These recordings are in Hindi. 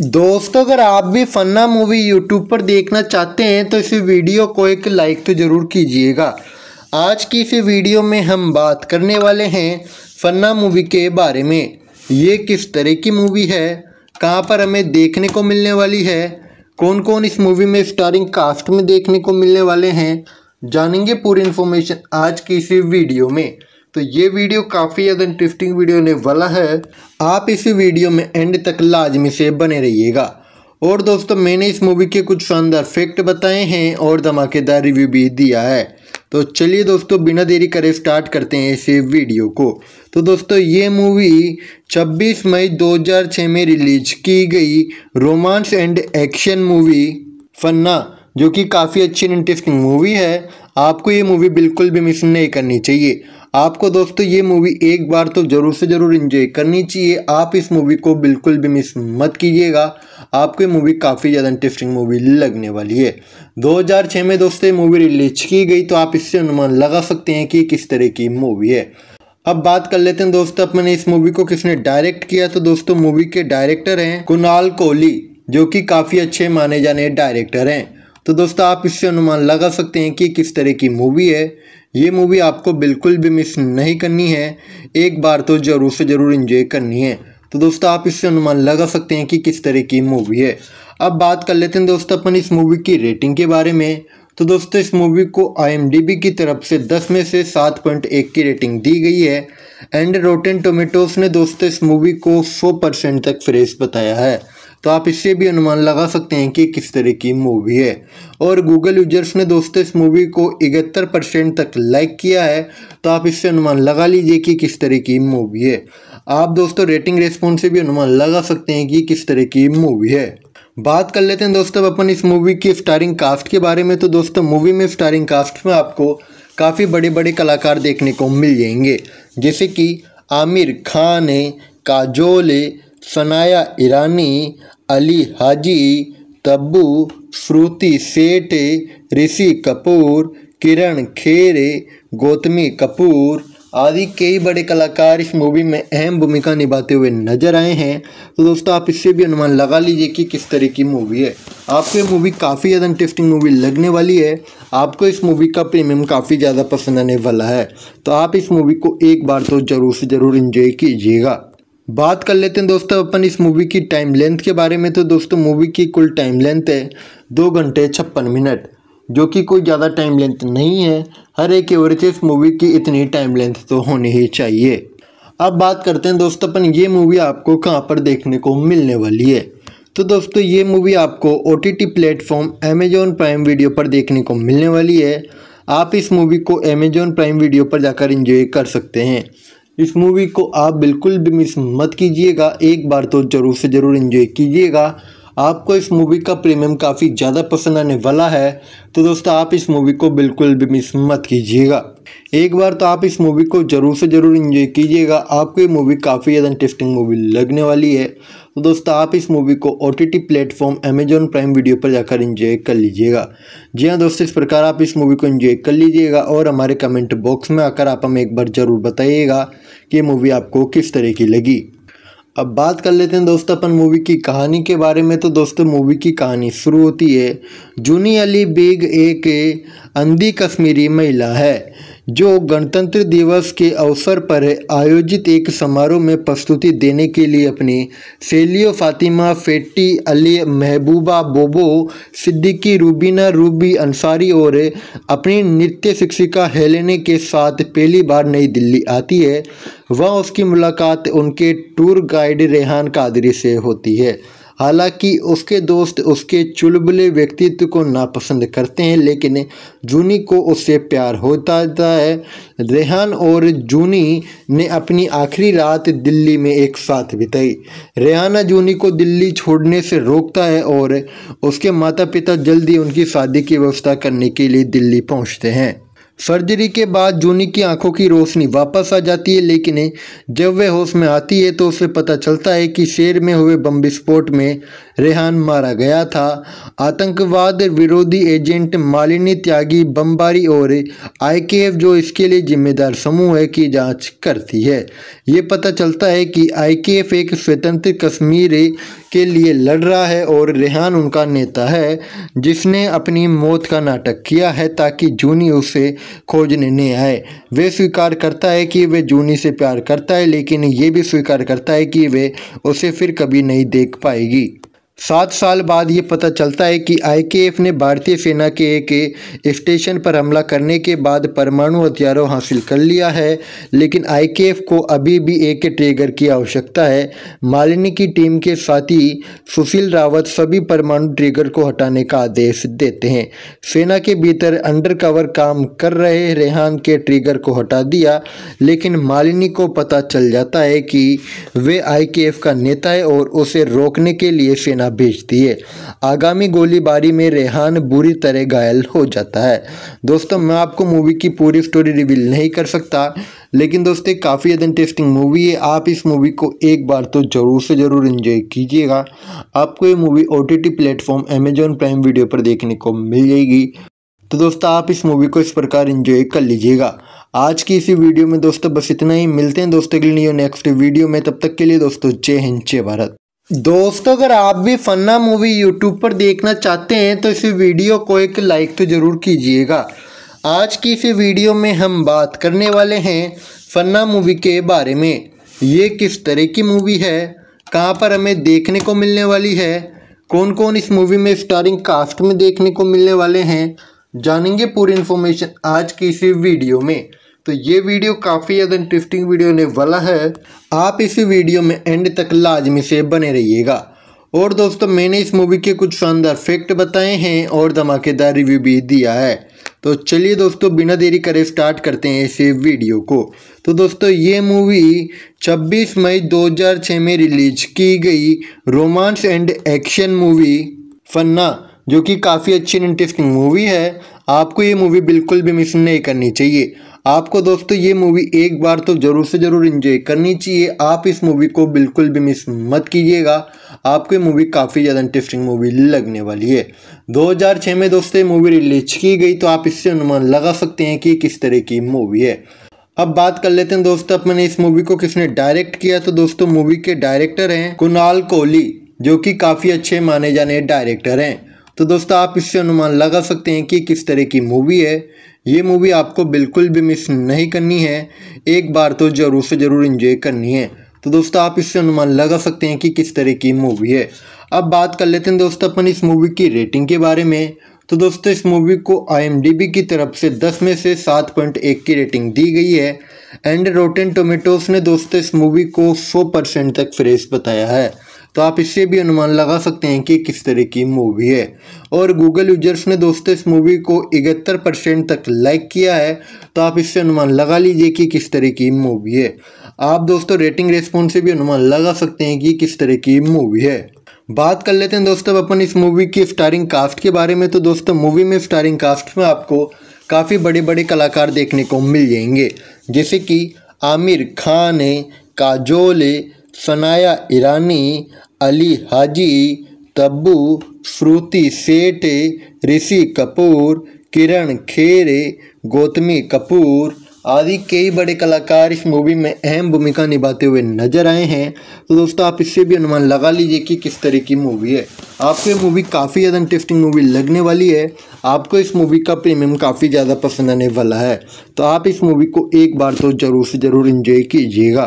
दोस्तों अगर आप भी फन्ना मूवी यूट्यूब पर देखना चाहते हैं तो इस वीडियो को एक लाइक तो ज़रूर कीजिएगा आज की इस वीडियो में हम बात करने वाले हैं फन्ना मूवी के बारे में ये किस तरह की मूवी है कहाँ पर हमें देखने को मिलने वाली है कौन कौन इस मूवी में स्टारिंग कास्ट में देखने को मिलने वाले हैं जानेंगे पूरी इन्फॉर्मेशन आज की इस वीडियो में तो ये वीडियो काफ़ी ज़्यादा इंटरेस्टिंग वीडियो होने वाला है आप इसी वीडियो में एंड तक लाजमी से बने रहिएगा और दोस्तों मैंने इस मूवी के कुछ शानदार फैक्ट बताए हैं और धमाकेदार रिव्यू भी दिया है तो चलिए दोस्तों बिना देरी करे स्टार्ट करते हैं इस वीडियो को तो दोस्तों ये मूवी 26 मई 2006 में रिलीज की गई romance and action movie Fanaa जो कि काफ़ी अच्छी इंटरेस्टिंग मूवी है आपको ये मूवी बिल्कुल भी मिस नहीं करनी चाहिए आपको दोस्तों ये मूवी एक बार तो ज़रूर से ज़रूर इन्जॉय करनी चाहिए आप इस मूवी को बिल्कुल भी मिस मत कीजिएगा आपको ये मूवी काफ़ी ज़्यादा इंटरेस्टिंग मूवी लगने वाली है 2006 में दोस्तों ये मूवी रिलीज की गई तो आप इससे अनुमान लगा सकते हैं कि किस तरह की मूवी है अब बात कर लेते हैं दोस्तों अपने इस मूवी को किसने डायरेक्ट किया तो दोस्तों मूवी के डायरेक्टर हैं कुणाल कोहली जो कि काफ़ी अच्छे माने जाने डायरेक्टर हैं तो दोस्तों आप इससे अनुमान लगा सकते हैं कि किस तरह की मूवी है ये मूवी आपको बिल्कुल भी मिस नहीं करनी है एक बार तो ज़रूर से ज़रूर इन्जॉय करनी है तो दोस्तों आप इससे अनुमान लगा सकते हैं कि किस तरह की मूवी है अब बात कर लेते हैं दोस्तों अपन इस मूवी की रेटिंग के बारे में तो दोस्तों इस मूवी को आई की तरफ से 10 में से 7.1 की रेटिंग दी गई है एंड रोटेन टोमेटोज ने दोस्तों इस मूवी को 100 परसेंट तक फ्रेश बताया है तो आप इससे भी अनुमान लगा सकते हैं कि किस तरह की मूवी है और गूगल यूजर्स ने दोस्तों इस मूवी को इकहत्तर परसेंट तक लाइक किया है तो आप इससे अनुमान लगा लीजिए कि किस तरह की मूवी है आप दोस्तों रेटिंग रेस्पॉन्स से भी अनुमान लगा सकते हैं कि किस तरह की मूवी है बात कर लेते हैं दोस्तों अपन इस मूवी की स्टारिंग कास्ट के बारे में तो दोस्तों मूवी में स्टारिंग कास्ट में आपको काफ़ी बड़े बड़े कलाकार देखने को मिल जाएंगे जैसे कि आमिर खान है काजोल सनाया ईरानी अली हाजी तब्बू श्रुति सेठ ऋषि कपूर किरण खेर गौतमी कपूर आदि कई बड़े कलाकार इस मूवी में अहम भूमिका निभाते हुए नजर आए हैं तो दोस्तों आप इससे भी अनुमान लगा लीजिए कि किस तरह की मूवी है आपको ये मूवी काफ़ी ज़्यादा इंटरेस्टिंग मूवी लगने वाली है आपको इस मूवी का प्रीमियम काफ़ी ज़्यादा पसंद आने वाला है तो आप इस मूवी को एक बार तो ज़रूर से ज़रूर इन्जॉय कीजिएगा बात कर लेते हैं दोस्तों अपन इस मूवी की टाइम लेंथ के बारे में तो दोस्तों मूवी की कुल टाइम लेंथ है दो घंटे छप्पन मिनट जो कि कोई ज़्यादा टाइम लेंथ नहीं है हर एक एवरेज मूवी की इतनी टाइम लेंथ तो होनी ही चाहिए अब बात करते हैं दोस्तों अपन ये मूवी आपको कहाँ पर देखने को मिलने वाली है तो दोस्तों ये मूवी आपको O T T platform Amazon Prime video पर देखने को मिलने वाली है आप इस मूवी को अमेजोन प्राइम वीडियो पर जाकर इंजॉय कर सकते हैं इस मूवी को आप बिल्कुल भी मिस मत कीजिएगा एक बार तो ज़रूर से ज़रूर इन्जॉय कीजिएगा आपको इस मूवी का प्रीमियम काफ़ी ज़्यादा पसंद आने वाला है तो दोस्तों आप इस मूवी को बिल्कुल भी मिस मत कीजिएगा एक बार तो आप इस मूवी को ज़रूर से ज़रूर इन्जॉय कीजिएगा आपको ये मूवी काफ़ी ज़्यादा इंटरेस्टिंग मूवी लगने वाली है तो दोस्तों आप इस मूवी को O T T platform Amazon Prime video पर जाकर इंजॉय कर लीजिएगा जी हाँ दोस्तों इस प्रकार आप इस मूवी को इंजॉय कर लीजिएगा और हमारे कमेंट बॉक्स में आकर आप हमें एक बार ज़रूर बताइएगा कि मूवी आपको किस तरह की लगी अब बात कर लेते हैं दोस्तों अपन मूवी की कहानी के बारे में तो दोस्तों मूवी की कहानी शुरू होती है जूनी अली बेग एक अंधी कश्मीरी महिला है जो गणतंत्र दिवस के अवसर पर आयोजित एक समारोह में प्रस्तुति देने के लिए अपनी सेलियो फातिमा फेट्टी अली महबूबा बोबो सिद्दीकी रूबीना रूबी अंसारी और अपनी नृत्य शिक्षिका हेलेने के साथ पहली बार नई दिल्ली आती है वह उसकी मुलाकात उनके टूर गाइड रेहान कादरी से होती है हालांकि उसके दोस्त उसके चुलबुले व्यक्तित्व को नापसंद करते हैं लेकिन जूनी को उससे प्यार होता है रेहान और जूनी ने अपनी आखिरी रात दिल्ली में एक साथ बिताई रेहाना जूनी को दिल्ली छोड़ने से रोकता है और उसके माता पिता जल्दी उनकी शादी की व्यवस्था करने के लिए दिल्ली पहुँचते हैं सर्जरी के बाद जूनी की आंखों की रोशनी वापस आ जाती है लेकिन जब वह होश में आती है तो उसे पता चलता है कि शेर में हुए बम विस्फोट में रेहान मारा गया था आतंकवाद विरोधी एजेंट मालिनी त्यागी बमबारी और आईकेएफ जो इसके लिए जिम्मेदार समूह है की जांच करती है ये पता चलता है कि आईकेएफ एक स्वतंत्र कश्मीर के लिए लड़ रहा है और रेहान उनका नेता है जिसने अपनी मौत का नाटक किया है ताकि जूनी उसे खोजने न आए वे स्वीकार करता है कि वे जूनी से प्यार करता है लेकिन ये भी स्वीकार करता है कि वे उसे फिर कभी नहीं देख पाएगी सात साल बाद ये पता चलता है कि आईकेएफ ने भारतीय सेना के एक स्टेशन पर हमला करने के बाद परमाणु हथियारों हासिल कर लिया है लेकिन आईकेएफ को अभी भी एक ट्रेगर की आवश्यकता है मालिनी की टीम के साथी सुशील रावत सभी परमाणु ट्रेगर को हटाने का आदेश देते हैं सेना के भीतर अंडरकवर काम कर रहे रेहान के ट्रेगर को हटा दिया लेकिन मालिनी को पता चल जाता है कि वे आई का नेता है और उसे रोकने के लिए सेना सेना भेजती है आगामी गोलीबारी में रेहान बुरी तरह घायल हो जाता है दोस्तों मैं आपको मूवी की पूरी स्टोरी रिवील नहीं कर सकता लेकिन दोस्तों काफ़ी इंटरेस्टिंग मूवी है आप इस मूवी को एक बार तो ज़रूर से ज़रूर इन्जॉय कीजिएगा आपको ये movie O T T platform Amazon Prime video पर देखने को मिल जाएगी तो दोस्तों आप इस मूवी को इस प्रकार इन्जॉय कर लीजिएगा आज की इसी वीडियो में दोस्तों बस इतना ही मिलते हैं दोस्तों के लिए नेक्स्ट वीडियो में तब तक के लिए दोस्तों जय हिंद जय भारत दोस्तों अगर आप भी फन्ना मूवी यूट्यूब पर देखना चाहते हैं तो इस वीडियो को एक लाइक तो ज़रूर कीजिएगा आज की इस वीडियो में हम बात करने वाले हैं फन्ना मूवी के बारे में ये किस तरह की मूवी है कहाँ पर हमें देखने को मिलने वाली है कौन कौन इस मूवी में स्टारिंग कास्ट में देखने को मिलने वाले हैं जानेंगे पूरी इन्फॉर्मेशन आज की इस वीडियो में तो ये वीडियो काफ़ी ज़्यादा इंटरेस्टिंग वीडियो होने वाला है आप इस वीडियो में एंड तक लाजमी से बने रहिएगा और दोस्तों मैंने इस मूवी के कुछ शानदार फैक्ट बताए हैं और धमाकेदार रिव्यू भी दिया है तो चलिए दोस्तों बिना देरी करे स्टार्ट करते हैं इस वीडियो को तो दोस्तों ये मूवी 26 मई 2006 में रिलीज की गई romance and action movie Fanaa जो कि काफ़ी अच्छी इंटरेस्टिंग मूवी है आपको ये मूवी बिल्कुल भी मिस नहीं करनी चाहिए आपको दोस्तों ये मूवी एक बार तो ज़रूर से ज़रूर इंजॉय करनी चाहिए आप इस मूवी को बिल्कुल भी मिस मत कीजिएगा आपको मूवी काफ़ी ज़्यादा इंटरेस्टिंग मूवी लगने वाली है 2006 में दोस्तों ये मूवी रिलीज की गई तो आप इससे अनुमान लगा सकते हैं कि किस तरह की मूवी है अब बात कर लेते हैं दोस्तों अपने इस मूवी को किसने डायरेक्ट किया तो दोस्तों मूवी के डायरेक्टर हैं कुणाल कोहली जो कि काफ़ी अच्छे माने जाने डायरेक्टर हैं तो दोस्तों आप इससे अनुमान लगा सकते हैं कि किस तरह की मूवी है ये मूवी आपको बिल्कुल भी मिस नहीं करनी है एक बार तो ज़रूर से ज़रूर इन्जॉय करनी है तो दोस्तों आप इससे अनुमान लगा सकते हैं कि किस तरह की मूवी है अब बात कर लेते हैं दोस्तों अपन इस मूवी की रेटिंग के बारे में तो दोस्तों इस मूवी को आई की तरफ से 10 में से 7.1 की रेटिंग दी गई है एंड रोटेन टोमेटोज ने दोस्तों इस मूवी को 100 परसेंट तक फ्रेश बताया है तो आप इससे भी अनुमान लगा सकते हैं कि किस तरह की मूवी है और गूगल यूजर्स ने दोस्तों इस मूवी को इकहत्तर परसेंट तक लाइक किया है तो आप इससे अनुमान लगा लीजिए कि किस तरह की मूवी है आप दोस्तों रेटिंग रेस्पॉन्स से भी अनुमान लगा सकते हैं कि किस तरह की मूवी है बात कर लेते हैं दोस्तों अपन इस मूवी की स्टारिंग कास्ट के बारे में तो दोस्तों मूवी में स्टारिंग कास्ट में आपको काफ़ी बड़े बड़े कलाकार देखने को मिल जाएंगे जैसे कि आमिर खान है काजोल सनाया ईरानी अली हाजी तब्बू श्रुति सेठ ऋषि कपूर किरण खेर गौतमी कपूर आदि कई बड़े कलाकार इस मूवी में अहम भूमिका निभाते हुए नजर आए हैं तो दोस्तों आप इससे भी अनुमान लगा लीजिए कि किस तरह की मूवी है आपको ये मूवी काफ़ी ज़्यादा इंटरेस्टिंग मूवी लगने वाली है आपको इस मूवी का प्रीमियम काफ़ी ज़्यादा पसंद आने वाला है तो आप इस मूवी को एक बार तो ज़रूर से ज़रूर इन्जॉय कीजिएगा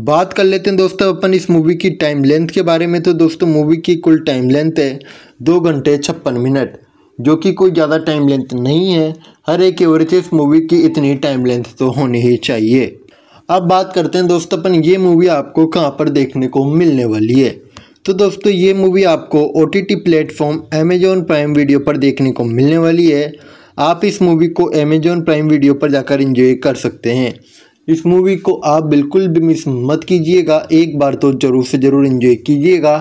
बात कर लेते हैं दोस्तों अपन इस मूवी की टाइम लेंथ के बारे में तो दोस्तों मूवी की कुल टाइम लेंथ है दो घंटे छप्पन मिनट जो कि कोई ज़्यादा टाइम लेंथ नहीं है हर एक एवरेज इस मूवी की इतनी टाइम लेंथ तो होनी ही चाहिए अब बात करते हैं दोस्तों अपन ये मूवी आपको कहाँ पर देखने को मिलने वाली है तो दोस्तों ये मूवी आपको O T T platform Amazon Prime video पर देखने को मिलने वाली है आप इस मूवी को अमेजोन प्राइम वीडियो पर जाकर इंजॉय कर सकते हैं इस मूवी को आप बिल्कुल भी मिस मत कीजिएगा एक बार तो ज़रूर से ज़रूर इन्जॉय कीजिएगा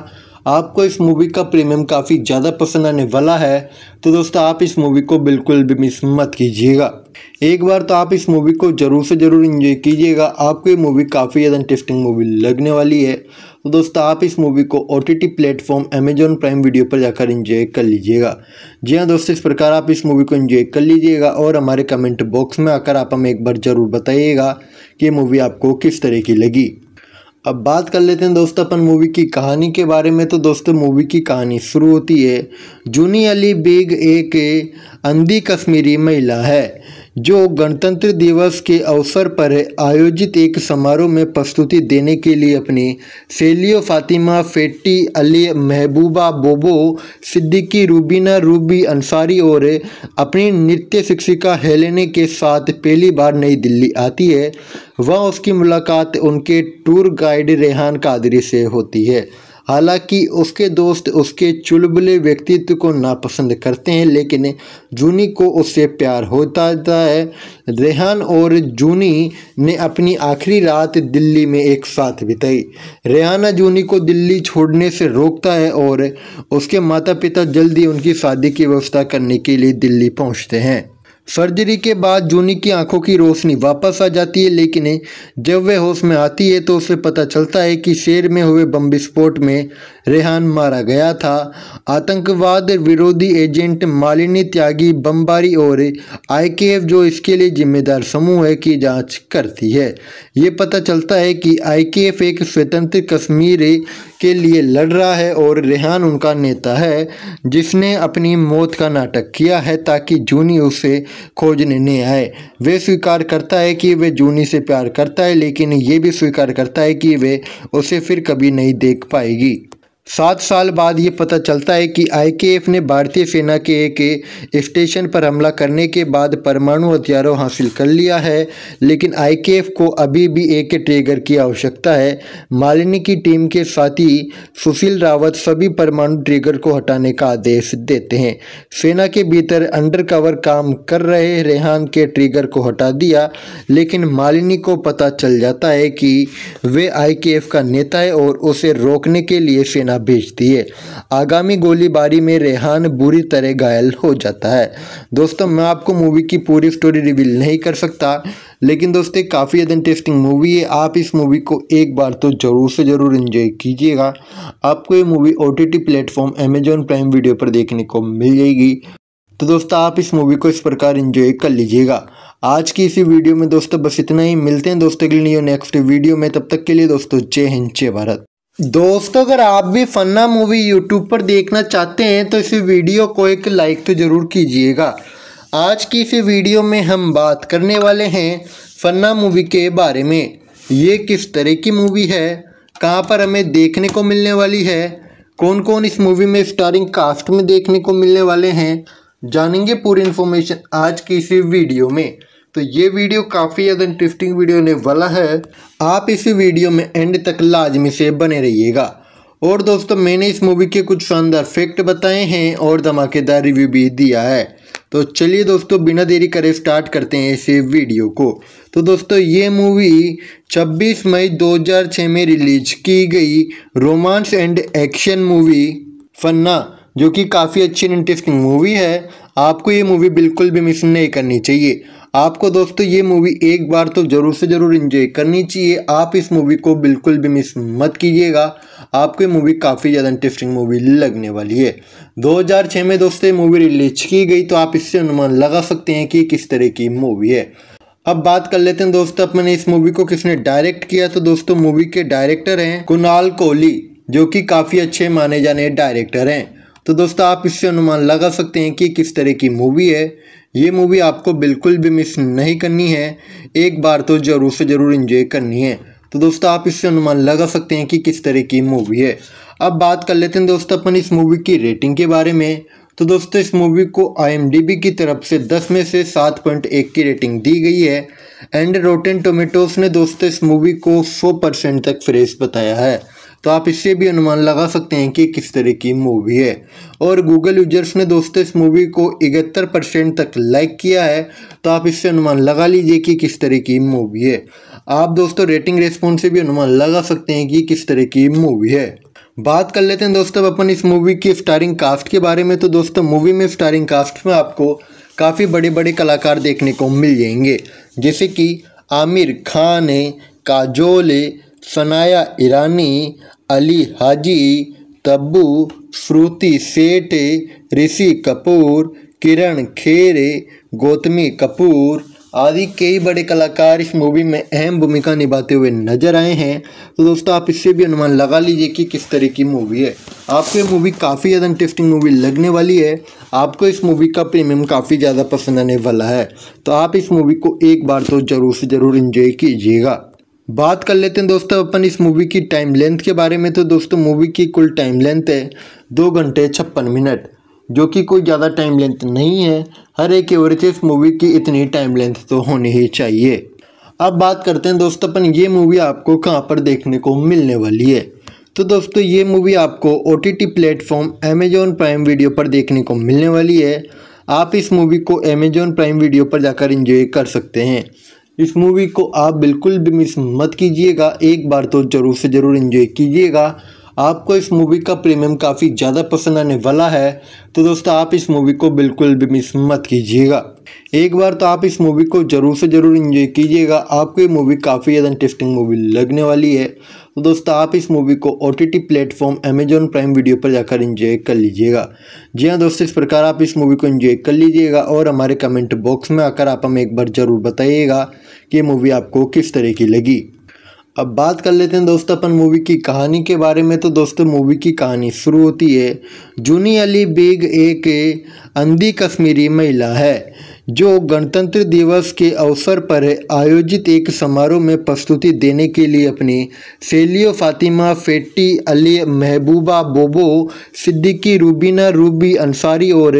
आपको इस मूवी का प्रीमियम काफ़ी ज़्यादा पसंद आने वाला है तो दोस्तों आप इस मूवी को बिल्कुल भी मिस मत कीजिएगा एक बार तो आप इस मूवी को ज़रूर से ज़रूर इन्जॉय कीजिएगा आपको ये मूवी काफ़ी ज़्यादा इंटरेस्टिंग मूवी लगने वाली है तो दोस्तों आप इस मूवी को O T T platform Amazon Prime video पर जाकर इंजॉय कर लीजिएगा जी हाँ दोस्तों इस प्रकार आप इस मूवी को इंजॉय कर लीजिएगा और हमारे कमेंट बॉक्स में आकर आप हमें एक बार ज़रूर बताइएगा कि ये मूवी आपको किस तरह की लगी अब बात कर लेते हैं दोस्तों अपन मूवी की कहानी के बारे में तो दोस्तों मूवी की कहानी शुरू होती है जूनी अली बेग एक अंधी कश्मीरी महिला है जो गणतंत्र दिवस के अवसर पर आयोजित एक समारोह में प्रस्तुति देने के लिए अपनी सेलियो फातिमा फेटी अली महबूबा बोबो सिद्दीकी रूबीना रूबी अंसारी और अपनी नृत्य शिक्षिका हेलेने के साथ पहली बार नई दिल्ली आती है वह उसकी मुलाकात उनके टूर गाइड रेहान कादरी से होती है हालांकि उसके दोस्त उसके चुलबुले व्यक्तित्व को नापसंद करते हैं लेकिन जूनी को उससे प्यार होता है रेहान और जूनी ने अपनी आखिरी रात दिल्ली में एक साथ बिताई रेहाना जूनी को दिल्ली छोड़ने से रोकता है और उसके माता पिता जल्दी उनकी शादी की व्यवस्था करने के लिए दिल्ली पहुँचते हैं सर्जरी के बाद जूनी की आंखों की रोशनी वापस आ जाती है लेकिन जब वह होश में आती है तो उसे पता चलता है कि शेर में हुए बम विस्फोट में रेहान मारा गया था आतंकवाद विरोधी एजेंट मालिनी त्यागी बमबारी और आईकेएफ जो इसके लिए जिम्मेदार समूह है की जांच करती है ये पता चलता है कि आईकेएफ एक स्वतंत्र कश्मीर के लिए लड़ रहा है और रेहान उनका नेता है जिसने अपनी मौत का नाटक किया है ताकि जूनी उसे खोजने नहीं आए वे स्वीकार करता है कि वे जूनी से प्यार करता है लेकिन ये भी स्वीकार करता है कि वे उसे फिर कभी नहीं देख पाएगी सात साल बाद ये पता चलता है कि आईकेएफ ने भारतीय सेना के एक स्टेशन पर हमला करने के बाद परमाणु हथियारों हासिल कर लिया है लेकिन आईकेएफ को अभी भी एक ट्रेगर की आवश्यकता है मालिनी की टीम के साथी सुशील रावत सभी परमाणु ट्रेगर को हटाने का आदेश देते हैं सेना के भीतर अंडरकवर काम कर रहे रेहान के ट्रेगर को हटा दिया लेकिन मालिनी को पता चल जाता है कि वे आई का नेता है और उसे रोकने के लिए सेना सेना भेज है आगामी गोलीबारी में रेहान बुरी तरह घायल हो जाता है दोस्तों मैं आपको मूवी की पूरी स्टोरी रिवील नहीं कर सकता लेकिन दोस्तों काफ़ी ज़्यादा इंटरेस्टिंग मूवी है आप इस मूवी को एक बार तो ज़रूर से ज़रूर इन्जॉय कीजिएगा आपको ये movie O T T platform Amazon Prime video पर देखने को मिल जाएगी तो दोस्तों आप इस मूवी को इस प्रकार इन्जॉय कर लीजिएगा आज की इसी वीडियो में दोस्तों बस इतना ही मिलते हैं दोस्तों के लिए नेक्स्ट वीडियो में तब तक के लिए दोस्तों जय हिंद जय भारत दोस्तों अगर आप भी फन्ना मूवी यूट्यूब पर देखना चाहते हैं तो इस वीडियो को एक लाइक तो ज़रूर कीजिएगा आज की इस वीडियो में हम बात करने वाले हैं फन्ना मूवी के बारे में ये किस तरह की मूवी है कहाँ पर हमें देखने को मिलने वाली है कौन कौन इस मूवी में स्टारिंग कास्ट में देखने को मिलने वाले हैं जानेंगे पूरी इन्फॉर्मेशन आज की इस वीडियो में तो ये वीडियो काफ़ी ज़्यादा इंटरेस्टिंग वीडियो होने वाला है आप इस वीडियो में एंड तक लाजमी से बने रहिएगा और दोस्तों मैंने इस मूवी के कुछ शानदार फैक्ट बताए हैं और धमाकेदार रिव्यू भी दिया है तो चलिए दोस्तों बिना देरी करे स्टार्ट करते हैं इस वीडियो को तो दोस्तों ये मूवी 26 मई 2006 में रिलीज की गई romance and action movie Fanaa जो कि काफ़ी अच्छी इंटरेस्टिंग मूवी है आपको ये मूवी बिल्कुल भी मिस नहीं करनी चाहिए आपको दोस्तों ये मूवी एक बार तो ज़रूर से ज़रूर इंजॉय करनी चाहिए आप इस मूवी को बिल्कुल भी मिस मत कीजिएगा आपको मूवी काफ़ी ज़्यादा इंटरेस्टिंग मूवी लगने वाली है 2006 में दोस्तों ये मूवी रिलीज की गई तो आप इससे अनुमान लगा सकते हैं कि किस तरह की मूवी है अब बात कर लेते हैं दोस्तों अपने इस मूवी को किसने डायरेक्ट किया तो दोस्तों मूवी के डायरेक्टर हैं कुणाल कोहली जो कि काफ़ी अच्छे माने जाने डायरेक्टर हैं तो दोस्तों आप इससे अनुमान लगा सकते हैं कि किस तरह की मूवी है ये मूवी आपको बिल्कुल भी मिस नहीं करनी है एक बार तो ज़रूर से ज़रूर इन्जॉय करनी है तो दोस्तों आप इससे अनुमान लगा सकते हैं कि किस तरह की मूवी है अब बात कर लेते हैं दोस्तों अपन इस मूवी की रेटिंग के बारे में तो दोस्तों इस मूवी को आई की तरफ से 10 में से 7.1 की रेटिंग दी गई है एंड रोटेन टोमेटोज ने दोस्तों इस मूवी को 100 परसेंट तक फ्रेश बताया है तो आप इससे भी अनुमान लगा सकते हैं कि किस तरह की मूवी है और गूगल यूजर्स ने दोस्तों इस मूवी को इकहत्तर परसेंट तक लाइक किया है तो आप इससे अनुमान लगा लीजिए कि किस तरह की मूवी है आप दोस्तों रेटिंग रेस्पॉन्स से भी अनुमान लगा सकते हैं कि किस तरह की मूवी है बात कर लेते हैं दोस्तों अपन इस मूवी की स्टारिंग कास्ट के बारे में तो दोस्तों मूवी में स्टारिंग कास्ट में आपको काफ़ी बड़े बड़े कलाकार देखने को मिल जाएंगे जैसे कि आमिर खान है काजोल है सनाया ईरानी अली हाजी तब्बू श्रुति सेठ ऋषि कपूर किरण खेर गौतमी कपूर आदि कई बड़े कलाकार इस मूवी में अहम भूमिका निभाते हुए नजर आए हैं तो दोस्तों आप इससे भी अनुमान लगा लीजिए कि किस तरह की मूवी है आपको ये मूवी काफ़ी ज़्यादा इंटरेस्टिंग मूवी लगने वाली है आपको इस मूवी का प्रीमियम काफ़ी ज़्यादा पसंद आने वाला है तो आप इस मूवी को एक बार तो ज़रूर से ज़रूर इन्जॉय कीजिएगा बात कर लेते हैं दोस्तों अपन इस मूवी की टाइम लेंथ के बारे में तो दोस्तों मूवी की कुल टाइम लेंथ है दो घंटे छप्पन मिनट जो कि कोई ज़्यादा टाइम लेंथ नहीं है हर एक एवरेज इस मूवी की इतनी टाइम लेंथ तो होनी ही चाहिए अब बात करते हैं दोस्तों अपन ये मूवी आपको कहाँ पर देखने को मिलने वाली है तो दोस्तों ये मूवी आपको O T T platform Amazon Prime video पर देखने को मिलने वाली है आप इस मूवी को अमेजोन प्राइम वीडियो पर जाकर इंजॉय कर सकते हैं इस मूवी को आप बिल्कुल भी मिस मत कीजिएगा एक बार तो ज़रूर से ज़रूर इन्जॉय कीजिएगा आपको इस मूवी का प्रीमियम काफ़ी ज़्यादा पसंद आने वाला है तो दोस्तों आप इस मूवी को बिल्कुल भी मिस मत कीजिएगा एक बार तो आप इस मूवी को ज़रूर से ज़रूर इन्जॉय कीजिएगा आपको ये मूवी काफ़ी ज़्यादा इंटरेस्टिंग मूवी लगने वाली है तो दोस्तों आप इस मूवी को O T T platform Amazon Prime video पर जाकर इन्जॉय कर लीजिएगा जी हाँ दोस्तों इस प्रकार आप इस मूवी को इन्जॉय कर लीजिएगा और हमारे कमेंट बॉक्स में आकर आप हमें एक बार ज़रूर बताइएगा ये मूवी आपको किस तरह की लगी अब बात कर लेते हैं दोस्तों अपन मूवी की कहानी के बारे में तो दोस्तों मूवी की कहानी शुरू होती है जूनी अली बेग एक अंधी कश्मीरी महिला है जो गणतंत्र दिवस के अवसर पर आयोजित एक समारोह में प्रस्तुति देने के लिए अपनी सेलियो फातिमा फेटी अली महबूबा बोबो सिद्दीकी रूबीना रूबी अंसारी और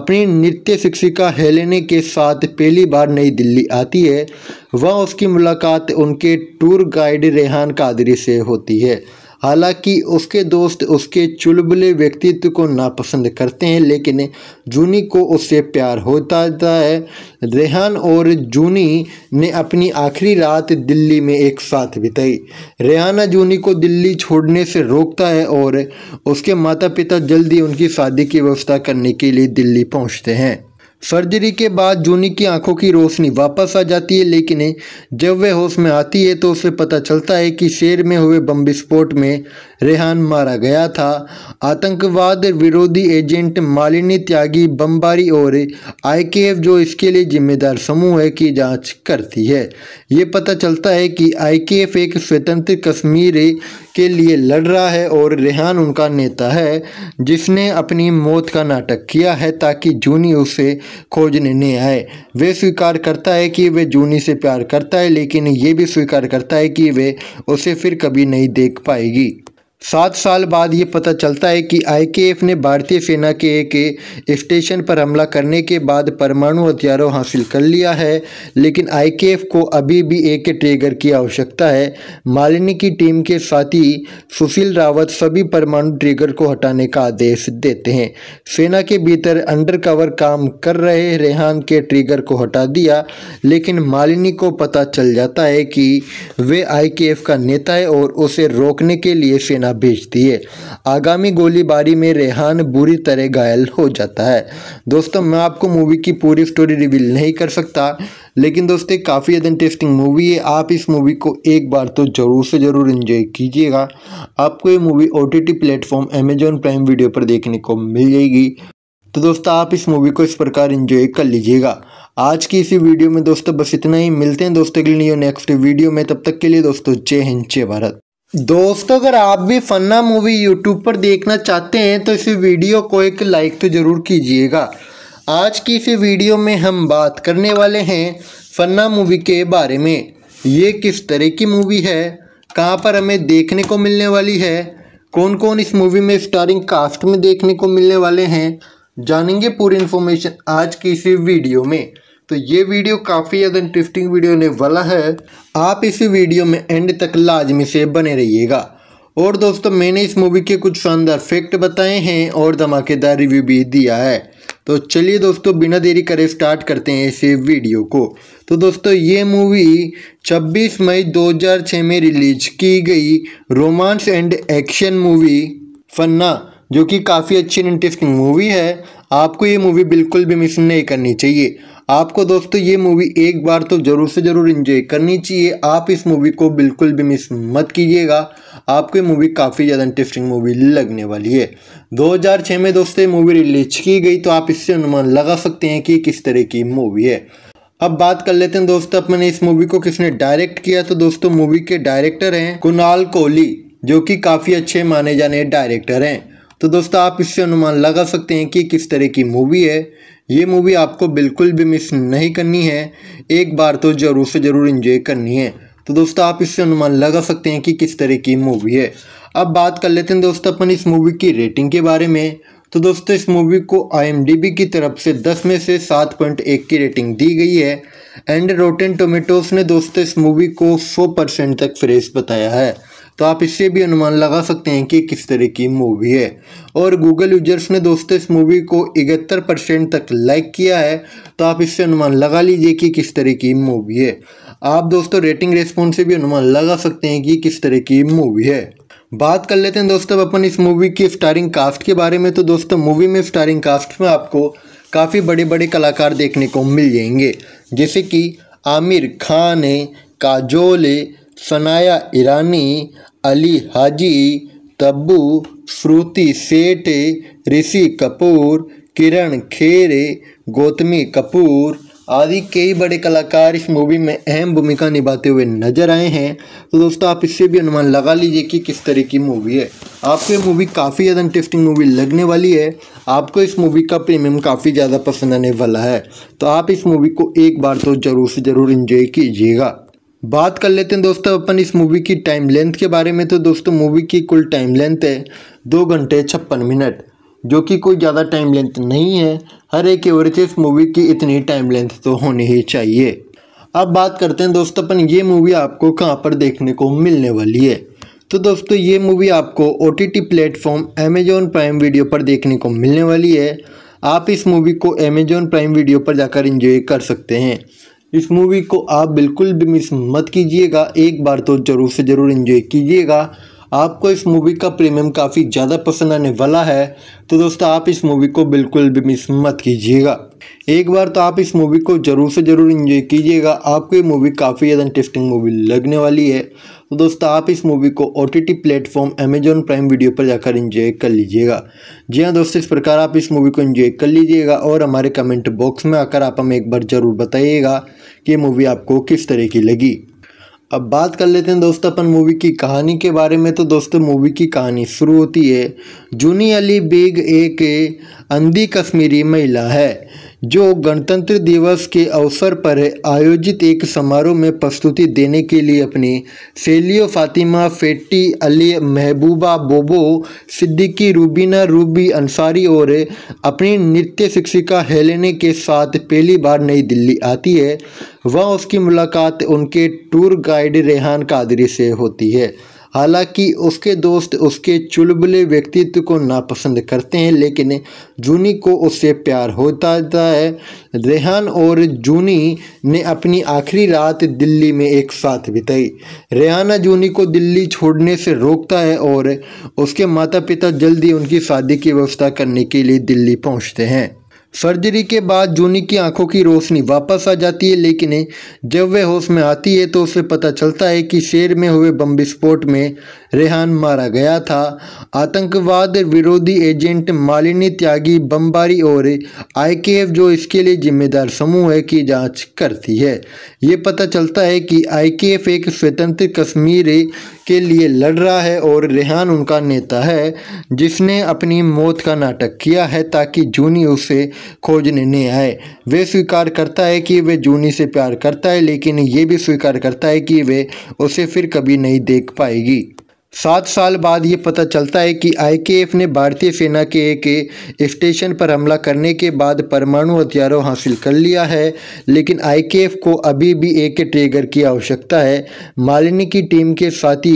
अपनी नृत्य शिक्षिका हेलेने के साथ पहली बार नई दिल्ली आती है वह उसकी मुलाकात उनके टूर गाइड रेहान कादरी से होती है हालांकि उसके दोस्त उसके चुलबुले व्यक्तित्व को नापसंद करते हैं लेकिन जूनी को उससे प्यार होता है रेहान और जूनी ने अपनी आखिरी रात दिल्ली में एक साथ बिताई रेहाना जूनी को दिल्ली छोड़ने से रोकता है और उसके माता पिता जल्दी उनकी शादी की व्यवस्था करने के लिए दिल्ली पहुँचते हैं सर्जरी के बाद जूनी की आंखों की रोशनी वापस आ जाती है लेकिन जब वह होश में आती है तो उसे पता चलता है कि शेर में हुए बम विस्फोट में रेहान मारा गया था आतंकवाद विरोधी एजेंट मालिनी त्यागी बमबारी और आईकेएफ जो इसके लिए जिम्मेदार समूह है की जांच करती है ये पता चलता है कि आईकेएफ एक स्वतंत्र कश्मीर के लिए लड़ रहा है और रेहान उनका नेता है जिसने अपनी मौत का नाटक किया है ताकि जूनी उसे खोजने नहीं आए वे स्वीकार करता है कि वे जूनी से प्यार करता है लेकिन ये भी स्वीकार करता है कि वे उसे फिर कभी नहीं देख पाएगी सात साल बाद ये पता चलता है कि आईकेएफ ने भारतीय सेना के एक स्टेशन पर हमला करने के बाद परमाणु हथियारों हासिल कर लिया है लेकिन आईकेएफ को अभी भी एक ट्रेगर की आवश्यकता है मालिनी की टीम के साथी सुशील रावत सभी परमाणु ट्रेगर को हटाने का आदेश देते हैं सेना के भीतर अंडरकवर काम कर रहे रेहान के ट्रेगर को हटा दिया लेकिन मालिनी को पता चल जाता है कि वे आई का नेता है और उसे रोकने के लिए सेना भेज दिए आगामी गोलीबारी में रेहान बुरी तरह घायल हो जाता है दोस्तों मैं आपको मूवी की पूरी स्टोरी रिवील नहीं कर सकता लेकिन दोस्तों काफ़ी ज़्यादा इंटरेस्टिंग मूवी है आप इस मूवी को एक बार तो ज़रूर से ज़रूर इन्जॉय कीजिएगा आपको ये movie O T T platform Amazon Prime video पर देखने को मिल जाएगी तो दोस्तों आप इस मूवी को इस प्रकार इन्जॉय कर लीजिएगा आज की इसी वीडियो में दोस्तों बस इतना ही मिलते हैं दोस्तों के लिए नेक्स्ट वीडियो में तब तक के लिए दोस्तों जय हिंद जय भारत दोस्तों अगर आप भी फन्ना मूवी यूट्यूब पर देखना चाहते हैं तो इस वीडियो को एक लाइक तो ज़रूर कीजिएगा आज की इस वीडियो में हम बात करने वाले हैं फन्ना मूवी के बारे में ये किस तरह की मूवी है कहाँ पर हमें देखने को मिलने वाली है कौन कौन इस मूवी में स्टारिंग कास्ट में देखने को मिलने वाले हैं जानेंगे पूरी इन्फॉर्मेशन आज की इस वीडियो में तो ये वीडियो काफ़ी ज़्यादा इंटरेस्टिंग वीडियो होने वाला है आप इसी वीडियो में एंड तक लाजमी से बने रहिएगा और दोस्तों मैंने इस मूवी के कुछ शानदार फैक्ट बताए हैं और धमाकेदार रिव्यू भी दिया है तो चलिए दोस्तों बिना देरी करे स्टार्ट करते हैं इस वीडियो को तो दोस्तों ये मूवी 26 मई 2006 में रिलीज की गई romance and action movie Fanaa जो कि काफ़ी अच्छी इंटरेस्टिंग मूवी है आपको ये मूवी बिल्कुल भी मिस नहीं करनी चाहिए आपको दोस्तों ये मूवी एक बार तो ज़रूर से ज़रूर इंजॉय करनी चाहिए आप इस मूवी को बिल्कुल भी मिस मत कीजिएगा आपको मूवी काफ़ी ज़्यादा इंटरेस्टिंग मूवी लगने वाली है 2006 में दोस्तों ये मूवी रिलीज की गई तो आप इससे अनुमान लगा सकते हैं कि किस तरह की मूवी है अब बात कर लेते हैं दोस्तों अपने इस मूवी को किसने डायरेक्ट किया तो दोस्तों मूवी के डायरेक्टर हैं कुणाल कोहली जो कि काफ़ी अच्छे माने जाने डायरेक्टर हैं तो दोस्तों आप इससे अनुमान लगा सकते हैं कि किस तरह की मूवी है ये मूवी आपको बिल्कुल भी मिस नहीं करनी है एक बार तो ज़रूर से ज़रूर इन्जॉय करनी है तो दोस्तों आप इससे अनुमान लगा सकते हैं कि किस तरह की मूवी है अब बात कर लेते हैं दोस्तों अपन इस मूवी की रेटिंग के बारे में तो दोस्तों इस मूवी को आई की तरफ से 10 में से 7.1 की रेटिंग दी गई है एंड रोटेन टोमेटोज ने दोस्तों इस मूवी को 100 परसेंट तक फ्रेश बताया है तो आप इससे भी अनुमान लगा सकते हैं कि किस तरह की मूवी है और गूगल यूजर्स ने दोस्तों इस मूवी को इकहत्तर परसेंट तक लाइक किया है तो आप इससे अनुमान लगा लीजिए कि किस तरह की मूवी है आप दोस्तों रेटिंग रेस्पॉन्स से भी अनुमान लगा सकते हैं कि किस तरह की मूवी है बात कर लेते हैं दोस्तों अपन इस मूवी की स्टारिंग कास्ट के बारे में तो दोस्तों मूवी में स्टारिंग कास्ट में आपको काफ़ी बड़े बड़े कलाकार देखने को मिल जाएंगे जैसे कि आमिर खान है काजोल है सनाया ईरानी अली हाजी तब्बू श्रुति सेठ ऋषि कपूर किरण खेर गौतमी कपूर आदि कई बड़े कलाकार इस मूवी में अहम भूमिका निभाते हुए नजर आए हैं तो दोस्तों आप इससे भी अनुमान लगा लीजिए कि किस तरह की मूवी है आपको ये मूवी काफ़ी ज़्यादा इंटरेस्टिंग मूवी लगने वाली है आपको इस मूवी का प्रीमियम काफ़ी ज़्यादा पसंद आने वाला है तो आप इस मूवी को एक बार तो ज़रूर से ज़रूर इन्जॉय कीजिएगा बात कर लेते हैं दोस्तों अपन इस मूवी की टाइम लेंथ के बारे में तो दोस्तों मूवी की कुल टाइम लेंथ है दो घंटे छप्पन मिनट जो कि कोई ज़्यादा टाइम लेंथ नहीं है हर एक एवरेज मूवी की इतनी टाइम लेंथ तो होनी ही चाहिए अब बात करते हैं दोस्तों अपन ये मूवी आपको कहाँ पर देखने को मिलने वाली है तो दोस्तों ये मूवी आपको O T T platform Amazon Prime video पर देखने को मिलने वाली है आप इस मूवी को अमेजोन प्राइम वीडियो पर जाकर इंजॉय कर सकते हैं इस मूवी को आप बिल्कुल भी मिस मत कीजिएगा एक बार तो ज़रूर से ज़रूर इन्जॉय कीजिएगा आपको इस मूवी का प्रीमियम काफ़ी ज़्यादा पसंद आने वाला है तो दोस्तों आप इस मूवी को बिल्कुल भी मिस मत कीजिएगा एक बार तो आप इस मूवी को ज़रूर से ज़रूर इन्जॉय कीजिएगा आपको ये मूवी काफ़ी ज़्यादा इंटरेस्टिंग मूवी लगने वाली है तो दोस्तों आप इस मूवी को O T T platform Amazon Prime video पर जाकर इंजॉय कर लीजिएगा जी हाँ दोस्तों इस प्रकार आप इस मूवी को इंजॉय कर लीजिएगा और हमारे कमेंट बॉक्स में आकर आप हमें एक बार ज़रूर बताइएगा कि ये मूवी आपको किस तरह की लगी अब बात कर लेते हैं दोस्तों अपन मूवी की कहानी के बारे में तो दोस्तों मूवी की कहानी शुरू होती है जूनी अली बेग एक अंधी कश्मीरी महिला है जो गणतंत्र दिवस के अवसर पर आयोजित एक समारोह में प्रस्तुति देने के लिए अपनी सेलियो फातिमा फेटी अली महबूबा बोबो सिद्दीकी रूबीना रूबी अंसारी और अपनी नृत्य शिक्षिका हेलेने के साथ पहली बार नई दिल्ली आती है वह उसकी मुलाकात उनके टूर गाइड रेहान कादरी से होती है हालांकि उसके दोस्त उसके चुलबुले व्यक्तित्व को नापसंद करते हैं लेकिन जूनी को उससे प्यार होता है रेहान और जूनी ने अपनी आखिरी रात दिल्ली में एक साथ बिताई रेहाना जूनी को दिल्ली छोड़ने से रोकता है और उसके माता पिता जल्दी उनकी शादी की व्यवस्था करने के लिए दिल्ली पहुँचते हैं सर्जरी के बाद जूनी की आंखों की रोशनी वापस आ जाती है लेकिन जब वह होश में आती है तो उसे पता चलता है कि शेर में हुए बम विस्फोट में रेहान मारा गया था आतंकवाद विरोधी एजेंट मालिनी त्यागी बमबारी और आईकेएफ जो इसके लिए जिम्मेदार समूह है की जांच करती है ये पता चलता है कि आईकेएफ एक स्वतंत्र कश्मीर के लिए लड़ रहा है और रेहान उनका नेता है जिसने अपनी मौत का नाटक किया है ताकि जूनी उसे खोजने ने आए वे स्वीकार करता है कि वे जूनी से प्यार करता है लेकिन ये भी स्वीकार करता है कि वे उसे फिर कभी नहीं देख पाएगी सात साल बाद ये पता चलता है कि आईकेएफ ने भारतीय सेना के एक स्टेशन पर हमला करने के बाद परमाणु हथियारों हासिल कर लिया है लेकिन आईकेएफ को अभी भी एक ट्रेगर की आवश्यकता है मालिनी की टीम के साथी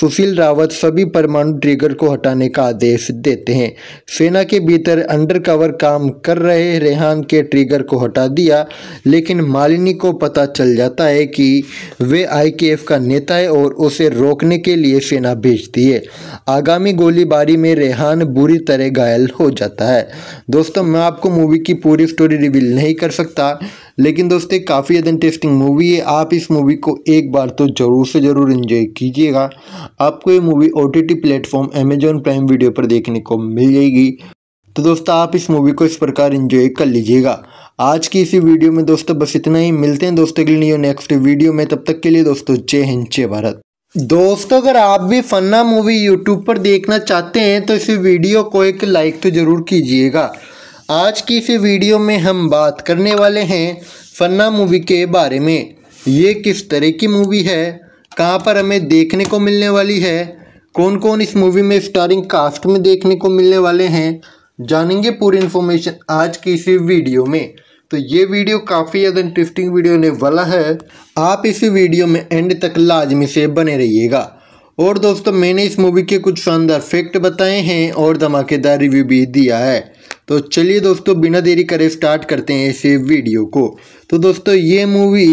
सुशील रावत सभी परमाणु ट्रेगर को हटाने का आदेश देते हैं सेना के भीतर अंडरकवर काम कर रहे रेहान के ट्रेगर को हटा दिया लेकिन मालिनी को पता चल जाता है कि वे आई का नेता है और उसे रोकने के लिए सेना हथियार भेज दिए आगामी गोलीबारी में रेहान बुरी तरह घायल हो जाता है दोस्तों मैं आपको मूवी की पूरी स्टोरी रिवील नहीं कर सकता लेकिन दोस्तों काफ़ी ज़्यादा इंटरेस्टिंग मूवी है आप इस मूवी को एक बार तो ज़रूर से ज़रूर इन्जॉय कीजिएगा आपको ये movie O T T platform Amazon Prime video पर देखने को मिल जाएगी तो दोस्तों आप इस मूवी को इस प्रकार इन्जॉय कर लीजिएगा आज की इसी वीडियो में दोस्तों बस इतना ही मिलते हैं दोस्तों के लिए नेक्स्ट वीडियो में तब तक के लिए दोस्तों जय हिंद जय भारत दोस्तों अगर आप भी फन्ना मूवी यूट्यूब पर देखना चाहते हैं तो इस वीडियो को एक लाइक तो ज़रूर कीजिएगा आज की इस वीडियो में हम बात करने वाले हैं फन्ना मूवी के बारे में ये किस तरह की मूवी है कहाँ पर हमें देखने को मिलने वाली है कौन कौन इस मूवी में स्टारिंग कास्ट में देखने को मिलने वाले हैं जानेंगे पूरी इन्फॉर्मेशन आज की इस वीडियो में तो ये वीडियो काफ़ी ज़्यादा इंटरेस्टिंग वीडियो होने वाला है आप इसी वीडियो में एंड तक लाजमी से बने रहिएगा और दोस्तों मैंने इस मूवी के कुछ शानदार फैक्ट बताए हैं और धमाकेदार रिव्यू भी दिया है तो चलिए दोस्तों बिना देरी करे स्टार्ट करते हैं इस वीडियो को तो दोस्तों ये मूवी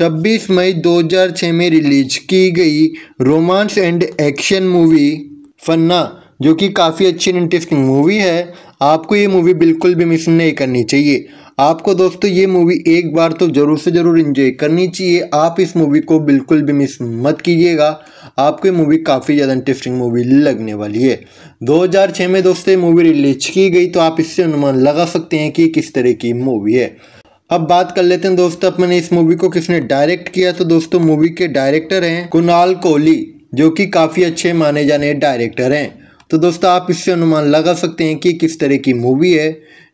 26 मई 2006 में रिलीज की गई romance and action movie Fanaa जो कि काफ़ी अच्छी इंटरेस्टिंग मूवी है आपको ये मूवी बिल्कुल भी मिस नहीं करनी चाहिए आपको दोस्तों ये मूवी एक बार तो ज़रूर से ज़रूर इन्जॉय करनी चाहिए आप इस मूवी को बिल्कुल भी मिस मत कीजिएगा आपको ये मूवी काफ़ी ज़्यादा इंटरेस्टिंग मूवी लगने वाली है 2006 में दोस्तों मूवी रिलीज की गई तो आप इससे अनुमान लगा सकते हैं कि किस तरह की मूवी है अब बात कर लेते हैं दोस्तों अपने इस मूवी को किसने डायरेक्ट किया तो दोस्तों मूवी के डायरेक्टर हैं कुणाल कोहली जो कि काफ़ी अच्छे माने जाने डायरेक्टर हैं तो दोस्तों आप इससे अनुमान लगा सकते हैं कि किस तरह की मूवी है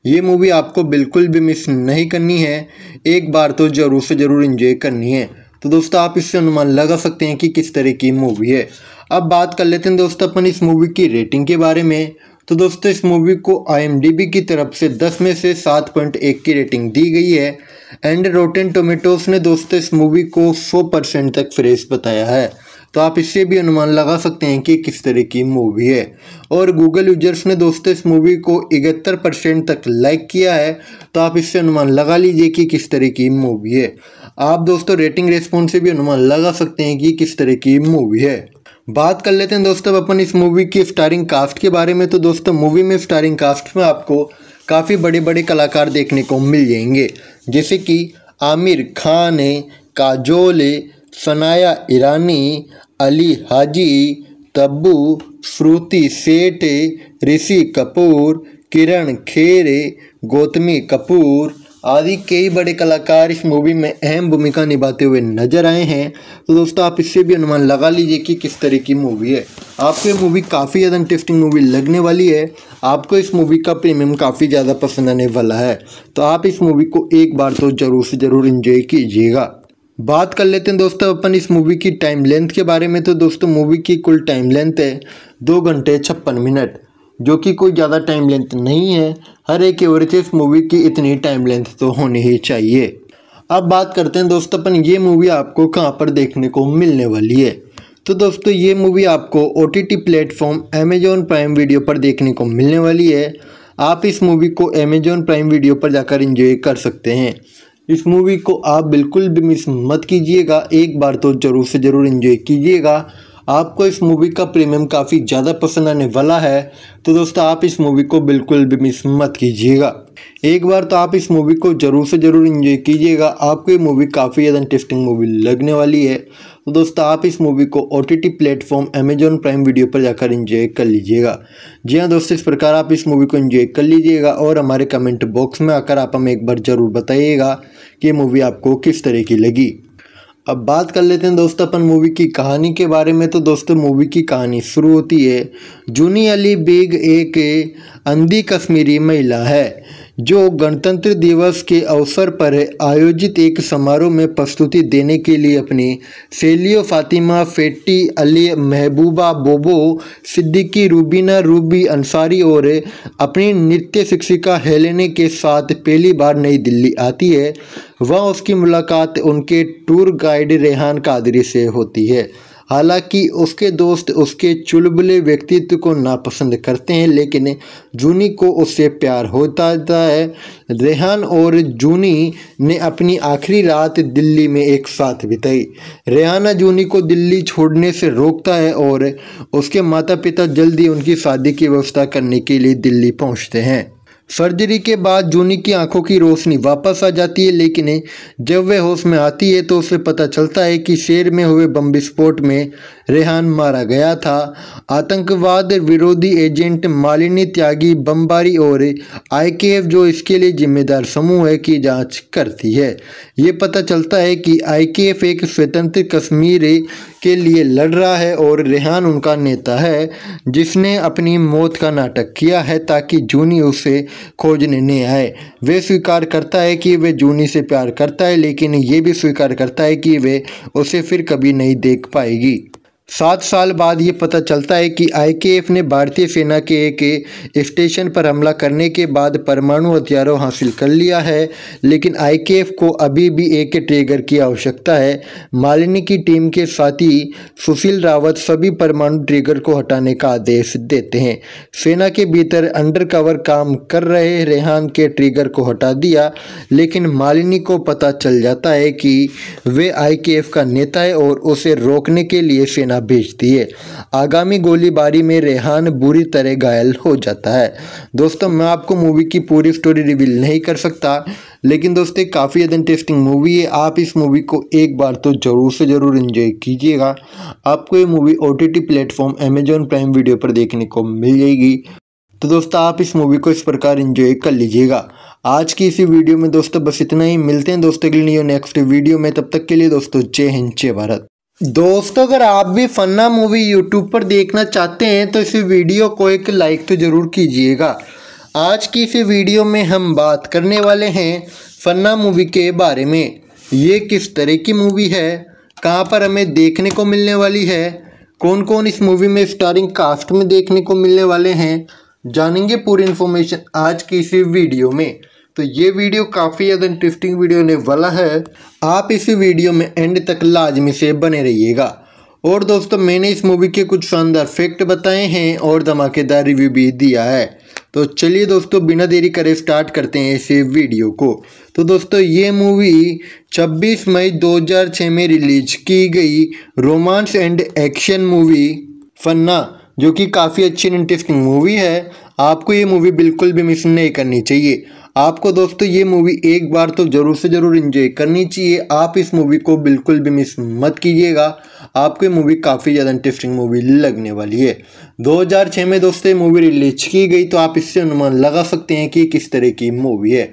ये मूवी आपको बिल्कुल भी मिस नहीं करनी है एक बार तो ज़रूर से ज़रूर इन्जॉय करनी है तो दोस्तों आप इससे अनुमान लगा सकते हैं कि किस तरह की मूवी है अब बात कर लेते हैं दोस्तों अपन इस मूवी की रेटिंग के बारे में तो दोस्तों इस मूवी को आई की तरफ से 10 में से 7.1 की रेटिंग दी गई है एंड रोटेन टोमेटोज ने दोस्तों इस मूवी को 100 परसेंट तक फ्रेश बताया है तो आप इससे भी अनुमान लगा सकते हैं कि किस तरह की मूवी है और गूगल यूजर्स ने दोस्तों इस मूवी को इकहत्तर परसेंट तक लाइक किया है तो आप इससे अनुमान लगा लीजिए कि किस तरह की मूवी है आप दोस्तों रेटिंग रेस्पॉन्स से भी अनुमान लगा सकते हैं कि किस तरह की मूवी है बात कर लेते हैं दोस्तों अपन इस मूवी की स्टारिंग कास्ट के बारे में तो दोस्तों मूवी में स्टारिंग कास्ट में आपको काफ़ी बड़े बड़े कलाकार देखने को मिल जाएंगे जैसे कि आमिर खान है काजोल है सनाया ईरानी अली हाजी तब्बू श्रुति सेठ ऋषि कपूर किरण खेर गौतमी कपूर आदि कई बड़े कलाकार इस मूवी में अहम भूमिका निभाते हुए नजर आए हैं तो दोस्तों आप इससे भी अनुमान लगा लीजिए कि किस तरह की मूवी है आपको ये मूवी काफ़ी ज़्यादा इंटरेस्टिंग मूवी लगने वाली है आपको इस मूवी का प्रीमियम काफ़ी ज़्यादा पसंद आने वाला है तो आप इस मूवी को एक बार तो ज़रूर से ज़रूर इन्जॉय कीजिएगा बात कर लेते हैं दोस्तों अपन इस मूवी की टाइम लेंथ के बारे में तो दोस्तों मूवी की कुल टाइम लेंथ है दो घंटे छप्पन मिनट जो कि कोई ज़्यादा टाइम लेंथ नहीं है हर एक एवरेज इस मूवी की इतनी टाइम लेंथ तो होनी ही चाहिए अब बात करते हैं दोस्तों अपन ये मूवी आपको कहाँ पर देखने को मिलने वाली है तो दोस्तों ये मूवी आपको O T T platform Amazon Prime video पर देखने को मिलने वाली है आप इस मूवी को अमेजोन प्राइम वीडियो पर जाकर इंजॉय कर सकते हैं इस मूवी को आप बिल्कुल भी मिस मत कीजिएगा एक बार तो ज़रूर से ज़रूर इन्जॉय कीजिएगा आपको इस मूवी का प्रीमियम काफ़ी ज़्यादा पसंद आने वाला है तो दोस्तों आप इस मूवी को बिल्कुल भी मिस मत कीजिएगा एक बार तो आप इस मूवी को ज़रूर से ज़रूर इन्जॉय कीजिएगा आपको ये मूवी काफ़ी ज़्यादा इंटरेस्टिंग मूवी लगने वाली है तो दोस्तों आप इस मूवी को O T T platform Amazon Prime video पर जाकर इंजॉय कर लीजिएगा जी हाँ दोस्तों इस प्रकार आप इस मूवी को इंजॉय कर लीजिएगा और हमारे कमेंट बॉक्स में आकर आप हमें एक बार ज़रूर बताइएगा कि मूवी आपको किस तरह की लगी अब बात कर लेते हैं दोस्तों अपन मूवी की कहानी के बारे में तो दोस्तों मूवी की कहानी शुरू होती है जूनी अली बेग एक अंधी कश्मीरी महिला है जो गणतंत्र दिवस के अवसर पर आयोजित एक समारोह में प्रस्तुति देने के लिए अपनी सेलियो फातिमा फेटी अली महबूबा बोबो सिद्दीकी रूबीना रूबी अंसारी और अपनी नृत्य शिक्षिका हेलेने के साथ पहली बार नई दिल्ली आती है वह उसकी मुलाकात उनके टूर गाइड रेहान कादरी से होती है हालांकि उसके दोस्त उसके चुलबुले व्यक्तित्व को नापसंद करते हैं लेकिन जूनी को उससे प्यार होता है रेहान और जूनी ने अपनी आखिरी रात दिल्ली में एक साथ बिताई रेहाना जूनी को दिल्ली छोड़ने से रोकता है और उसके माता पिता जल्दी उनकी शादी की व्यवस्था करने के लिए दिल्ली पहुँचते हैं सर्जरी के बाद जूनी की आंखों की रोशनी वापस आ जाती है लेकिन जब वह होश में आती है तो उसे पता चलता है कि शेर में हुए बम विस्फोट में रेहान मारा गया था आतंकवाद विरोधी एजेंट मालिनी त्यागी बमबारी और आईकेएफ जो इसके लिए जिम्मेदार समूह है की जांच करती है ये पता चलता है कि आईकेएफ एक स्वतंत्र कश्मीर के लिए लड़ रहा है और रेहान उनका नेता है जिसने अपनी मौत का नाटक किया है ताकि जूनी उसे खोजने नहीं आए वे स्वीकार करता है कि वे जूनी से प्यार करता है लेकिन ये भी स्वीकार करता है कि वे उसे फिर कभी नहीं देख पाएगी सात साल बाद ये पता चलता है कि आईकेएफ ने भारतीय सेना के एक स्टेशन पर हमला करने के बाद परमाणु हथियारों हासिल कर लिया है लेकिन आईकेएफ को अभी भी एक ट्रेगर की आवश्यकता है मालिनी की टीम के साथी सुशील रावत सभी परमाणु ट्रेगर को हटाने का आदेश देते हैं सेना के भीतर अंडरकवर काम कर रहे रेहान के ट्रेगर को हटा दिया लेकिन मालिनी को पता चल जाता है कि वे आई का नेता है और उसे रोकने के लिए सेना सेना भेज दिए आगामी गोलीबारी में रेहान बुरी तरह घायल हो जाता है दोस्तों मैं आपको मूवी की पूरी स्टोरी रिवील नहीं कर सकता लेकिन दोस्तों काफ़ी ज़्यादा इंटरेस्टिंग मूवी है आप इस मूवी को एक बार तो ज़रूर से ज़रूर इन्जॉय कीजिएगा आपको ये movie O T T platform Amazon Prime video पर देखने को मिल जाएगी तो दोस्तों आप इस मूवी को इस प्रकार इन्जॉय कर लीजिएगा आज की इसी वीडियो में दोस्तों बस इतना ही मिलते हैं दोस्तों के लिए नेक्स्ट वीडियो में तब तक के लिए दोस्तों जय हिंद जय भारत दोस्तों अगर आप भी फन्ना मूवी यूट्यूब पर देखना चाहते हैं तो इस वीडियो को एक लाइक तो ज़रूर कीजिएगा आज की इस वीडियो में हम बात करने वाले हैं फन्ना मूवी के बारे में ये किस तरह की मूवी है कहाँ पर हमें देखने को मिलने वाली है कौन कौन इस मूवी में स्टारिंग कास्ट में देखने को मिलने वाले हैं जानेंगे पूरी इन्फॉर्मेशन आज की इस वीडियो में तो ये वीडियो काफ़ी ज़्यादा इंटरेस्टिंग वीडियो होने वाला है आप इसी वीडियो में एंड तक लाजमी से बने रहिएगा और दोस्तों मैंने इस मूवी के कुछ शानदार फैक्ट बताए हैं और धमाकेदार रिव्यू भी दिया है तो चलिए दोस्तों बिना देरी करे स्टार्ट करते हैं इस वीडियो को तो दोस्तों ये मूवी 26 मई 2006 में रिलीज की गई romance and action movie Fanaa जो कि काफ़ी अच्छी इंटरेस्टिंग मूवी है आपको ये मूवी बिल्कुल भी मिस नहीं करनी चाहिए आपको दोस्तों ये मूवी एक बार तो ज़रूर से ज़रूर इंजॉय करनी चाहिए आप इस मूवी को बिल्कुल भी मिस मत कीजिएगा आपको मूवी काफ़ी ज़्यादा इंटरेस्टिंग मूवी लगने वाली है 2006 में दोस्तों मूवी रिलीज की गई तो आप इससे अनुमान लगा सकते हैं कि किस तरह की मूवी है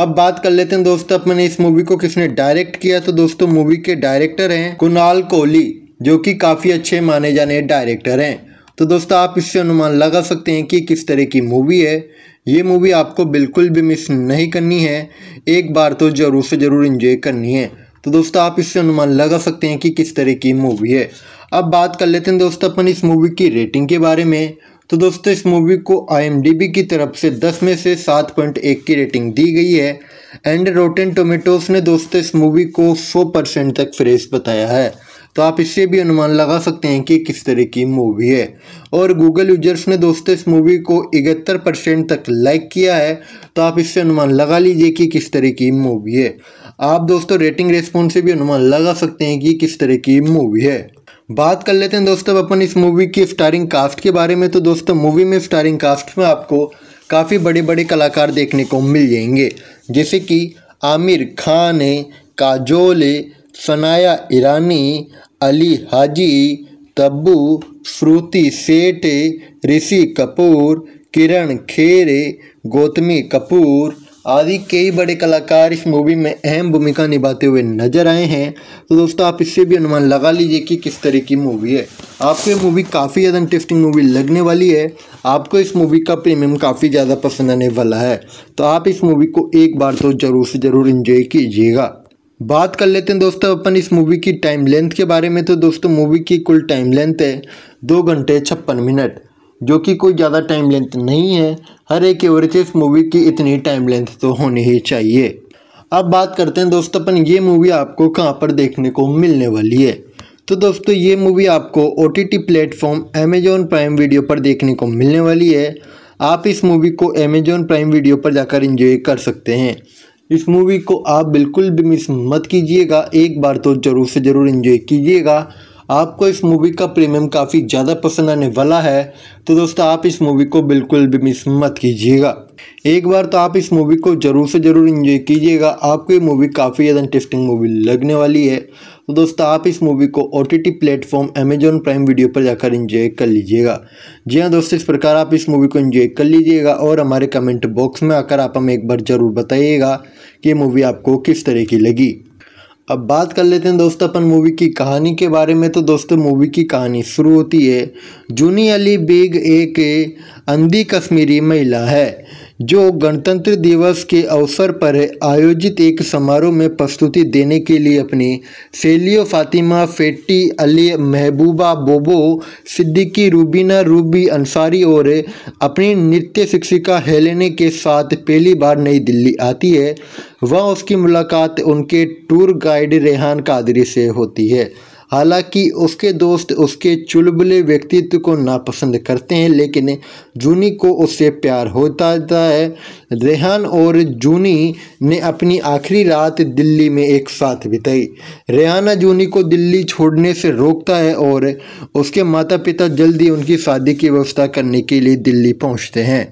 अब बात कर लेते हैं दोस्तों अपने इस मूवी को किसने डायरेक्ट किया तो दोस्तों मूवी के डायरेक्टर हैं कुणाल कोहली जो कि काफ़ी अच्छे माने जाने डायरेक्टर हैं तो दोस्तों आप इससे अनुमान लगा सकते हैं कि किस तरह की मूवी है ये मूवी आपको बिल्कुल भी मिस नहीं करनी है एक बार तो ज़रूर से ज़रूर इन्जॉय करनी है तो दोस्तों आप इससे अनुमान लगा सकते हैं कि किस तरह की मूवी है अब बात कर लेते हैं दोस्तों अपन इस मूवी की रेटिंग के बारे में तो दोस्तों इस मूवी को आई की तरफ से 10 में से 7.1 की रेटिंग दी गई है एंड रोटेन टोमेटोज ने दोस्तों इस मूवी को 100 परसेंट तक फ्रेश बताया है तो आप इससे भी अनुमान लगा सकते हैं कि किस तरह की मूवी है और गूगल यूजर्स ने दोस्तों इस मूवी को इकहत्तर परसेंट तक लाइक किया है तो आप इससे अनुमान लगा लीजिए कि किस तरह की मूवी है आप दोस्तों रेटिंग रेस्पॉन्स से भी अनुमान लगा सकते हैं कि किस तरह की मूवी है बात कर लेते हैं दोस्तों अपन इस मूवी की स्टारिंग कास्ट के बारे में तो दोस्तों मूवी में स्टारिंग कास्ट में आपको काफ़ी बड़े बड़े कलाकार देखने को मिल जाएंगे जैसे कि आमिर खान है काजोल सनाया ईरानी अली हाजी तब्बू श्रुति सेठ ऋषि कपूर किरण खेर गौतमी कपूर आदि कई बड़े कलाकार इस मूवी में अहम भूमिका निभाते हुए नजर आए हैं तो दोस्तों आप इससे भी अनुमान लगा लीजिए कि किस तरह की मूवी है आपको ये मूवी काफ़ी ज़्यादा इंटरेस्टिंग मूवी लगने वाली है आपको इस मूवी का प्रीमियम काफ़ी ज़्यादा पसंद आने वाला है तो आप इस मूवी को एक बार तो ज़रूर से ज़रूर इन्जॉय कीजिएगा बात कर लेते हैं दोस्तों अपन इस मूवी की टाइम लेंथ के बारे में तो दोस्तों मूवी की कुल टाइम लेंथ है दो घंटे छप्पन मिनट जो कि कोई ज़्यादा टाइम लेंथ नहीं है हर एक एवरेज मूवी की इतनी टाइम लेंथ तो होनी ही चाहिए अब बात करते हैं दोस्तों अपन ये मूवी आपको कहाँ पर देखने को मिलने वाली है तो दोस्तों ये मूवी आपको O T T platform Amazon Prime video पर देखने को मिलने वाली है आप इस मूवी को अमेजोन प्राइम वीडियो पर जाकर इंजॉय कर सकते हैं इस मूवी को आप बिल्कुल भी मिस मत कीजिएगा एक बार तो ज़रूर से ज़रूर इन्जॉय कीजिएगा आपको इस मूवी का प्रीमियम काफ़ी ज़्यादा पसंद आने वाला है तो दोस्तों आप इस मूवी को बिल्कुल भी मिस मत कीजिएगा एक बार तो आप इस मूवी को ज़रूर से ज़रूर इन्जॉय कीजिएगा आपको ये मूवी काफ़ी ज़्यादा इंटरेस्टिंग मूवी लगने वाली है तो दोस्तों आप इस मूवी को O T T platform Amazon Prime video पर जाकर इंजॉय कर लीजिएगा जी हाँ दोस्तों इस प्रकार आप इस मूवी को इंजॉय कर लीजिएगा और हमारे कमेंट बॉक्स में आकर आप हमें एक बार ज़रूर बताइएगा कि मूवी आपको किस तरह की लगी अब बात कर लेते हैं दोस्तों अपन मूवी की कहानी के बारे में तो दोस्तों मूवी की कहानी शुरू होती है जूनी अली बेग एक अंधी कश्मीरी महिला है जो गणतंत्र दिवस के अवसर पर आयोजित एक समारोह में प्रस्तुति देने के लिए अपनी सेलियो फातिमा फेटी अली महबूबा बोबो सिद्दीकी रूबीना रूबी अंसारी और अपनी नृत्य शिक्षिका हेलेने के साथ पहली बार नई दिल्ली आती है वह उसकी मुलाकात उनके टूर गाइड रेहान कादरी से होती है हालांकि उसके दोस्त उसके चुलबुले व्यक्तित्व को नापसंद करते हैं लेकिन जूनी को उससे प्यार होता है रेहान और जूनी ने अपनी आखिरी रात दिल्ली में एक साथ बिताई रेहाना जूनी को दिल्ली छोड़ने से रोकता है और उसके माता पिता जल्दी उनकी शादी की व्यवस्था करने के लिए दिल्ली पहुँचते हैं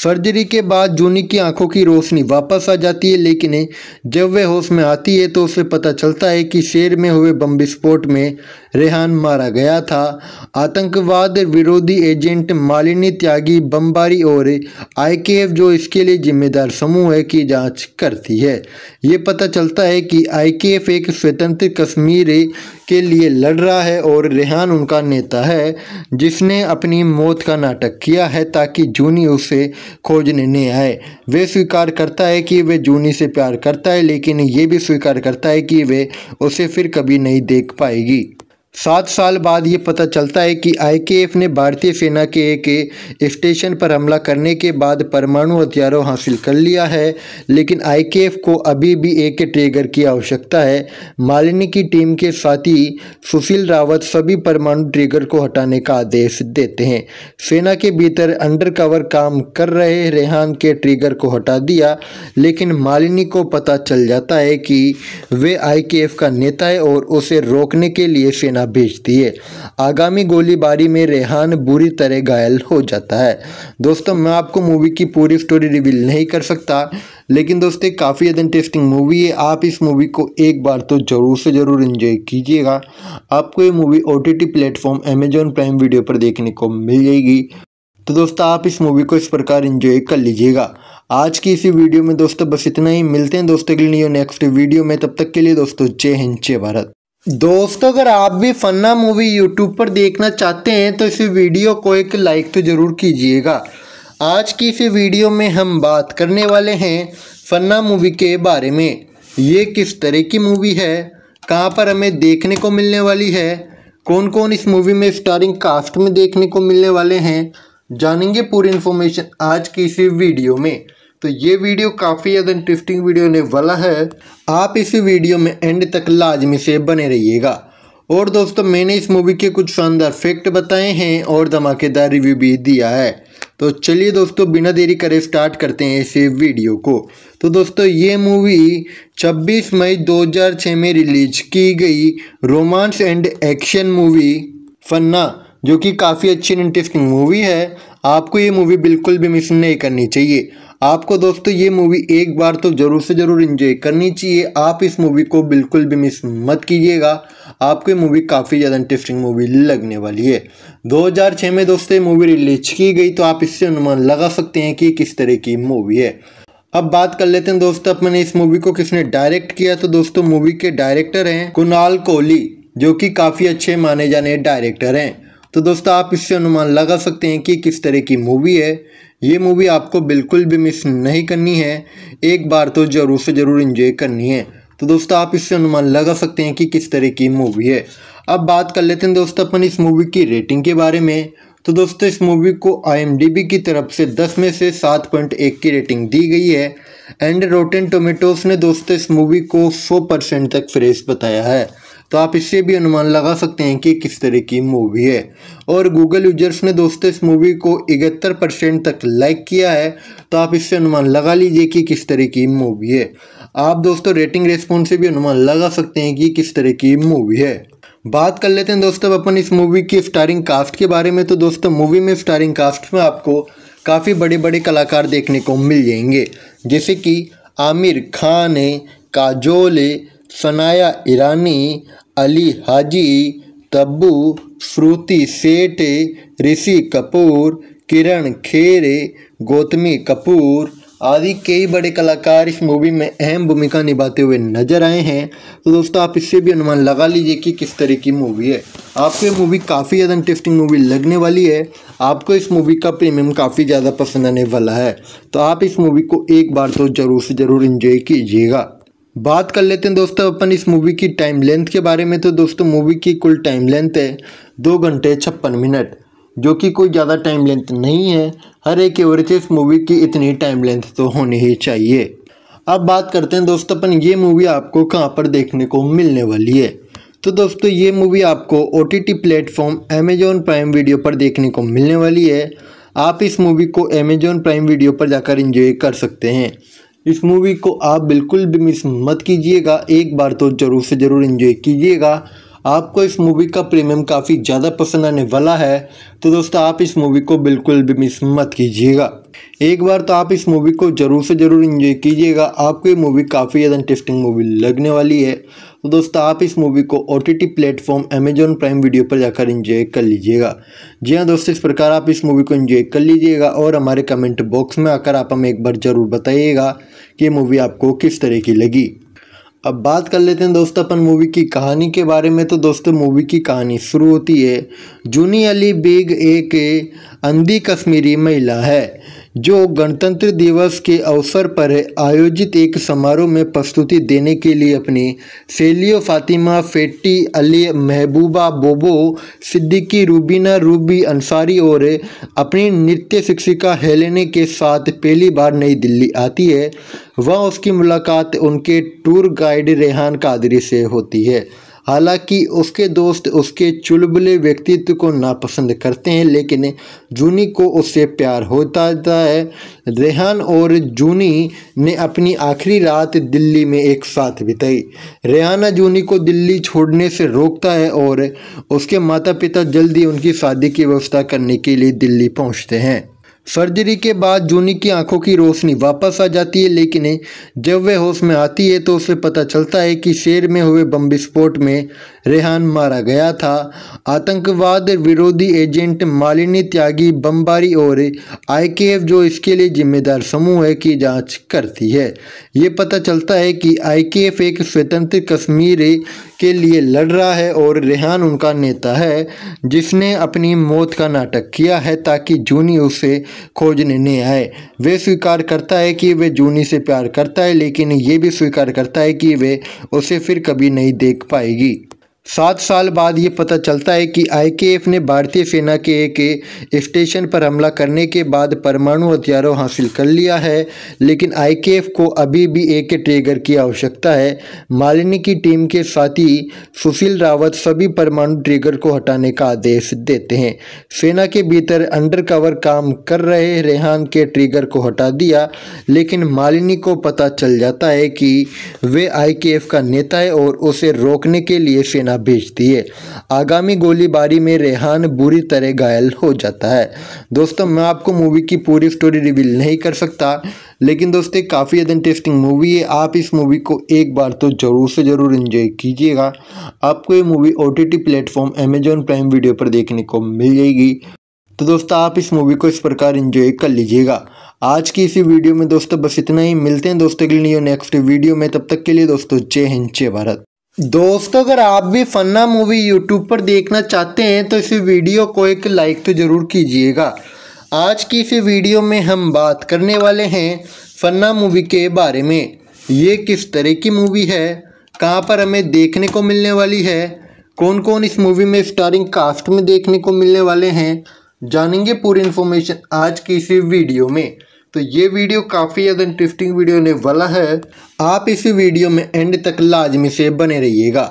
सर्जरी के बाद जूनी की आंखों की रोशनी वापस आ जाती है लेकिन जब वह होश में आती है तो उसे पता चलता है कि शेर में हुए बम विस्फोट में रेहान मारा गया था आतंकवाद विरोधी एजेंट मालिनी त्यागी बमबारी और आईकेएफ जो इसके लिए जिम्मेदार समूह है की जांच करती है ये पता चलता है कि आईकेएफ एक स्वतंत्र कश्मीर के लिए लड़ रहा है और रेहान उनका नेता है जिसने अपनी मौत का नाटक किया है ताकि जूनी उसे खोजने नहीं आए वे स्वीकार करता है कि वे जूनी से प्यार करता है लेकिन ये भी स्वीकार करता है कि वे उसे फिर कभी नहीं देख पाएगी सात साल बाद ये पता चलता है कि आईकेएफ ने भारतीय सेना के एक स्टेशन पर हमला करने के बाद परमाणु हथियारों हासिल कर लिया है लेकिन आईकेएफ को अभी भी एक ट्रेगर की आवश्यकता है मालिनी की टीम के साथी सुशील रावत सभी परमाणु ट्रेगर को हटाने का आदेश देते हैं सेना के भीतर अंडरकवर काम कर रहे रेहान के ट्रेगर को हटा दिया लेकिन मालिनी को पता चल जाता है कि वे आई का नेता है और उसे रोकने के लिए सेना सेना भेज दिए आगामी गोलीबारी में रेहान बुरी तरह घायल हो जाता है दोस्तों मैं आपको मूवी की पूरी स्टोरी रिवील नहीं कर सकता लेकिन दोस्तों काफ़ी ज़्यादा इंटरेस्टिंग मूवी है आप इस मूवी को एक बार तो ज़रूर से ज़रूर इन्जॉय कीजिएगा आपको ये movie O T T platform Amazon Prime video पर देखने को मिल जाएगी तो दोस्तों आप इस मूवी को इस प्रकार इन्जॉय कर लीजिएगा आज की इसी वीडियो में दोस्तों बस इतना ही मिलते हैं दोस्तों के लिए नेक्स्ट वीडियो में तब तक के लिए दोस्तों जय हिंद जय भारत दोस्तों अगर आप भी फन्ना मूवी यूट्यूब पर देखना चाहते हैं तो इस वीडियो को एक लाइक तो ज़रूर कीजिएगा आज की इस वीडियो में हम बात करने वाले हैं फन्ना मूवी के बारे में ये किस तरह की मूवी है कहाँ पर हमें देखने को मिलने वाली है कौन कौन इस मूवी में स्टारिंग कास्ट में देखने को मिलने वाले हैं जानेंगे पूरी इन्फॉर्मेशन आज की इस वीडियो में तो ये वीडियो काफ़ी ज़्यादा इंटरेस्टिंग वीडियो होने वाला है आप इस वीडियो में एंड तक लाजमी से बने रहिएगा और दोस्तों मैंने इस मूवी के कुछ शानदार फैक्ट बताए हैं और धमाकेदार रिव्यू भी दिया है तो चलिए दोस्तों बिना देरी करे स्टार्ट करते हैं इस वीडियो को तो दोस्तों ये मूवी 26 मई 2006 में रिलीज की गई romance and action movie Fanaa जो कि काफ़ी अच्छी इंटरेस्टिंग मूवी है आपको ये मूवी बिल्कुल भी मिस नहीं करनी चाहिए आपको दोस्तों ये मूवी एक बार तो ज़रूर से ज़रूर इन्जॉय करनी चाहिए आप इस मूवी को बिल्कुल भी मिस मत कीजिएगा आपको ये मूवी काफ़ी ज़्यादा इंटरेस्टिंग मूवी लगने वाली है 2006 में दोस्तों ये मूवी रिलीज की गई तो आप इससे अनुमान लगा सकते हैं कि किस तरह की मूवी है अब बात कर लेते हैं दोस्तों अपने इस मूवी को किसने डायरेक्ट किया तो दोस्तों मूवी के डायरेक्टर हैं कुणाल कोहली जो कि काफ़ी अच्छे माने जाने डायरेक्टर हैं तो दोस्तों आप इससे अनुमान लगा सकते हैं कि किस तरह की मूवी है ये मूवी आपको बिल्कुल भी मिस नहीं करनी है एक बार तो ज़रूर से ज़रूर इंजॉय करनी है तो दोस्तों आप इससे अनुमान लगा सकते हैं कि किस तरह की मूवी है अब बात कर लेते हैं दोस्तों अपन इस मूवी की रेटिंग के बारे में तो दोस्तों इस मूवी को आई की तरफ से दस में से एक की रेटिंग दी गई है एंड रोटेन टोमेटोज ने दोस्तों इस मूवी को सौ परसेंट तक फ्रेश बताया है तो आप इससे भी अनुमान लगा सकते हैं कि किस तरह की मूवी है और गूगल यूजर्स ने दोस्तों इस मूवी को इकहत्तर परसेंट तक लाइक किया है तो आप इससे अनुमान लगा लीजिए कि किस तरह की मूवी है आप दोस्तों रेटिंग रेस्पॉन्स से भी अनुमान लगा सकते हैं कि किस तरह की मूवी है बात कर लेते हैं दोस्तों अपन इस मूवी की स्टारिंग कास्ट के बारे में तो दोस्तों मूवी में स्टारिंग कास्ट में आपको काफ़ी बड़े बड़े कलाकार देखने को मिल जाएंगे जैसे कि आमिर खान है काजोल सनाया ईरानी अली हाजी तब्बू श्रुति सेठ ऋषि कपूर किरण खेर गौतमी कपूर आदि कई बड़े कलाकार इस मूवी में अहम भूमिका निभाते हुए नजर आए हैं तो दोस्तों आप इससे भी अनुमान लगा लीजिए कि किस तरह की मूवी है आपको ये मूवी काफ़ी ज़्यादा इंटरेस्टिंग मूवी लगने वाली है आपको इस मूवी का प्रीमियम काफ़ी ज़्यादा पसंद आने वाला है तो आप इस मूवी को एक बार तो ज़रूर से ज़रूर इन्जॉय कीजिएगा बात कर लेते हैं दोस्तों अपन इस मूवी की टाइम लेंथ के बारे में तो दोस्तों मूवी की कुल टाइम लेंथ है दो घंटे छप्पन मिनट जो कि कोई ज़्यादा टाइम लेंथ नहीं है हर एक एवरेज इस मूवी की इतनी टाइम लेंथ तो होनी ही चाहिए अब बात करते हैं दोस्तों अपन ये मूवी आपको कहाँ पर देखने को मिलने वाली है तो दोस्तों ये मूवी आपको O T T platform Amazon Prime video पर देखने को मिलने वाली है आप इस मूवी को अमेजोन प्राइम वीडियो पर जाकर इंजॉय कर सकते हैं इस मूवी को आप बिल्कुल भी मिस मत कीजिएगा एक बार तो ज़रूर से ज़रूर इन्जॉय कीजिएगा आपको इस मूवी का प्रीमियम काफ़ी ज़्यादा पसंद आने वाला है तो दोस्तों आप इस मूवी को बिल्कुल भी मिस मत कीजिएगा एक बार तो आप इस मूवी को ज़रूर से ज़रूर इन्जॉय कीजिएगा आपको ये मूवी काफ़ी ज़्यादा इंटरेस्टिंग मूवी लगने वाली है तो दोस्तों आप इस मूवी को O T T platform Amazon Prime video पर जाकर इंजॉय कर लीजिएगा जी हाँ दोस्तों इस प्रकार आप इस मूवी को इंजॉय कर लीजिएगा और हमारे कमेंट बॉक्स में आकर आप हमें एक बार ज़रूर बताइएगा कि मूवी आपको किस तरह की लगी अब बात कर लेते हैं दोस्तों अपन मूवी की कहानी के बारे में तो दोस्तों मूवी की कहानी शुरू होती है जूनी अली बेग एक अंधी कश्मीरी महिला है जो गणतंत्र दिवस के अवसर पर आयोजित एक समारोह में प्रस्तुति देने के लिए अपनी सेलियो फातिमा फेट्टी अली महबूबा बोबो सिद्दीकी रूबीना रूबी अंसारी और अपनी नृत्य शिक्षिका हेलेने के साथ पहली बार नई दिल्ली आती है वह उसकी मुलाकात उनके टूर गाइड रेहान कादरी से होती है हालांकि उसके दोस्त उसके चुलबुले व्यक्तित्व को नापसंद करते हैं लेकिन जूनी को उससे प्यार होता है रेहान और जूनी ने अपनी आखिरी रात दिल्ली में एक साथ बिताई रेहाना जूनी को दिल्ली छोड़ने से रोकता है और उसके माता पिता जल्दी उनकी शादी की व्यवस्था करने के लिए दिल्ली पहुँचते हैं सर्जरी के बाद जूनी की आंखों की रोशनी वापस आ जाती है लेकिन जब वह होश में आती है तो उसे पता चलता है कि शेर में हुए बम विस्फोट में रेहान मारा गया था आतंकवाद विरोधी एजेंट मालिनी त्यागी बमबारी और आईकेएफ जो इसके लिए जिम्मेदार समूह है की जांच करती है ये पता चलता है कि आईकेएफ एक स्वतंत्र कश्मीर के लिए लड़ रहा है और रेहान उनका नेता है जिसने अपनी मौत का नाटक किया है ताकि जूनी उसे खोजने न आए वे स्वीकार करता है कि वे जूनी से प्यार करता है लेकिन ये भी स्वीकार करता है कि वे उसे फिर कभी नहीं देख पाएगी सात साल बाद ये पता चलता है कि आईकेएफ ने भारतीय सेना के एक स्टेशन पर हमला करने के बाद परमाणु हथियारों हासिल कर लिया है लेकिन आईकेएफ को अभी भी एक ट्रेगर की आवश्यकता है मालिनी की टीम के साथी सुशील रावत सभी परमाणु ट्रेगर को हटाने का आदेश देते हैं सेना के भीतर अंडरकवर काम कर रहे रेहान के ट्रेगर को हटा दिया लेकिन मालिनी को पता चल जाता है कि वे आई का नेता है और उसे रोकने के लिए सेना सेना भेजती है आगामी गोलीबारी में रेहान बुरी तरह घायल हो जाता है दोस्तों मैं आपको मूवी की पूरी स्टोरी रिवील नहीं कर सकता लेकिन दोस्तों काफ़ी ज़्यादा इंटरेस्टिंग मूवी है आप इस मूवी को एक बार तो ज़रूर से ज़रूर इन्जॉय कीजिएगा आपको ये movie O T T platform Amazon Prime video पर देखने को मिल जाएगी तो दोस्तों आप इस मूवी को इस प्रकार इन्जॉय कर लीजिएगा आज की इसी वीडियो में दोस्तों बस इतना ही मिलते हैं दोस्तों के लिए नेक्स्ट वीडियो में तब तक के लिए दोस्तों जय हिंद जय भारत दोस्तों अगर आप भी फन्ना मूवी यूट्यूब पर देखना चाहते हैं तो इस वीडियो को एक लाइक तो ज़रूर कीजिएगा आज की इस वीडियो में हम बात करने वाले हैं फन्ना मूवी के बारे में ये किस तरह की मूवी है कहाँ पर हमें देखने को मिलने वाली है कौन कौन इस मूवी में स्टारिंग कास्ट में देखने को मिलने वाले हैं जानेंगे पूरी इन्फॉर्मेशन आज की इस वीडियो में तो ये वीडियो काफ़ी ज़्यादा इंटरेस्टिंग वीडियो होने वाला है आप इस वीडियो में एंड तक लाजमी से बने रहिएगा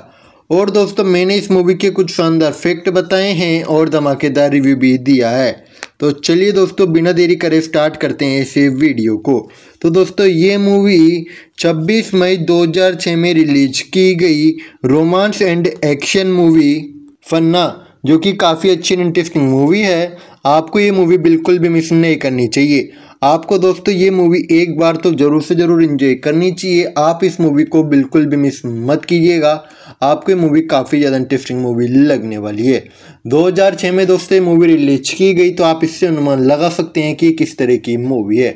और दोस्तों मैंने इस मूवी के कुछ शानदार फैक्ट बताए हैं और धमाकेदार रिव्यू भी दिया है तो चलिए दोस्तों बिना देरी करे स्टार्ट करते हैं इस वीडियो को तो दोस्तों ये मूवी 26 मई 2006 में रिलीज की गई romance and action movie Fanaa जो कि काफ़ी अच्छी इंटरेस्टिंग मूवी है आपको ये मूवी बिल्कुल भी मिस नहीं करनी चाहिए आपको दोस्तों ये मूवी एक बार तो ज़रूर से ज़रूर इंजॉय करनी चाहिए आप इस मूवी को बिल्कुल भी मिस मत कीजिएगा आपको मूवी काफ़ी ज़्यादा इंटरेस्टिंग मूवी लगने वाली है 2006 में दोस्तों ये मूवी रिलीज की गई तो आप इससे अनुमान लगा सकते हैं कि किस तरह की मूवी है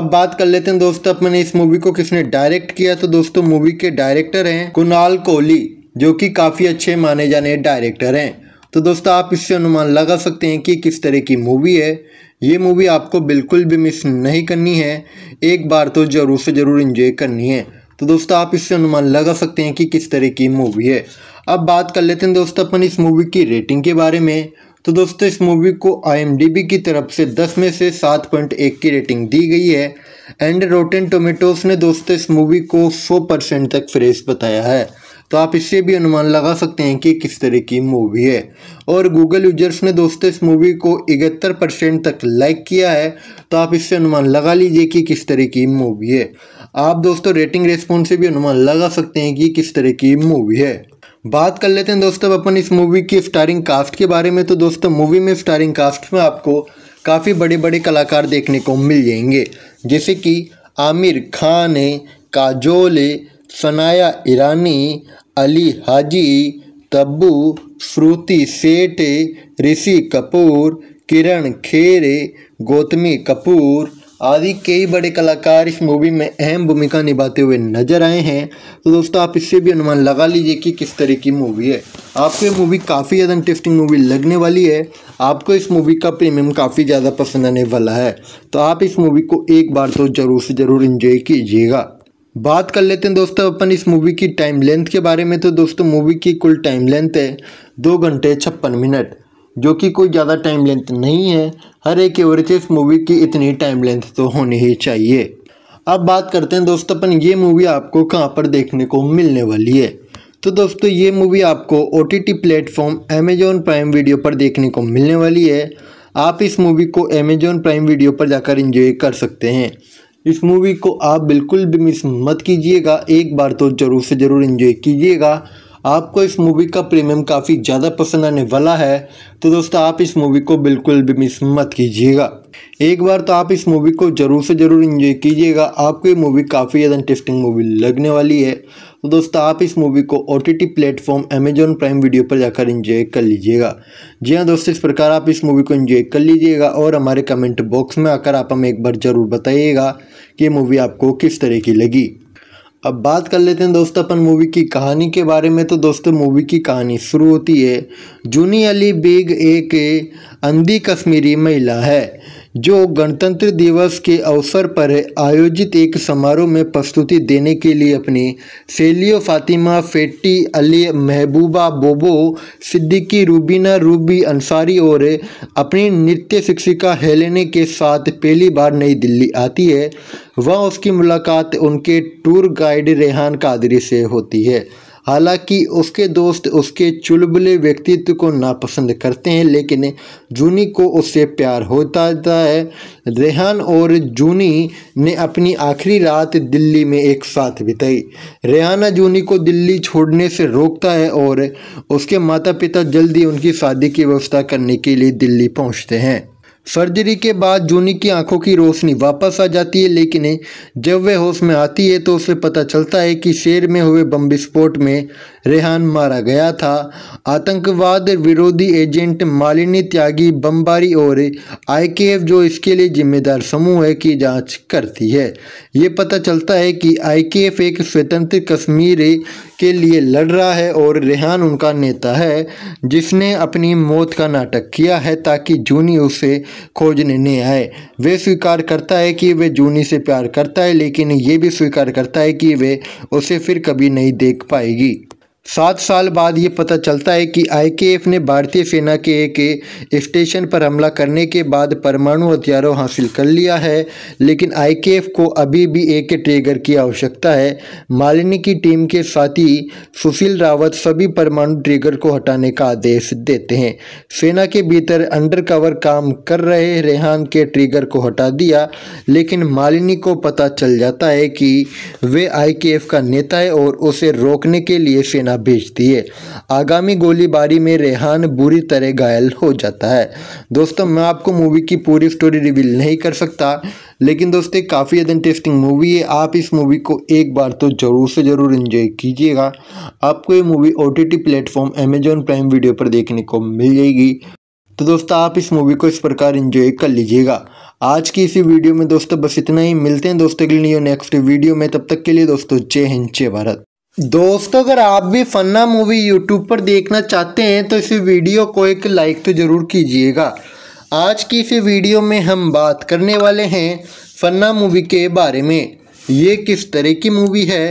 अब बात कर लेते हैं दोस्तों अपने इस मूवी को किसने डायरेक्ट किया तो दोस्तों मूवी के डायरेक्टर हैं कुणाल कोहली जो कि काफ़ी अच्छे माने जाने डायरेक्टर हैं तो दोस्तों आप इससे अनुमान लगा सकते हैं कि किस तरह की मूवी है ये मूवी आपको बिल्कुल भी मिस नहीं करनी है एक बार तो ज़रूर से ज़रूर इन्जॉय करनी है तो दोस्तों आप इससे अनुमान लगा सकते हैं कि किस तरह की मूवी है अब बात कर लेते हैं दोस्तों अपन इस मूवी की रेटिंग के बारे में तो दोस्तों इस मूवी को आई की तरफ से 10 में से 7.1 की रेटिंग दी गई है एंड रोटेन टोमेटोज़ ने दोस्तों इस मूवी को 100 परसेंट तक फ्रेश बताया है तो आप इससे भी अनुमान लगा सकते हैं कि किस तरह की मूवी है और गूगल यूजर्स ने दोस्तों इस मूवी को इकहत्तर परसेंट तक लाइक किया है तो आप इससे अनुमान लगा लीजिए कि किस तरह की मूवी है आप दोस्तों रेटिंग रेस्पॉन्स से भी अनुमान लगा सकते हैं कि किस तरह की मूवी है बात कर लेते हैं दोस्तों अपन इस मूवी की स्टारिंग कास्ट के बारे में तो दोस्तों मूवी में स्टारिंग कास्ट में आपको काफ़ी बड़े बड़े कलाकार देखने को मिल जाएंगे जैसे कि आमिर खान है काजोल है सनाया ईरानी अली हाजी तब्बू श्रुति सेठ ऋषि कपूर किरण खेर गौतमी कपूर आदि कई बड़े कलाकार इस मूवी में अहम भूमिका निभाते हुए नजर आए हैं तो दोस्तों आप इससे भी अनुमान लगा लीजिए कि किस तरह की मूवी है आपको ये मूवी काफ़ी ज़्यादा इंटरेस्टिंग मूवी लगने वाली है आपको इस मूवी का प्रीमियम काफ़ी ज़्यादा पसंद आने वाला है तो आप इस मूवी को एक बार तो ज़रूर से ज़रूर इन्जॉय कीजिएगा बात कर लेते हैं दोस्तों अपन इस मूवी की टाइम लेंथ के बारे में तो दोस्तों मूवी की कुल टाइम लेंथ है दो घंटे छप्पन मिनट जो कि कोई ज़्यादा टाइम लेंथ नहीं है हर एक एवरेज इस मूवी की इतनी टाइम लेंथ तो होनी ही चाहिए अब बात करते हैं दोस्तों अपन ये मूवी आपको कहाँ पर देखने को मिलने वाली है तो दोस्तों ये मूवी आपको O T T platform Amazon Prime video पर देखने को मिलने वाली है आप इस मूवी को अमेजोन प्राइम वीडियो पर जाकर इंजॉय कर सकते हैं इस मूवी को आप बिल्कुल भी मिस मत कीजिएगा एक बार तो ज़रूर से ज़रूर इन्जॉय कीजिएगा आपको इस मूवी का प्रीमियम काफ़ी ज़्यादा पसंद आने वाला है तो दोस्तों आप इस मूवी को बिल्कुल भी मिस मत कीजिएगा एक बार तो आप इस मूवी को ज़रूर से ज़रूर इन्जॉय कीजिएगा आपको ये मूवी काफ़ी ज़्यादा इंटरेस्टिंग मूवी लगने वाली है तो दोस्तों आप इस मूवी को O T T platform Amazon Prime video पर जाकर इन्जॉय कर लीजिएगा जी हाँ दोस्तों इस प्रकार आप इस मूवी को इन्जॉय कर लीजिएगा और हमारे कमेंट बॉक्स में आकर आप हमें एक बार ज़रूर बताइएगा कि मूवी आपको किस तरह की लगी अब बात कर लेते हैं दोस्तों अपन मूवी की कहानी के बारे में तो दोस्तों मूवी की कहानी शुरू होती है जूनी अली बेग एक अंधी कश्मीरी महिला है जो गणतंत्र दिवस के अवसर पर आयोजित एक समारोह में प्रस्तुति देने के लिए अपनी सेलियो फातिमा फेटी अली महबूबा बोबो सिद्दीकी रूबीना रूबी अंसारी और अपनी नृत्य शिक्षिका हेलेने के साथ पहली बार नई दिल्ली आती है वह उसकी मुलाकात उनके टूर गाइड रेहान कादरी से होती है हालांकि उसके दोस्त उसके चुलबुले व्यक्तित्व को नापसंद करते हैं लेकिन जूनी को उससे प्यार होता है रेहान और जूनी ने अपनी आखिरी रात दिल्ली में एक साथ बिताई रेहाना जूनी को दिल्ली छोड़ने से रोकता है और उसके माता पिता जल्दी उनकी शादी की व्यवस्था करने के लिए दिल्ली पहुँचते हैं सर्जरी के बाद जूनी की आंखों की रोशनी वापस आ जाती है लेकिन जब वह होश में आती है तो उसे पता चलता है कि शेर में हुए बम विस्फोट में रेहान मारा गया था आतंकवाद विरोधी एजेंट मालिनी त्यागी बमबारी और आईकेएफ जो इसके लिए जिम्मेदार समूह है की जांच करती है ये पता चलता है कि आईकेएफ एक स्वतंत्र कश्मीर के लिए लड़ रहा है और रेहान उनका नेता है जिसने अपनी मौत का नाटक किया है ताकि जूनी उसे खोजने नहीं आए वे स्वीकार करता है कि वे जूनी से प्यार करता है लेकिन ये भी स्वीकार करता है कि वे उसे फिर कभी नहीं देख पाएगी सात साल बाद ये पता चलता है कि आईकेएफ ने भारतीय सेना के एक स्टेशन पर हमला करने के बाद परमाणु हथियारों हासिल कर लिया है लेकिन आईकेएफ को अभी भी एक ट्रेगर की आवश्यकता है मालिनी की टीम के साथी सुशील रावत सभी परमाणु ट्रेगर को हटाने का आदेश देते हैं सेना के भीतर अंडरकवर काम कर रहे रेहान के ट्रेगर को हटा दिया लेकिन मालिनी को पता चल जाता है कि वे आई का नेता है और उसे रोकने के लिए सेना भेज दिए आगामी गोलीबारी में रेहान बुरी तरह घायल हो जाता है दोस्तों मैं आपको मूवी की पूरी स्टोरी रिवील नहीं कर सकता लेकिन दोस्तों काफ़ी ज़्यादा इंटरेस्टिंग मूवी है आप इस मूवी को एक बार तो ज़रूर से ज़रूर इन्जॉय कीजिएगा आपको ये movie O T T platform Amazon Prime video पर देखने को मिल जाएगी तो दोस्तों आप इस मूवी को इस प्रकार इन्जॉय कर लीजिएगा आज की इसी वीडियो में दोस्तों बस इतना ही मिलते हैं दोस्तों के लिए नेक्स्ट वीडियो में तब तक के लिए दोस्तों जय हिंद जय भारत दोस्तों अगर आप भी फन्ना मूवी यूट्यूब पर देखना चाहते हैं तो इस वीडियो को एक लाइक तो ज़रूर कीजिएगा आज की इस वीडियो में हम बात करने वाले हैं फन्ना मूवी के बारे में ये किस तरह की मूवी है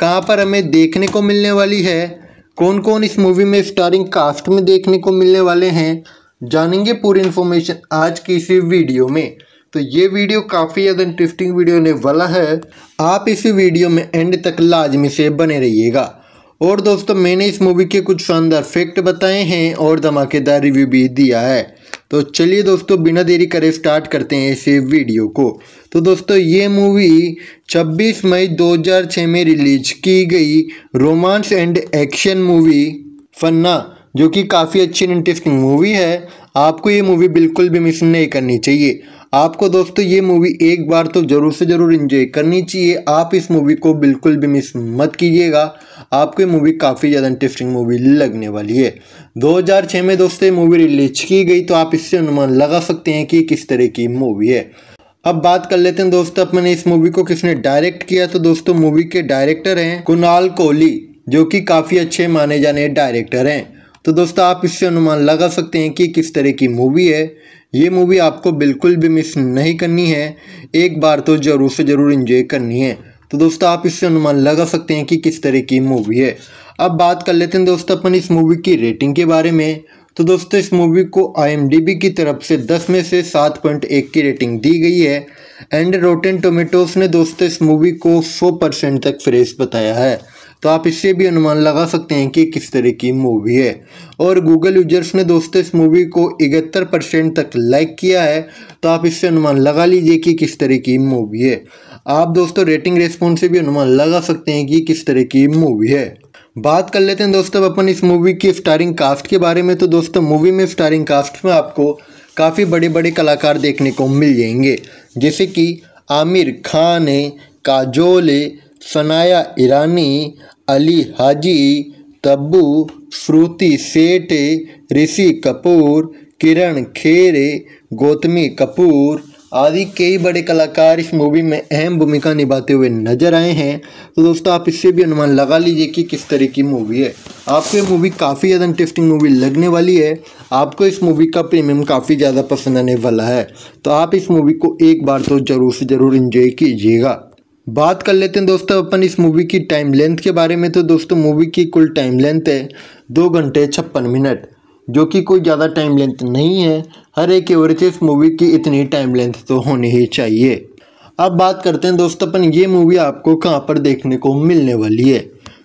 कहाँ पर हमें देखने को मिलने वाली है कौन कौन इस मूवी में स्टारिंग कास्ट में देखने को मिलने वाले हैं जानेंगे पूरी इन्फॉर्मेशन आज की इस वीडियो में तो ये वीडियो काफ़ी ज़्यादा इंटरेस्टिंग वीडियो होने वाला है आप इस वीडियो में एंड तक लाजमी से बने रहिएगा और दोस्तों मैंने इस मूवी के कुछ शानदार फैक्ट बताए हैं और धमाकेदार रिव्यू भी दिया है तो चलिए दोस्तों बिना देरी करे स्टार्ट करते हैं इस वीडियो को तो दोस्तों ये मूवी 26 मई 2006 में रिलीज की गई romance and action movie Fanaa जो कि काफ़ी अच्छी इंटरेस्टिंग मूवी है आपको ये मूवी बिल्कुल भी मिस नहीं करनी चाहिए आपको दोस्तों ये मूवी एक बार तो ज़रूर से ज़रूर इंजॉय करनी चाहिए आप इस मूवी को बिल्कुल भी मिस मत कीजिएगा आपको ये मूवी काफ़ी ज़्यादा इंटरेस्टिंग मूवी लगने वाली है 2006 में दोस्तों ये मूवी रिलीज की गई तो आप इससे अनुमान लगा सकते हैं कि किस तरह की मूवी है अब बात कर लेते हैं दोस्तों अपने इस मूवी को किसने डायरेक्ट किया तो दोस्तों मूवी के डायरेक्टर हैं कुणाल कोहली जो कि काफ़ी अच्छे माने जाने डायरेक्टर हैं तो दोस्तों आप इससे अनुमान लगा सकते हैं कि किस तरह की मूवी है ये मूवी आपको बिल्कुल भी मिस नहीं करनी है एक बार तो ज़रूर से ज़रूर इन्जॉय करनी है तो दोस्तों आप इससे अनुमान लगा सकते हैं कि किस तरह की मूवी है अब बात कर लेते हैं दोस्तों अपन इस मूवी की रेटिंग के बारे में तो दोस्तों इस मूवी को आई की तरफ से 10 में से 7.1 की रेटिंग दी गई है एंड रोटेन टोमेटोज ने दोस्तों इस मूवी को 100 परसेंट तक फ्रेश बताया है तो आप इससे भी अनुमान लगा सकते हैं कि किस तरह की मूवी है और गूगल यूजर्स ने दोस्तों इस मूवी को इकहत्तर परसेंट तक लाइक किया है तो आप इससे अनुमान लगा लीजिए कि किस तरह की मूवी है आप दोस्तों रेटिंग रेस्पॉन्स से भी अनुमान लगा सकते हैं कि किस तरह की मूवी है बात कर लेते हैं दोस्तों अपन इस मूवी की स्टारिंग कास्ट के बारे में तो दोस्तों मूवी में स्टारिंग कास्ट में आपको काफ़ी बड़े बड़े कलाकार देखने को मिल जाएंगे जैसे कि आमिर खान है काजोल है सनाया ईरानी अली हाजी तब्बू श्रुति सेठ ऋषि कपूर किरण खेर गौतमी कपूर आदि कई बड़े कलाकार इस मूवी में अहम भूमिका निभाते हुए नजर आए हैं तो दोस्तों आप इससे भी अनुमान लगा लीजिए कि किस तरह की मूवी है आपको ये मूवी काफ़ी ज़्यादा इंटरेस्टिंग मूवी लगने वाली है आपको इस मूवी का प्रीमियम काफ़ी ज़्यादा पसंद आने वाला है तो आप इस मूवी को एक बार तो ज़रूर से ज़रूर इन्जॉय कीजिएगा बात कर लेते हैं दोस्तों अपन इस मूवी की टाइम लेंथ के बारे में तो दोस्तों मूवी की कुल टाइम लेंथ है दो घंटे छप्पन मिनट जो कि कोई ज़्यादा टाइम लेंथ नहीं है हर एक एवरेज मूवी की इतनी टाइम लेंथ तो होनी ही चाहिए अब बात करते हैं दोस्तों अपन ये मूवी आपको कहाँ पर देखने को मिलने वाली है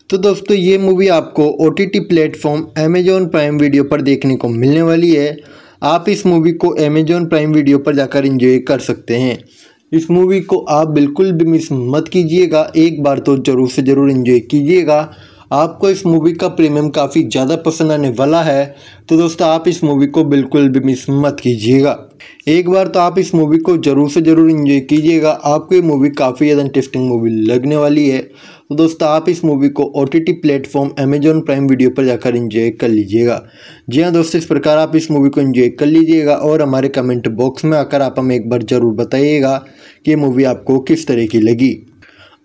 तो दोस्तों ये मूवी आपको O T T platform Amazon Prime video पर देखने को मिलने वाली है आप इस मूवी को अमेजोन प्राइम वीडियो पर जाकर इंजॉय कर सकते हैं इस मूवी को आप बिल्कुल भी मिस मत कीजिएगा एक बार तो ज़रूर से ज़रूर इन्जॉय कीजिएगा आपको इस मूवी का प्रीमियम काफ़ी ज़्यादा पसंद आने वाला है तो दोस्तों आप इस मूवी को बिल्कुल भी मिस मत कीजिएगा एक बार तो आप इस मूवी को ज़रूर से ज़रूर इन्जॉय कीजिएगा आपको ये मूवी काफ़ी ज़्यादा इंटरेस्टिंग मूवी लगने वाली है तो दोस्तों आप इस मूवी को O T T platform Amazon Prime video पर जाकर इंजॉय कर लीजिएगा जी हाँ दोस्तों इस प्रकार आप इस मूवी को इंजॉय कर लीजिएगा और हमारे कमेंट बॉक्स में आकर आप हमें एक बार ज़रूर बताइएगा कि मूवी आपको किस तरह की लगी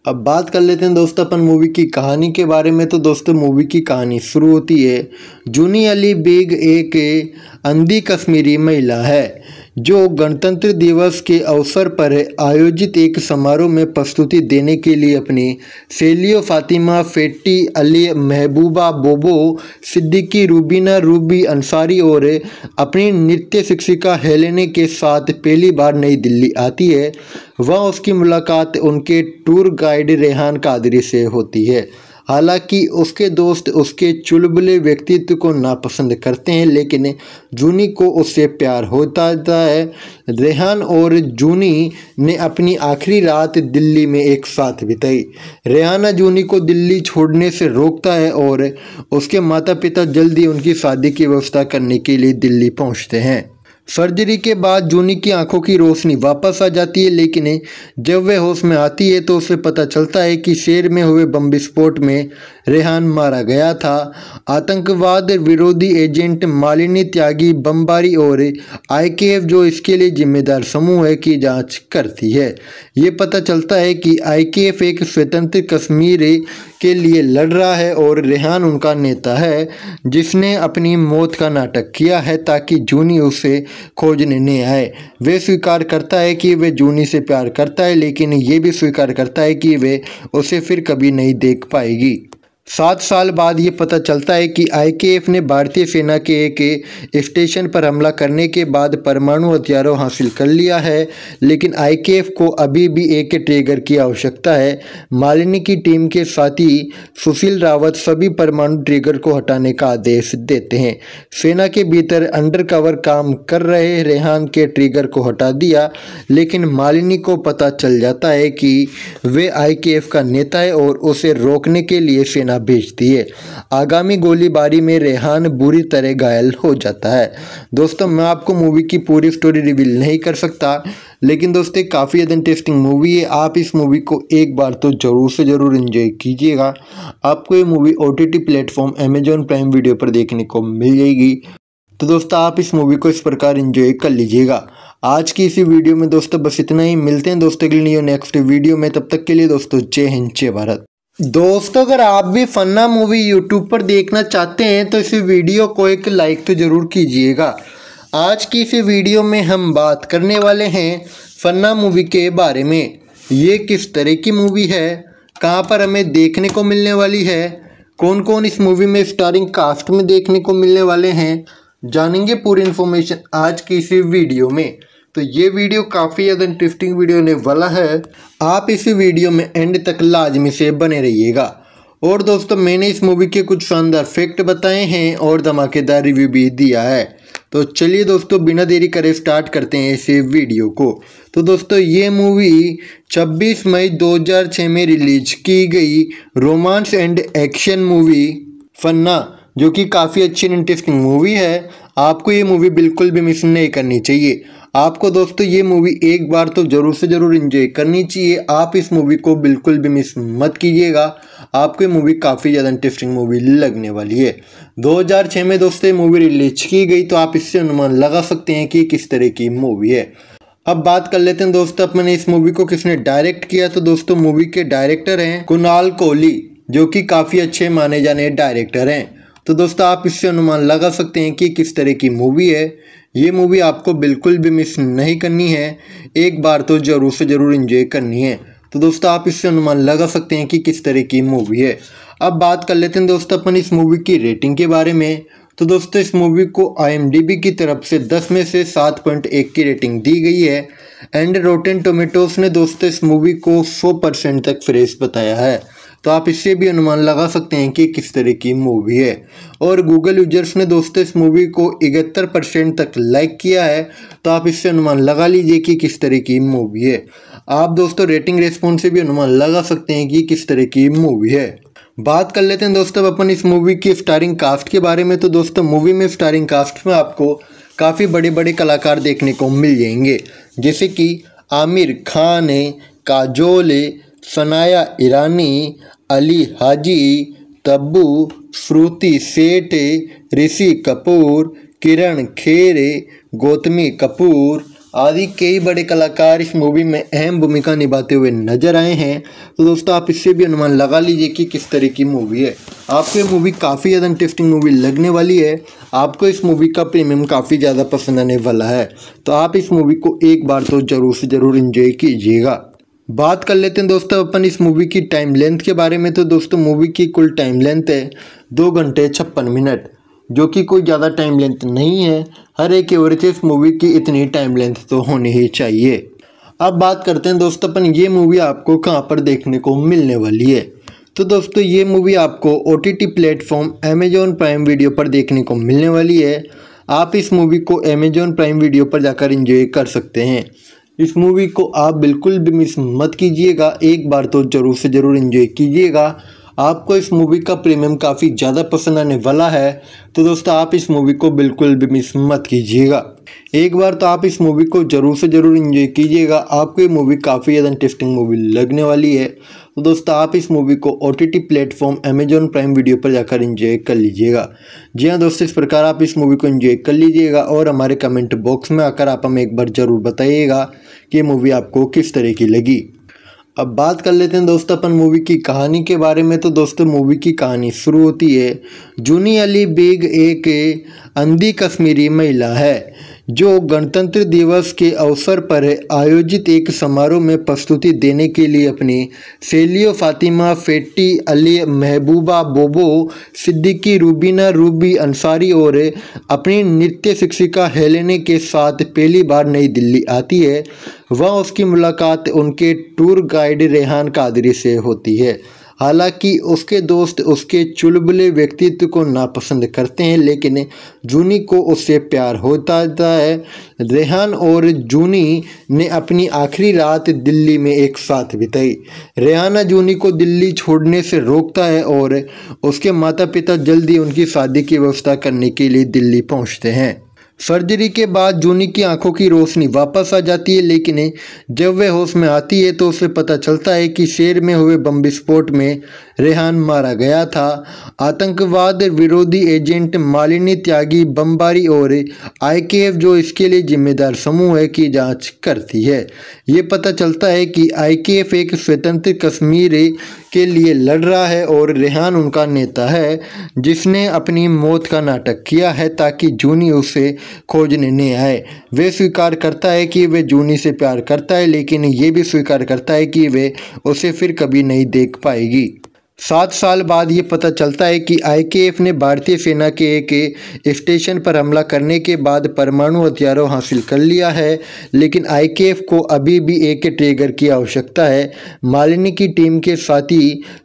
अब बात कर लेते हैं दोस्तों अपन मूवी की कहानी के बारे में तो दोस्तों मूवी की कहानी शुरू होती है जूनी अली बेग एक अंधी कश्मीरी महिला है जो गणतंत्र दिवस के अवसर पर आयोजित एक समारोह में प्रस्तुति देने के लिए अपनी सेलियो फातिमा फेटी अली महबूबा बोबो सिद्दीकी रूबीना रूबी अंसारी और अपनी नृत्य शिक्षिका हेलेने के साथ पहली बार नई दिल्ली आती है वह उसकी मुलाकात उनके टूर गाइड रेहान कादरी से होती है हालांकि उसके दोस्त उसके चुलबुले व्यक्तित्व को नापसंद करते हैं लेकिन जूनी को उससे प्यार होता है रेहान और जूनी ने अपनी आखिरी रात दिल्ली में एक साथ बिताई रेहाना जूनी को दिल्ली छोड़ने से रोकता है और उसके माता पिता जल्दी उनकी शादी की व्यवस्था करने के लिए दिल्ली पहुँचते हैं सर्जरी के बाद जूनी की आंखों की रोशनी वापस आ जाती है लेकिन जब वह होश में आती है तो उसे पता चलता है कि शेर में हुए बम विस्फोट में रेहान मारा गया था आतंकवाद विरोधी एजेंट मालिनी त्यागी बमबारी और आईकेएफ जो इसके लिए जिम्मेदार समूह है की जांच करती है ये पता चलता है कि आईकेएफ एक स्वतंत्र कश्मीर के लिए लड़ रहा है और रेहान उनका नेता है जिसने अपनी मौत का नाटक किया है ताकि जूनी उसे खोजने ने आए वे स्वीकार करता है कि वे जूनी से प्यार करता है लेकिन ये भी स्वीकार करता है कि वे उसे फिर कभी नहीं देख पाएगी सात साल बाद ये पता चलता है कि आईकेएफ ने भारतीय सेना के एक स्टेशन पर हमला करने के बाद परमाणु हथियारों हासिल कर लिया है लेकिन आईकेएफ को अभी भी एक ट्रेगर की आवश्यकता है मालिनी की टीम के साथी सुशील रावत सभी परमाणु ट्रेगर को हटाने का आदेश देते हैं सेना के भीतर अंडरकवर काम कर रहे रेहान के ट्रेगर को हटा दिया लेकिन मालिनी को पता चल जाता है कि वे आई का नेता है और उसे रोकने के लिए सेना भेज दिए आगामी गोलीबारी में रेहान बुरी तरह घायल हो जाता है दोस्तों मैं आपको मूवी की पूरी स्टोरी रिवील नहीं कर सकता लेकिन दोस्तों काफ़ी ज़्यादा इंटरेस्टिंग मूवी है आप इस मूवी को एक बार तो ज़रूर से ज़रूर इन्जॉय कीजिएगा आपको ये movie O T T platform Amazon Prime video पर देखने को मिल जाएगी तो दोस्तों आप इस मूवी को इस प्रकार इन्जॉय कर लीजिएगा आज की इसी वीडियो में दोस्तों बस इतना ही मिलते हैं दोस्तों के लिए नेक्स्ट वीडियो में तब तक के लिए दोस्तों जय हिंद जय भारत दोस्तों अगर आप भी फन्ना मूवी यूट्यूब पर देखना चाहते हैं तो इस वीडियो को एक लाइक तो ज़रूर कीजिएगा आज की इस वीडियो में हम बात करने वाले हैं फन्ना मूवी के बारे में ये किस तरह की मूवी है कहाँ पर हमें देखने को मिलने वाली है कौन कौन इस मूवी में स्टारिंग कास्ट में देखने को मिलने वाले हैं जानेंगे पूरी इन्फॉर्मेशन आज की इस वीडियो में तो ये वीडियो काफ़ी ज़्यादा इंटरेस्टिंग वीडियो होने वाला है आप इसी वीडियो में एंड तक लाजमी से बने रहिएगा और दोस्तों मैंने इस मूवी के कुछ शानदार फैक्ट बताए हैं और धमाकेदार रिव्यू भी दिया है तो चलिए दोस्तों बिना देरी करे स्टार्ट करते हैं इस वीडियो को तो दोस्तों ये मूवी 26 मई 2006 में रिलीज की गई romance and action movie Fanaa जो कि काफ़ी अच्छी इंटरेस्टिंग मूवी है आपको ये मूवी बिल्कुल भी मिस नहीं करनी चाहिए आपको दोस्तों ये मूवी एक बार तो ज़रूर से ज़रूर इंजॉय करनी चाहिए आप इस मूवी को बिल्कुल भी मिस मत कीजिएगा आपको मूवी काफ़ी ज़्यादा इंटरेस्टिंग मूवी लगने वाली है 2006 में दोस्तों ये मूवी रिलीज की गई तो आप इससे अनुमान लगा सकते हैं कि किस तरह की मूवी है अब बात कर लेते हैं दोस्तों अपने इस मूवी को किसने डायरेक्ट किया तो दोस्तों मूवी के डायरेक्टर हैं कुणाल कोहली जो कि काफ़ी अच्छे माने जाने डायरेक्टर हैं तो दोस्तों आप इससे अनुमान लगा सकते हैं कि किस तरह की मूवी है ये मूवी आपको बिल्कुल भी मिस नहीं करनी है एक बार तो ज़रूर से ज़रूर इन्जॉय करनी है तो दोस्तों आप इससे अनुमान लगा सकते हैं कि किस तरह की मूवी है अब बात कर लेते हैं दोस्तों अपन इस मूवी की रेटिंग के बारे में तो दोस्तों इस मूवी को आई की तरफ से 10 में से 7.1 की रेटिंग दी गई है एंड रोटेन टोमेटोस ने दोस्तों इस मूवी को 100 परसेंट तक फ्रेश बताया है तो आप इससे भी अनुमान लगा सकते हैं कि किस तरह की मूवी है और गूगल यूजर्स ने दोस्तों इस मूवी को इकहत्तर परसेंट तक लाइक किया है तो आप इससे अनुमान लगा लीजिए कि किस तरह की मूवी है आप दोस्तों रेटिंग रेस्पॉन्स से भी अनुमान लगा सकते हैं कि किस तरह की मूवी है बात कर लेते हैं दोस्तों अपन इस मूवी की स्टारिंग कास्ट के बारे में तो दोस्तों मूवी में स्टारिंग कास्ट में आपको काफ़ी बड़े बड़े कलाकार देखने को मिल जाएंगे जैसे कि आमिर खान है काजोल है सनाया ईरानी अली हाजी तब्बू श्रुति सेठ ऋषि कपूर किरण खेर गौतमी कपूर आदि कई बड़े कलाकार इस मूवी में अहम भूमिका निभाते हुए नजर आए हैं तो दोस्तों आप इससे भी अनुमान लगा लीजिए कि किस तरह की मूवी है आपको ये मूवी काफ़ी ज़्यादा इंटरेस्टिंग मूवी लगने वाली है आपको इस मूवी का प्रीमियम काफ़ी ज़्यादा पसंद आने वाला है तो आप इस मूवी को एक बार तो ज़रूर से ज़रूर इन्जॉय कीजिएगा बात कर लेते हैं दोस्तों अपन इस मूवी की टाइम लेंथ के बारे में तो दोस्तों मूवी की कुल टाइम लेंथ है दो घंटे छप्पन मिनट जो कि कोई ज़्यादा टाइम लेंथ नहीं है हर एक एवरेज मूवी की इतनी टाइम लेंथ तो होनी ही चाहिए अब बात करते हैं दोस्तों अपन ये मूवी आपको कहाँ पर देखने को मिलने वाली है तो दोस्तों ये मूवी आपको O T T platform Amazon Prime video पर देखने को मिलने वाली है आप इस मूवी को अमेजोन प्राइम वीडियो पर जाकर इंजॉय कर सकते हैं इस मूवी को आप बिल्कुल भी मिस मत कीजिएगा एक बार तो ज़रूर से ज़रूर इन्जॉय कीजिएगा आपको इस मूवी का प्रीमियम काफ़ी ज़्यादा पसंद आने वाला है तो दोस्तों आप इस मूवी को बिल्कुल भी मिस मत कीजिएगा एक बार तो आप इस मूवी को ज़रूर से ज़रूर इन्जॉय कीजिएगा आपको ये मूवी काफ़ी ज़्यादा इंटरेस्टिंग मूवी लगने वाली है तो दोस्तों आप इस मूवी को O T platform Amazon Prime video पर जाकर इन्जॉय कर लीजिएगा जी हाँ दोस्तों इस प्रकार आप इस मूवी को इन्जॉय कर लीजिएगा और हमारे कमेंट बॉक्स में आकर आप हमें एक बार ज़रूर बताइएगा ये मूवी आपको किस तरह की लगी अब बात कर लेते हैं दोस्तों अपन मूवी की कहानी के बारे में तो दोस्तों मूवी की कहानी शुरू होती है जूनी अली बेग एक अंधी कश्मीरी महिला है जो गणतंत्र दिवस के अवसर पर आयोजित एक समारोह में प्रस्तुति देने के लिए अपनी सेलियो फातिमा फेटी अली महबूबा बोबो सिद्दीकी रूबीना रूबी अंसारी और अपनी नृत्य शिक्षिका हेलेने के साथ पहली बार नई दिल्ली आती है वह उसकी मुलाकात उनके टूर गाइड रेहान कादरी से होती है हालांकि उसके दोस्त उसके चुलबुले व्यक्तित्व को नापसंद करते हैं लेकिन जूनी को उससे प्यार होता है रेहान और जूनी ने अपनी आखिरी रात दिल्ली में एक साथ बिताई रेहाना जूनी को दिल्ली छोड़ने से रोकता है और उसके माता पिता जल्दी उनकी शादी की व्यवस्था करने के लिए दिल्ली पहुँचते हैं सर्जरी के बाद जूनी की आंखों की रोशनी वापस आ जाती है लेकिन जब वह होश में आती है तो उसे पता चलता है कि शेर में हुए बम विस्फोट में रेहान मारा गया था आतंकवाद विरोधी एजेंट मालिनी त्यागी बमबारी और आईकेएफ जो इसके लिए जिम्मेदार समूह है की जांच करती है ये पता चलता है कि आईकेएफ एक स्वतंत्र कश्मीर के लिए लड़ रहा है और रेहान उनका नेता है जिसने अपनी मौत का नाटक किया है ताकि जूनी उसे खोजने नहीं आए वे स्वीकार करता है कि वे जूनी से प्यार करता है लेकिन ये भी स्वीकार करता है कि वे उसे फिर कभी नहीं देख पाएगी सात साल बाद ये पता चलता है कि आईकेएफ ने भारतीय सेना के एक स्टेशन पर हमला करने के बाद परमाणु हथियारों हासिल कर लिया है लेकिन आईकेएफ को अभी भी एक ट्रेगर की आवश्यकता है मालिनी की टीम के साथी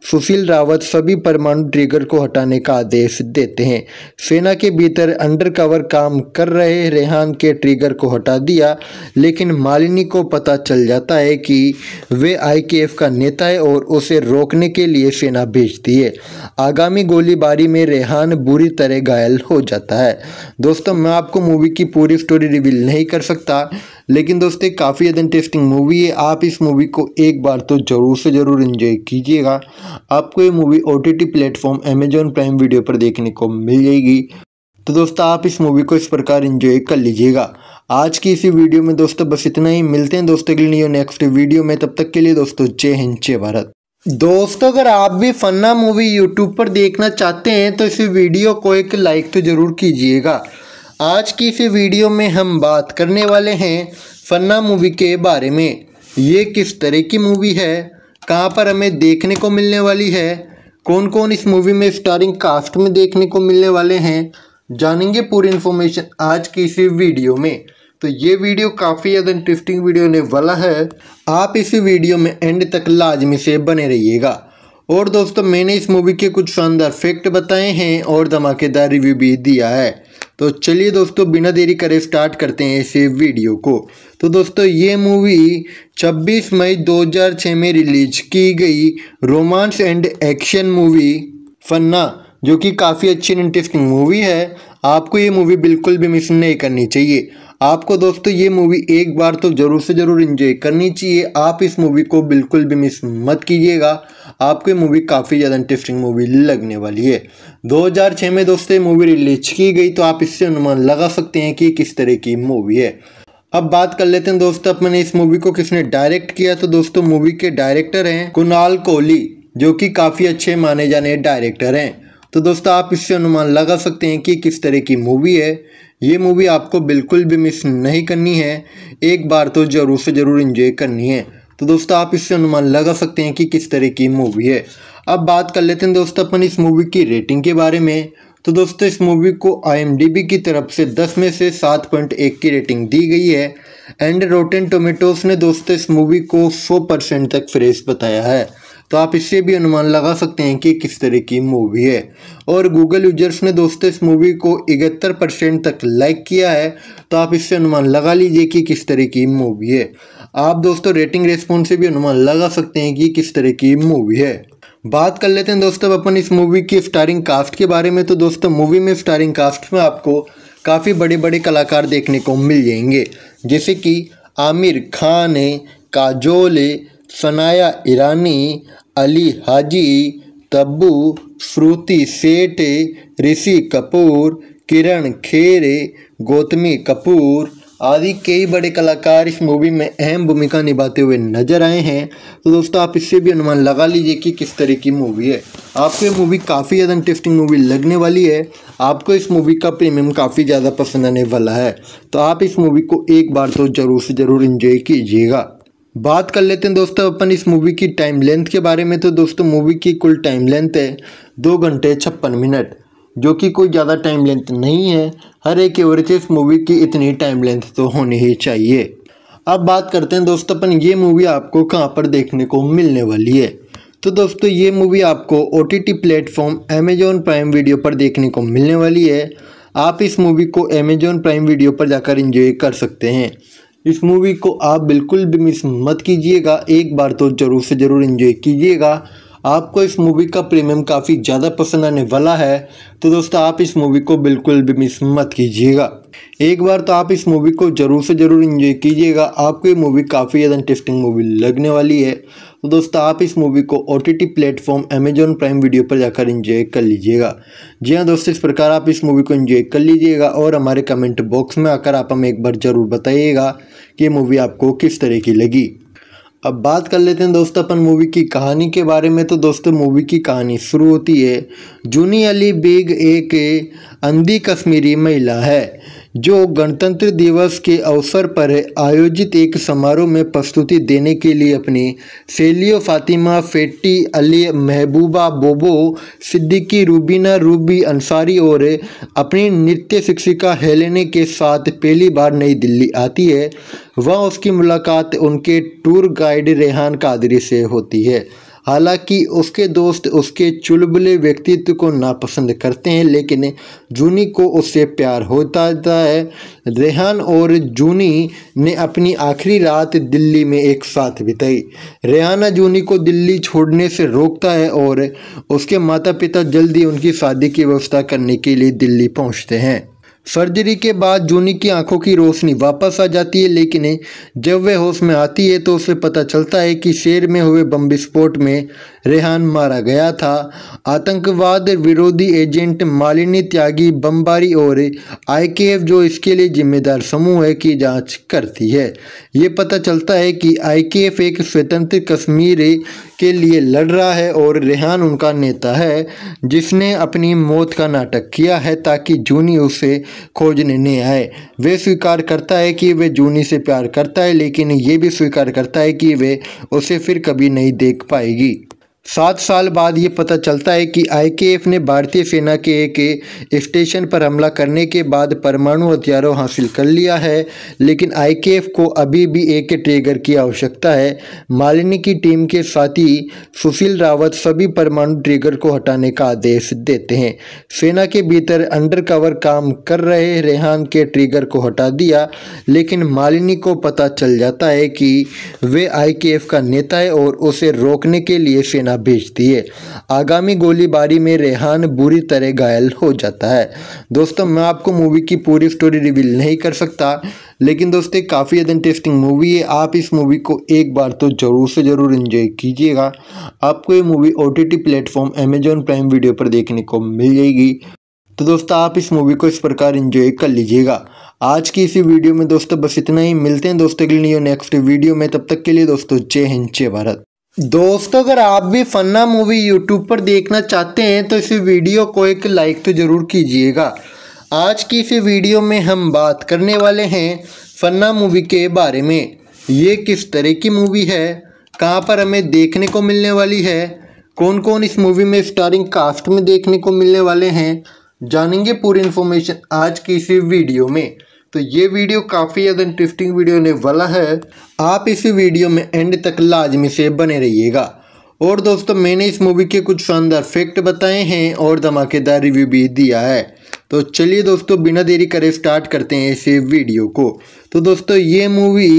सुशील रावत सभी परमाणु ट्रेगर को हटाने का आदेश देते हैं सेना के भीतर अंडरकवर काम कर रहे रेहान के ट्रेगर को हटा दिया लेकिन मालिनी को पता चल जाता है कि वे आई का नेता है और उसे रोकने के लिए सेना हथियार बेच दिए आगामी गोलीबारी में रेहान बुरी तरह घायल हो जाता है दोस्तों मैं आपको मूवी की पूरी स्टोरी रिवील नहीं कर सकता लेकिन दोस्तों काफ़ी इंटरेस्टिंग मूवी है आप इस मूवी को एक बार तो ज़रूर से ज़रूर इन्जॉय कीजिएगा आपको ये movie O T T platform Amazon Prime video पर देखने को मिल जाएगी तो दोस्तों आप इस मूवी को इस प्रकार इन्जॉय कर लीजिएगा आज की इसी वीडियो में दोस्तों बस इतना ही मिलते हैं दोस्तों के लिए नेक्स्ट वीडियो में तब तक के लिए दोस्तों जय हिंद जय भारत दोस्तों अगर आप भी फन्ना मूवी यूट्यूब पर देखना चाहते हैं तो इस वीडियो को एक लाइक तो ज़रूर कीजिएगा आज की इस वीडियो में हम बात करने वाले हैं फन्ना मूवी के बारे में ये किस तरह की मूवी है कहाँ पर हमें देखने को मिलने वाली है कौन कौन इस मूवी में स्टारिंग कास्ट में देखने को मिलने वाले हैं जानेंगे पूरी इन्फॉर्मेशन आज की इस वीडियो में तो ये वीडियो काफ़ी ज़्यादा इंटरेस्टिंग वीडियो होने वाला है आप इसी वीडियो में एंड तक लाजमी से बने रहिएगा और दोस्तों मैंने इस मूवी के कुछ शानदार फैक्ट बताए हैं और धमाकेदार रिव्यू भी दिया है तो चलिए दोस्तों बिना देरी करे स्टार्ट करते हैं इस वीडियो को तो दोस्तों ये मूवी 26 मई 2006 में रिलीज की गई romance and action movie Fanaa जो कि काफ़ी अच्छी इंटरेस्टिंग मूवी है आपको ये मूवी बिल्कुल भी मिस नहीं करनी चाहिए आपको दोस्तों ये मूवी एक बार तो ज़रूर से ज़रूर इन्जॉय करनी चाहिए आप इस मूवी को बिल्कुल भी मिस मत कीजिएगा आपको मूवी काफ़ी ज़्यादा इंटरेस्टिंग मूवी लगने वाली है 2006 में दोस्तों मूवी रिलीज की गई तो आप इससे अनुमान लगा सकते हैं कि किस तरह की मूवी है अब बात कर लेते हैं दोस्तों अपने इस मूवी को किसने डायरेक्ट किया तो दोस्तों मूवी के डायरेक्टर हैं कुणाल कोहली जो कि काफ़ी अच्छे माने जाने डायरेक्टर हैं तो दोस्तों आप इससे अनुमान लगा सकते हैं कि किस तरह की मूवी है ये मूवी आपको बिल्कुल भी मिस नहीं करनी है एक बार तो ज़रूर से ज़रूर इन्जॉय करनी है तो दोस्तों आप इससे अनुमान लगा सकते हैं कि किस तरह की मूवी है अब बात कर लेते हैं दोस्तों अपन इस मूवी की रेटिंग के बारे में तो दोस्तों इस मूवी को आई की तरफ से 10 में से 7.1 की रेटिंग दी गई है एंड रोटेन टोमेटोज ने दोस्तों इस मूवी को 100 परसेंट तक फ्रेश बताया है तो आप इससे भी अनुमान लगा सकते हैं कि किस तरह की मूवी है और गूगल यूजर्स ने दोस्तों इस मूवी को इकहत्तर परसेंट तक लाइक किया है तो आप इससे अनुमान लगा लीजिए कि किस तरह की मूवी है आप दोस्तों रेटिंग रेस्पॉन्स से भी अनुमान लगा सकते हैं कि किस तरह की मूवी है बात कर लेते हैं दोस्तों अपन इस मूवी की स्टारिंग कास्ट के बारे में तो दोस्तों मूवी में स्टारिंग कास्ट में आपको काफ़ी बड़े बड़े कलाकार देखने को मिल जाएंगे जैसे कि आमिर खान है काजोल है सनाया ईरानी अली हाजी तब्बू श्रुति सेठ ऋषि कपूर किरण खेर गौतमी कपूर आदि कई बड़े कलाकार इस मूवी में अहम भूमिका निभाते हुए नजर आए हैं तो दोस्तों आप इससे भी अनुमान लगा लीजिए कि किस तरह की मूवी है आपको ये मूवी काफ़ी ज़्यादा इंटरेस्टिंग मूवी लगने वाली है आपको इस मूवी का प्रीमियम काफ़ी ज़्यादा पसंद आने वाला है तो आप इस मूवी को एक बार तो ज़रूर से ज़रूर इन्जॉय कीजिएगा बात कर लेते हैं दोस्तों अपन इस मूवी की टाइम लेंथ के बारे में तो दोस्तों मूवी की कुल टाइम लेंथ है दो घंटे छप्पन मिनट जो कि कोई ज़्यादा टाइम लेंथ नहीं है हर एक एवरेज इस मूवी की इतनी टाइम लेंथ तो होनी ही चाहिए अब बात करते हैं दोस्तों अपन ये मूवी आपको कहाँ पर देखने को मिलने वाली है तो दोस्तों ये मूवी आपको O T T platform Amazon Prime video पर देखने को मिलने वाली है आप इस मूवी को अमेजोन प्राइम वीडियो पर जाकर इंजॉय कर सकते हैं इस मूवी को आप बिल्कुल भी मिस मत कीजिएगा एक बार तो ज़रूर से ज़रूर इन्जॉय कीजिएगा आपको इस मूवी का प्रीमियम काफ़ी ज़्यादा पसंद आने वाला है तो दोस्तों आप इस मूवी को बिल्कुल भी मिस मत कीजिएगा एक बार तो आप इस मूवी को ज़रूर से ज़रूर इन्जॉय कीजिएगा आपको ये मूवी काफ़ी ज़्यादा इंटरेस्टिंग मूवी लगने वाली है तो दोस्तों आप इस मूवी को O T T platform Amazon Prime video पर जाकर इंजॉय कर लीजिएगा जी हाँ दोस्तों इस प्रकार आप इस मूवी को इन्जॉय कर लीजिएगा और हमारे कमेंट बॉक्स में आकर आप हमें एक बार ज़रूर बताइएगा कि मूवी आपको किस तरह की लगी अब बात कर लेते हैं दोस्तों अपन मूवी की कहानी के बारे में तो दोस्तों मूवी की कहानी शुरू होती है जूनी अली बेग एक अंधी कश्मीरी महिला है जो गणतंत्र दिवस के अवसर पर आयोजित एक समारोह में प्रस्तुति देने के लिए अपनी सेलियो फातिमा फेटी अली महबूबा बोबो सिद्दीकी रूबीना रूबी अंसारी और अपनी नृत्य शिक्षिका हेलेने के साथ पहली बार नई दिल्ली आती है वह उसकी मुलाकात उनके टूर गाइड रेहान कादरी से होती है हालांकि उसके दोस्त उसके चुलबुले व्यक्तित्व को नापसंद करते हैं लेकिन जूनी को उससे प्यार होता है रेहान और जूनी ने अपनी आखिरी रात दिल्ली में एक साथ बिताई रेहाना जूनी को दिल्ली छोड़ने से रोकता है और उसके माता पिता जल्दी उनकी शादी की व्यवस्था करने के लिए दिल्ली पहुँचते हैं सर्जरी के बाद जूनी की आंखों की रोशनी वापस आ जाती है लेकिन जब वह होश में आती है तो उसे पता चलता है कि शेर में हुए बम विस्फोट में रेहान मारा गया था आतंकवाद विरोधी एजेंट मालिनी त्यागी बमबारी और आईकेएफ जो इसके लिए जिम्मेदार समूह है की जांच करती है ये पता चलता है कि आईकेएफ एक स्वतंत्र कश्मीर के लिए लड़ रहा है और रेहान उनका नेता है जिसने अपनी मौत का नाटक किया है ताकि जूनी उसे खोजने नहीं आए वे स्वीकार करता है कि वे जूनी से प्यार करता है लेकिन ये भी स्वीकार करता है कि वे उसे फिर कभी नहीं देख पाएगी सात साल बाद ये पता चलता है कि आईकेएफ ने भारतीय सेना के एक स्टेशन पर हमला करने के बाद परमाणु हथियारों हासिल कर लिया है लेकिन आईकेएफ को अभी भी एक ट्रेगर की आवश्यकता है मालिनी की टीम के साथी सुशील रावत सभी परमाणु ट्रेगर को हटाने का आदेश देते हैं सेना के भीतर अंडरकवर काम कर रहे रेहान के ट्रेगर को हटा दिया लेकिन मालिनी को पता चल जाता है कि वे आई का नेता है और उसे रोकने के लिए सेना हथियार बेच दिए आगामी गोलीबारी में रेहान बुरी तरह घायल हो जाता है दोस्तों मैं आपको मूवी की पूरी स्टोरी रिवील नहीं कर सकता लेकिन दोस्तों काफ़ी ज़्यादा इंटरेस्टिंग मूवी है आप इस मूवी को एक बार तो ज़रूर से ज़रूर इन्जॉय कीजिएगा आपको ये movie O T T platform Amazon Prime video पर देखने को मिल जाएगी तो दोस्तों आप इस मूवी को इस प्रकार इन्जॉय कर लीजिएगा आज की इसी वीडियो में दोस्तों बस इतना ही मिलते हैं दोस्तों के लिए नेक्स्ट वीडियो में तब तक के लिए दोस्तों जय हिंद जय भारत दोस्तों अगर आप भी फन्ना मूवी यूट्यूब पर देखना चाहते हैं तो इस वीडियो को एक लाइक तो ज़रूर कीजिएगा आज की इस वीडियो में हम बात करने वाले हैं फन्ना मूवी के बारे में ये किस तरह की मूवी है कहाँ पर हमें देखने को मिलने वाली है कौन कौन इस मूवी में स्टारिंग कास्ट में देखने को मिलने वाले हैं जानेंगे पूरी इन्फॉर्मेशन आज की इस वीडियो में तो ये वीडियो काफ़ी ज़्यादा इंटरेस्टिंग वीडियो होने वाला है आप इसी वीडियो में एंड तक लाजमी से बने रहिएगा और दोस्तों मैंने इस मूवी के कुछ शानदार फैक्ट बताए हैं और धमाकेदार रिव्यू भी दिया है तो चलिए दोस्तों बिना देरी करे स्टार्ट करते हैं इस वीडियो को तो दोस्तों ये मूवी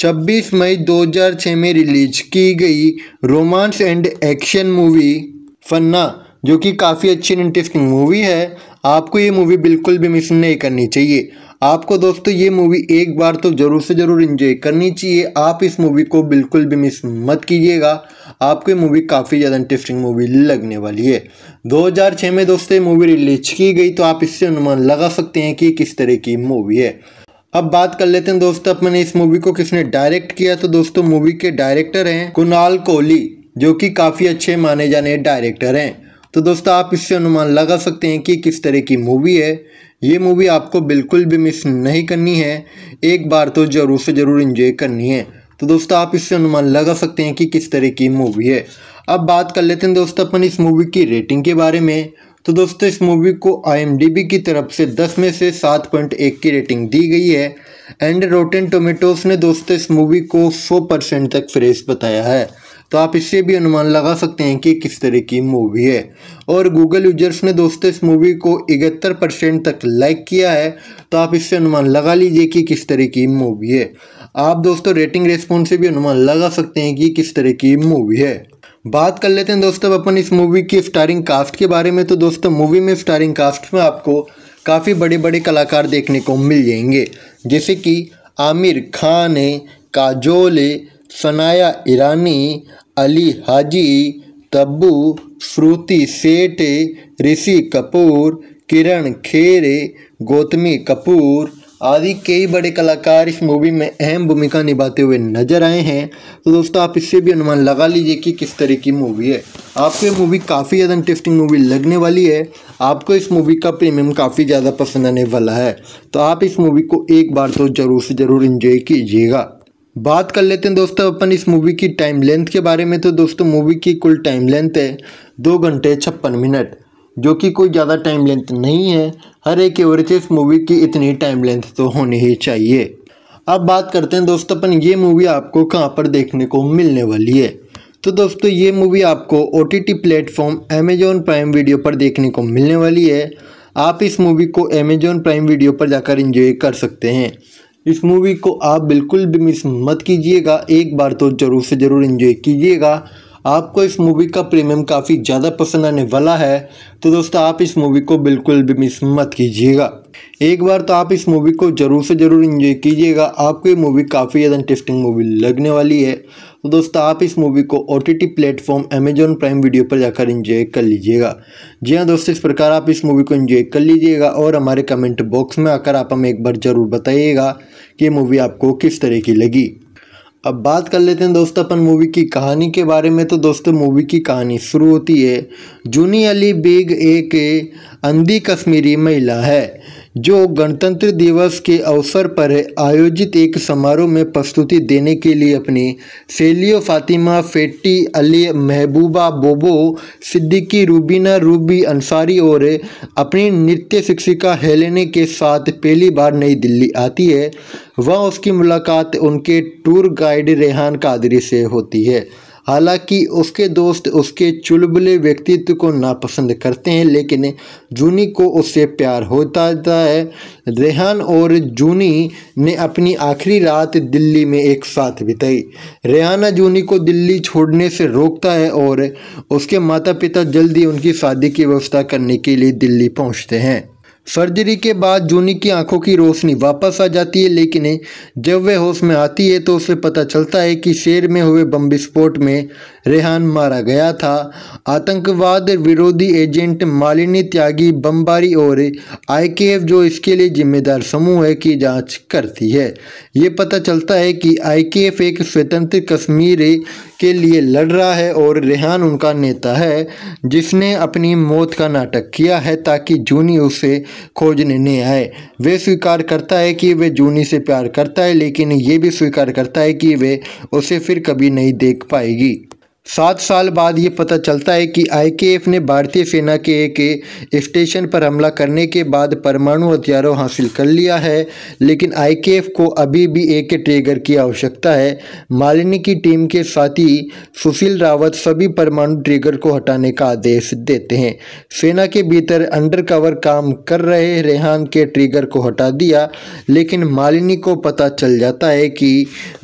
26 मई 2006 में रिलीज की गई romance and action movie Fanaa जो कि काफ़ी अच्छी इंटरेस्टिंग मूवी है आपको ये मूवी बिल्कुल भी मिस नहीं करनी चाहिए आपको दोस्तों ये मूवी एक बार तो ज़रूर से ज़रूर इंजॉय करनी चाहिए आप इस मूवी को बिल्कुल भी मिस मत कीजिएगा आपको ये मूवी काफ़ी ज़्यादा इंटरेस्टिंग मूवी लगने वाली है 2006 में दोस्तों मूवी रिलीज की गई तो आप इससे अनुमान लगा सकते हैं कि किस तरह की मूवी है अब बात कर लेते हैं दोस्तों अपने इस मूवी को किसने डायरेक्ट किया तो दोस्तों मूवी के डायरेक्टर हैं कुणाल कोहली जो कि काफ़ी अच्छे माने जाने डायरेक्टर हैं तो दोस्तों आप इससे अनुमान लगा सकते हैं कि किस तरह की मूवी है ये मूवी आपको बिल्कुल भी मिस नहीं करनी है एक बार तो ज़रूर से ज़रूर इन्जॉय करनी है तो दोस्तों आप इससे अनुमान लगा सकते हैं कि किस तरह की मूवी है अब बात कर लेते हैं दोस्तों अपन इस मूवी की रेटिंग के बारे में तो दोस्तों इस मूवी को आई की तरफ से 10 में से 7.1 की रेटिंग दी गई है एंड रोटेन टोमेटोज ने दोस्तों इस मूवी को 100 परसेंट तक फ्रेश बताया है तो आप इससे भी अनुमान लगा सकते हैं कि किस तरह की मूवी है और गूगल यूजर्स ने दोस्तों इस मूवी को इकहत्तर परसेंट तक लाइक किया है तो आप इससे अनुमान लगा लीजिए कि किस तरह की मूवी है आप दोस्तों रेटिंग रेस्पॉन्स से भी अनुमान लगा सकते हैं कि किस तरह की मूवी है बात कर लेते हैं दोस्तों अपन इस मूवी की स्टारिंग कास्ट के बारे में तो दोस्तों मूवी में स्टारिंग कास्ट में आपको काफ़ी बड़े बड़े कलाकार देखने को मिल जाएंगे जैसे कि आमिर खान है काजोल सनाया ईरानी अली हाजी तब्बू श्रुति सेठ ऋषि कपूर किरण खेर गौतमी कपूर आदि कई बड़े कलाकार इस मूवी में अहम भूमिका निभाते हुए नजर आए हैं तो दोस्तों आप इससे भी अनुमान लगा लीजिए कि किस तरह की मूवी है आपको ये मूवी काफ़ी ज़्यादा इंटरेस्टिंग मूवी लगने वाली है आपको इस मूवी का प्रीमियम काफ़ी ज़्यादा पसंद आने वाला है तो आप इस मूवी को एक बार तो ज़रूर से ज़रूर इन्जॉय कीजिएगा बात कर लेते हैं दोस्तों अपन इस मूवी की टाइम लेंथ के बारे में तो दोस्तों मूवी की कुल टाइम लेंथ है दो घंटे छप्पन मिनट जो कि कोई ज़्यादा टाइम लेंथ नहीं है हर एक एवरेज मूवी की इतनी टाइम लेंथ तो होनी ही चाहिए अब बात करते हैं दोस्तों अपन ये मूवी आपको कहाँ पर देखने को मिलने वाली है तो दोस्तों ये मूवी आपको O T T platform Amazon Prime video पर देखने को मिलने वाली है आप इस मूवी को अमेजोन प्राइम वीडियो पर जाकर इंजॉय कर सकते हैं इस मूवी को आप बिल्कुल भी मिस मत कीजिएगा एक बार तो ज़रूर से ज़रूर इन्जॉय कीजिएगा आपको इस मूवी का प्रीमियम काफ़ी ज़्यादा पसंद आने वाला है तो दोस्तों आप इस मूवी को बिल्कुल भी मिस मत कीजिएगा एक बार तो आप इस मूवी को ज़रूर से ज़रूर इन्जॉय कीजिएगा आपको ये मूवी काफ़ी ज़्यादा इंटरेस्टिंग मूवी लगने वाली है तो दोस्तों आप इस मूवी को O T T platform Amazon Prime video पर जाकर इंजॉय कर लीजिएगा जी हाँ दोस्तों इस प्रकार आप इस मूवी को इंजॉय कर लीजिएगा और हमारे कमेंट बॉक्स में आकर आप हमें एक बार ज़रूर बताइएगा कि ये मूवी आपको किस तरह की लगी अब बात कर लेते हैं दोस्तों अपन मूवी की कहानी के बारे में तो दोस्तों मूवी की कहानी शुरू होती है जूनी अली बेग एक अंधी कश्मीरी महिला है जो गणतंत्र दिवस के अवसर पर आयोजित एक समारोह में प्रस्तुति देने के लिए अपनी सेलियो फातिमा फेटी अली महबूबा बोबो सिद्दीकी रूबीना रूबी अंसारी और अपनी नृत्य शिक्षिका हेलेने के साथ पहली बार नई दिल्ली आती है वह उसकी मुलाकात उनके टूर गाइड रेहान कादरी से होती है हालांकि उसके दोस्त उसके चुलबुले व्यक्तित्व को नापसंद करते हैं लेकिन जूनी को उससे प्यार होता है रेहान और जूनी ने अपनी आखिरी रात दिल्ली में एक साथ बिताई रेहाना जूनी को दिल्ली छोड़ने से रोकता है और उसके माता पिता जल्दी उनकी शादी की व्यवस्था करने के लिए दिल्ली पहुँचते हैं सर्जरी के बाद जूनी की आंखों की रोशनी वापस आ जाती है लेकिन जब वह होश में आती है तो उसे पता चलता है कि शेर में हुए बम विस्फोट में रेहान मारा गया था आतंकवाद विरोधी एजेंट मालिनी त्यागी बमबारी और आईकेएफ जो इसके लिए जिम्मेदार समूह है की जांच करती है ये पता चलता है कि आईकेएफ एक स्वतंत्र कश्मीर के लिए लड़ रहा है और रेहान उनका नेता है जिसने अपनी मौत का नाटक किया है ताकि जूनी उसे खोजने नहीं आए वे स्वीकार करता है कि वे जूनी से प्यार करता है लेकिन ये भी स्वीकार करता है कि वे उसे फिर कभी नहीं देख पाएगी सात साल बाद ये पता चलता है कि आईकेएफ ने भारतीय सेना के एक स्टेशन पर हमला करने के बाद परमाणु हथियारों हासिल कर लिया है लेकिन आईकेएफ को अभी भी एक ट्रेगर की आवश्यकता है मालिनी की टीम के साथी सुशील रावत सभी परमाणु ट्रिगर को हटाने का आदेश देते हैं सेना के भीतर अंडरकवर काम कर रहे रेहान के ट्रेगर को हटा दिया लेकिन मालिनी को पता चल जाता है कि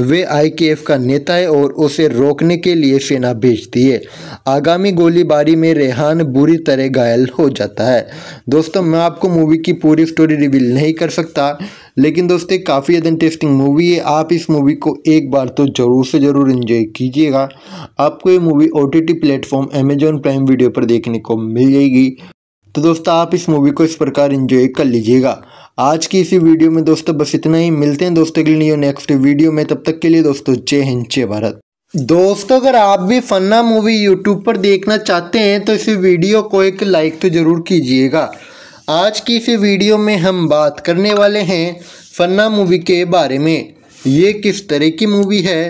वे आई का नेता है और उसे रोकने के लिए सेना सेना भेज दिए आगामी गोलीबारी में रेहान बुरी तरह घायल हो जाता है दोस्तों मैं आपको मूवी की पूरी स्टोरी रिवील नहीं कर सकता लेकिन दोस्तों काफ़ी ज़्यादा इंटरेस्टिंग मूवी है आप इस मूवी को एक बार तो ज़रूर से ज़रूर इन्जॉय कीजिएगा आपको ये movie O T T platform Amazon Prime video पर देखने को मिल जाएगी तो दोस्तों आप इस मूवी को इस प्रकार इन्जॉय कर लीजिएगा आज की इसी वीडियो में दोस्तों बस इतना ही मिलते हैं दोस्तों के लिए नेक्स्ट वीडियो में तब तक के लिए दोस्तों जय हिंद जय भारत दोस्तों अगर आप भी फन्ना मूवी यूट्यूब पर देखना चाहते हैं तो इस वीडियो को एक लाइक तो ज़रूर कीजिएगा आज की इस वीडियो में हम बात करने वाले हैं फन्ना मूवी के बारे में ये किस तरह की मूवी है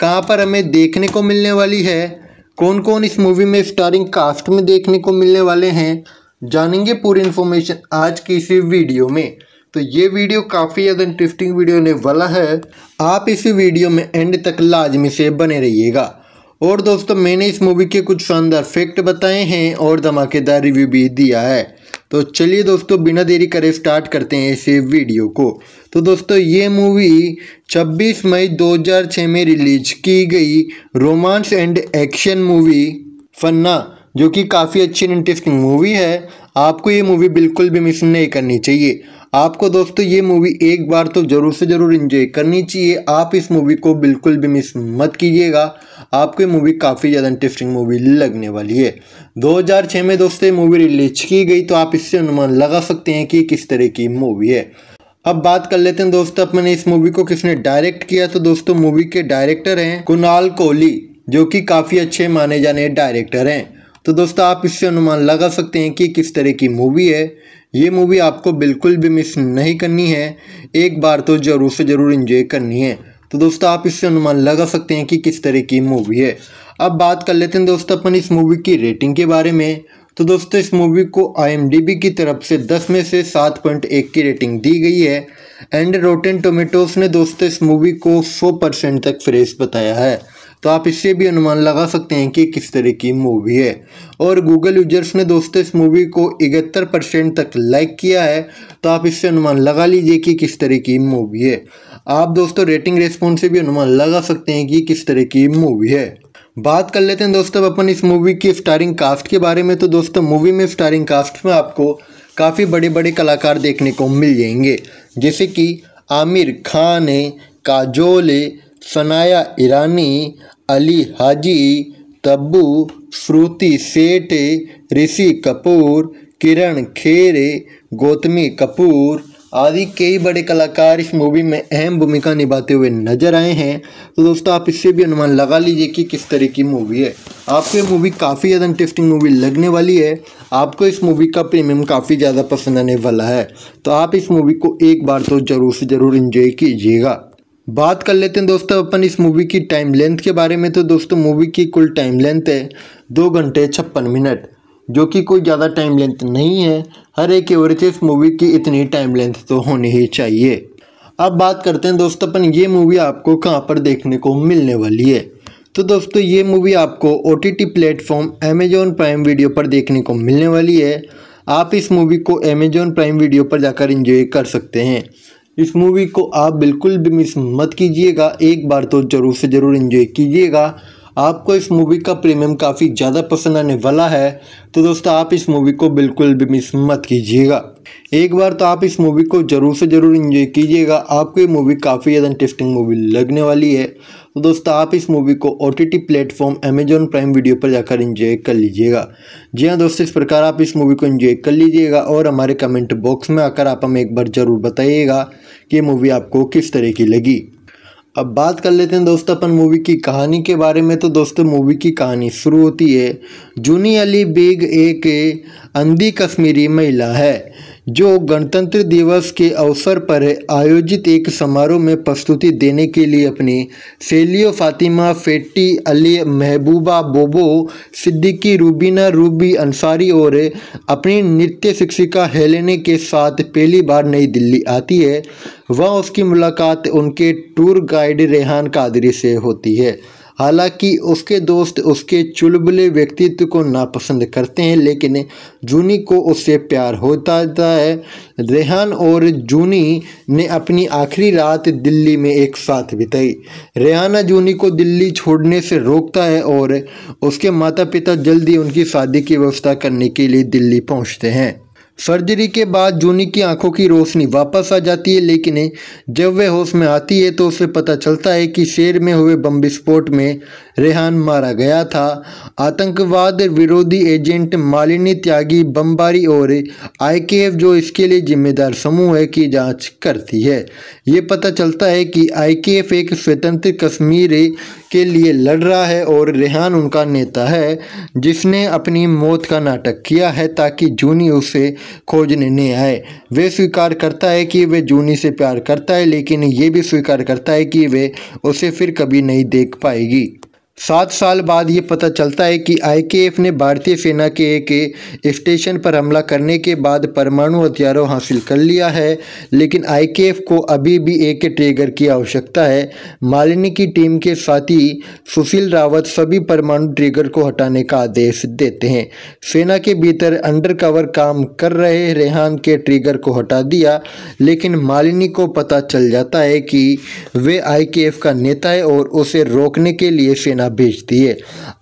कहाँ पर हमें देखने को मिलने वाली है कौन कौन इस मूवी में स्टारिंग कास्ट में देखने को मिलने वाले हैं जानेंगे पूरी इन्फॉर्मेशन आज की इस वीडियो में तो ये वीडियो काफ़ी ज़्यादा इंटरेस्टिंग वीडियो होने वाला है आप इस वीडियो में एंड तक लाजमी से बने रहिएगा और दोस्तों मैंने इस मूवी के कुछ शानदार फैक्ट बताए हैं और धमाकेदार रिव्यू भी दिया है तो चलिए दोस्तों बिना देरी करे स्टार्ट करते हैं इस वीडियो को तो दोस्तों ये मूवी 26 मई 2006 में रिलीज की गई romance and action movie Fanaa जो कि काफ़ी अच्छी इंटरेस्टिंग मूवी है आपको ये मूवी बिल्कुल भी मिस नहीं करनी चाहिए आपको दोस्तों ये मूवी एक बार तो ज़रूर से ज़रूर इन्जॉय करनी चाहिए आप इस मूवी को बिल्कुल भी मिस मत कीजिएगा आपको ये मूवी काफ़ी ज़्यादा इंटरेस्टिंग मूवी लगने वाली है 2006 में दोस्तों मूवी रिलीज की गई तो आप इससे अनुमान लगा सकते हैं कि किस तरह की मूवी है अब बात कर लेते हैं दोस्तों अपने इस मूवी को किसने डायरेक्ट किया तो दोस्तों मूवी के डायरेक्टर हैं कुणाल कोहली जो कि काफ़ी अच्छे माने जाने डायरेक्टर हैं तो दोस्तों आप इससे अनुमान लगा सकते हैं कि किस तरह की मूवी है ये मूवी आपको बिल्कुल भी मिस नहीं करनी है एक बार तो ज़रूर से ज़रूर इन्जॉय करनी है तो दोस्तों आप इससे अनुमान लगा सकते हैं कि किस तरह की मूवी है अब बात कर लेते हैं दोस्तों अपन इस मूवी की रेटिंग के बारे में तो दोस्तों इस मूवी को आई की तरफ से 10 में से 7.1 की रेटिंग दी गई है एंड रोटेन टोमेटोज ने दोस्तों इस मूवी को 100 परसेंट तक फ्रेश बताया है तो आप इससे भी अनुमान लगा सकते हैं कि किस तरह की मूवी है और गूगल यूजर्स ने दोस्तों इस मूवी को इकहत्तर परसेंट तक लाइक किया है तो आप इससे अनुमान लगा लीजिए कि किस तरह की मूवी है आप दोस्तों रेटिंग रेस्पॉन्स से भी अनुमान लगा सकते हैं कि किस तरह की मूवी है बात कर लेते हैं दोस्तों अपन इस मूवी की स्टारिंग कास्ट के बारे में तो दोस्तों मूवी में स्टारिंग कास्ट में आपको काफ़ी बड़े बड़े कलाकार देखने को मिल जाएंगे जैसे कि आमिर खान है काजोल सनाया ईरानी अली हाजी तब्बू श्रुति सेठ ऋषि कपूर किरण खेर गौतमी कपूर आदि कई बड़े कलाकार इस मूवी में अहम भूमिका निभाते हुए नजर आए हैं तो दोस्तों आप इससे भी अनुमान लगा लीजिए कि किस तरह की मूवी है आपको ये मूवी काफ़ी ज़्यादा इंटरेस्टिंग मूवी लगने वाली है आपको इस मूवी का प्रीमियम काफ़ी ज़्यादा पसंद आने वाला है तो आप इस मूवी को एक बार तो ज़रूर से ज़रूर इन्जॉय कीजिएगा बात कर लेते हैं दोस्तों अपन इस मूवी की टाइम लेंथ के बारे में तो दोस्तों मूवी की कुल टाइम लेंथ है दो घंटे छप्पन मिनट जो कि कोई ज़्यादा टाइम लेंथ नहीं है हर एक एवरेज मूवी की इतनी टाइम लेंथ तो होनी ही चाहिए अब बात करते हैं दोस्तों अपन ये मूवी आपको कहाँ पर देखने को मिलने वाली है तो दोस्तों ये मूवी आपको O T T platform Amazon Prime video पर देखने को मिलने वाली है आप इस मूवी को अमेजोन प्राइम वीडियो पर जाकर इंजॉय कर सकते हैं इस मूवी को आप बिल्कुल भी मिस मत कीजिएगा एक बार तो ज़रूर से ज़रूर इन्जॉय कीजिएगा आपको इस मूवी का प्रीमियम काफ़ी ज़्यादा पसंद आने वाला है तो दोस्तों आप इस मूवी को बिल्कुल भी मिस मत कीजिएगा एक बार तो आप इस मूवी को ज़रूर से ज़रूर इन्जॉय कीजिएगा आपको ये मूवी काफ़ी ज़्यादा इंटरेस्टिंग मूवी लगने वाली है तो दोस्तों आप इस मूवी को O T platform Amazon Prime video पर जाकर इंजॉय कर लीजिएगा जी हाँ दोस्तों इस प्रकार आप इस मूवी को इंजॉय कर लीजिएगा और हमारे कमेंट बॉक्स में आकर आप हमें एक बार ज़रूर बताइएगा कि मूवी आपको किस तरह की लगी अब बात कर लेते हैं दोस्तों अपन मूवी की कहानी के बारे में तो दोस्तों मूवी की कहानी शुरू होती है जूनी अली बेग एक अंधी कश्मीरी महिला है जो गणतंत्र दिवस के अवसर पर आयोजित एक समारोह में प्रस्तुति देने के लिए अपनी सेलियो फातिमा फेट्टी अली महबूबा बोबो सिद्दीकी रूबीना रूबी अंसारी और अपनी नृत्य शिक्षिका हेलेने के साथ पहली बार नई दिल्ली आती है वह उसकी मुलाकात उनके टूर गाइड रेहान कादरी से होती है हालांकि उसके दोस्त उसके चुलबुले व्यक्तित्व को नापसंद करते हैं लेकिन जूनी को उससे प्यार होता है रेहान और जूनी ने अपनी आखिरी रात दिल्ली में एक साथ बिताई रेहाना जूनी को दिल्ली छोड़ने से रोकता है और उसके माता पिता जल्दी उनकी शादी की व्यवस्था करने के लिए दिल्ली पहुँचते हैं सर्जरी के बाद जूनी की आंखों की रोशनी वापस आ जाती है लेकिन जब वह होश में आती है तो उसे पता चलता है कि शेर में हुए बम विस्फोट में रेहान मारा गया था आतंकवाद विरोधी एजेंट मालिनी त्यागी बमबारी और आईकेएफ जो इसके लिए जिम्मेदार समूह है की जांच करती है ये पता चलता है कि आईकेएफ एक स्वतंत्र कश्मीर के लिए लड़ रहा है और रेहान उनका नेता है जिसने अपनी मौत का नाटक किया है ताकि जूनी उसे खोजने नहीं आए वे स्वीकार करता है कि वे जूनी से प्यार करता है लेकिन ये भी स्वीकार करता है कि वे उसे फिर कभी नहीं देख पाएगी सात साल बाद ये पता चलता है कि आईकेएफ ने भारतीय सेना के एक स्टेशन पर हमला करने के बाद परमाणु हथियारों हासिल कर लिया है लेकिन आईकेएफ को अभी भी एक ट्रेगर की आवश्यकता है मालिनी की टीम के साथी सुशील रावत सभी परमाणु ट्रेगर को हटाने का आदेश देते हैं सेना के भीतर अंडरकवर काम कर रहे रेहान के ट्रेगर को हटा दिया लेकिन मालिनी को पता चल जाता है कि वे आई का नेता है और उसे रोकने के लिए सेना सेना भेजती है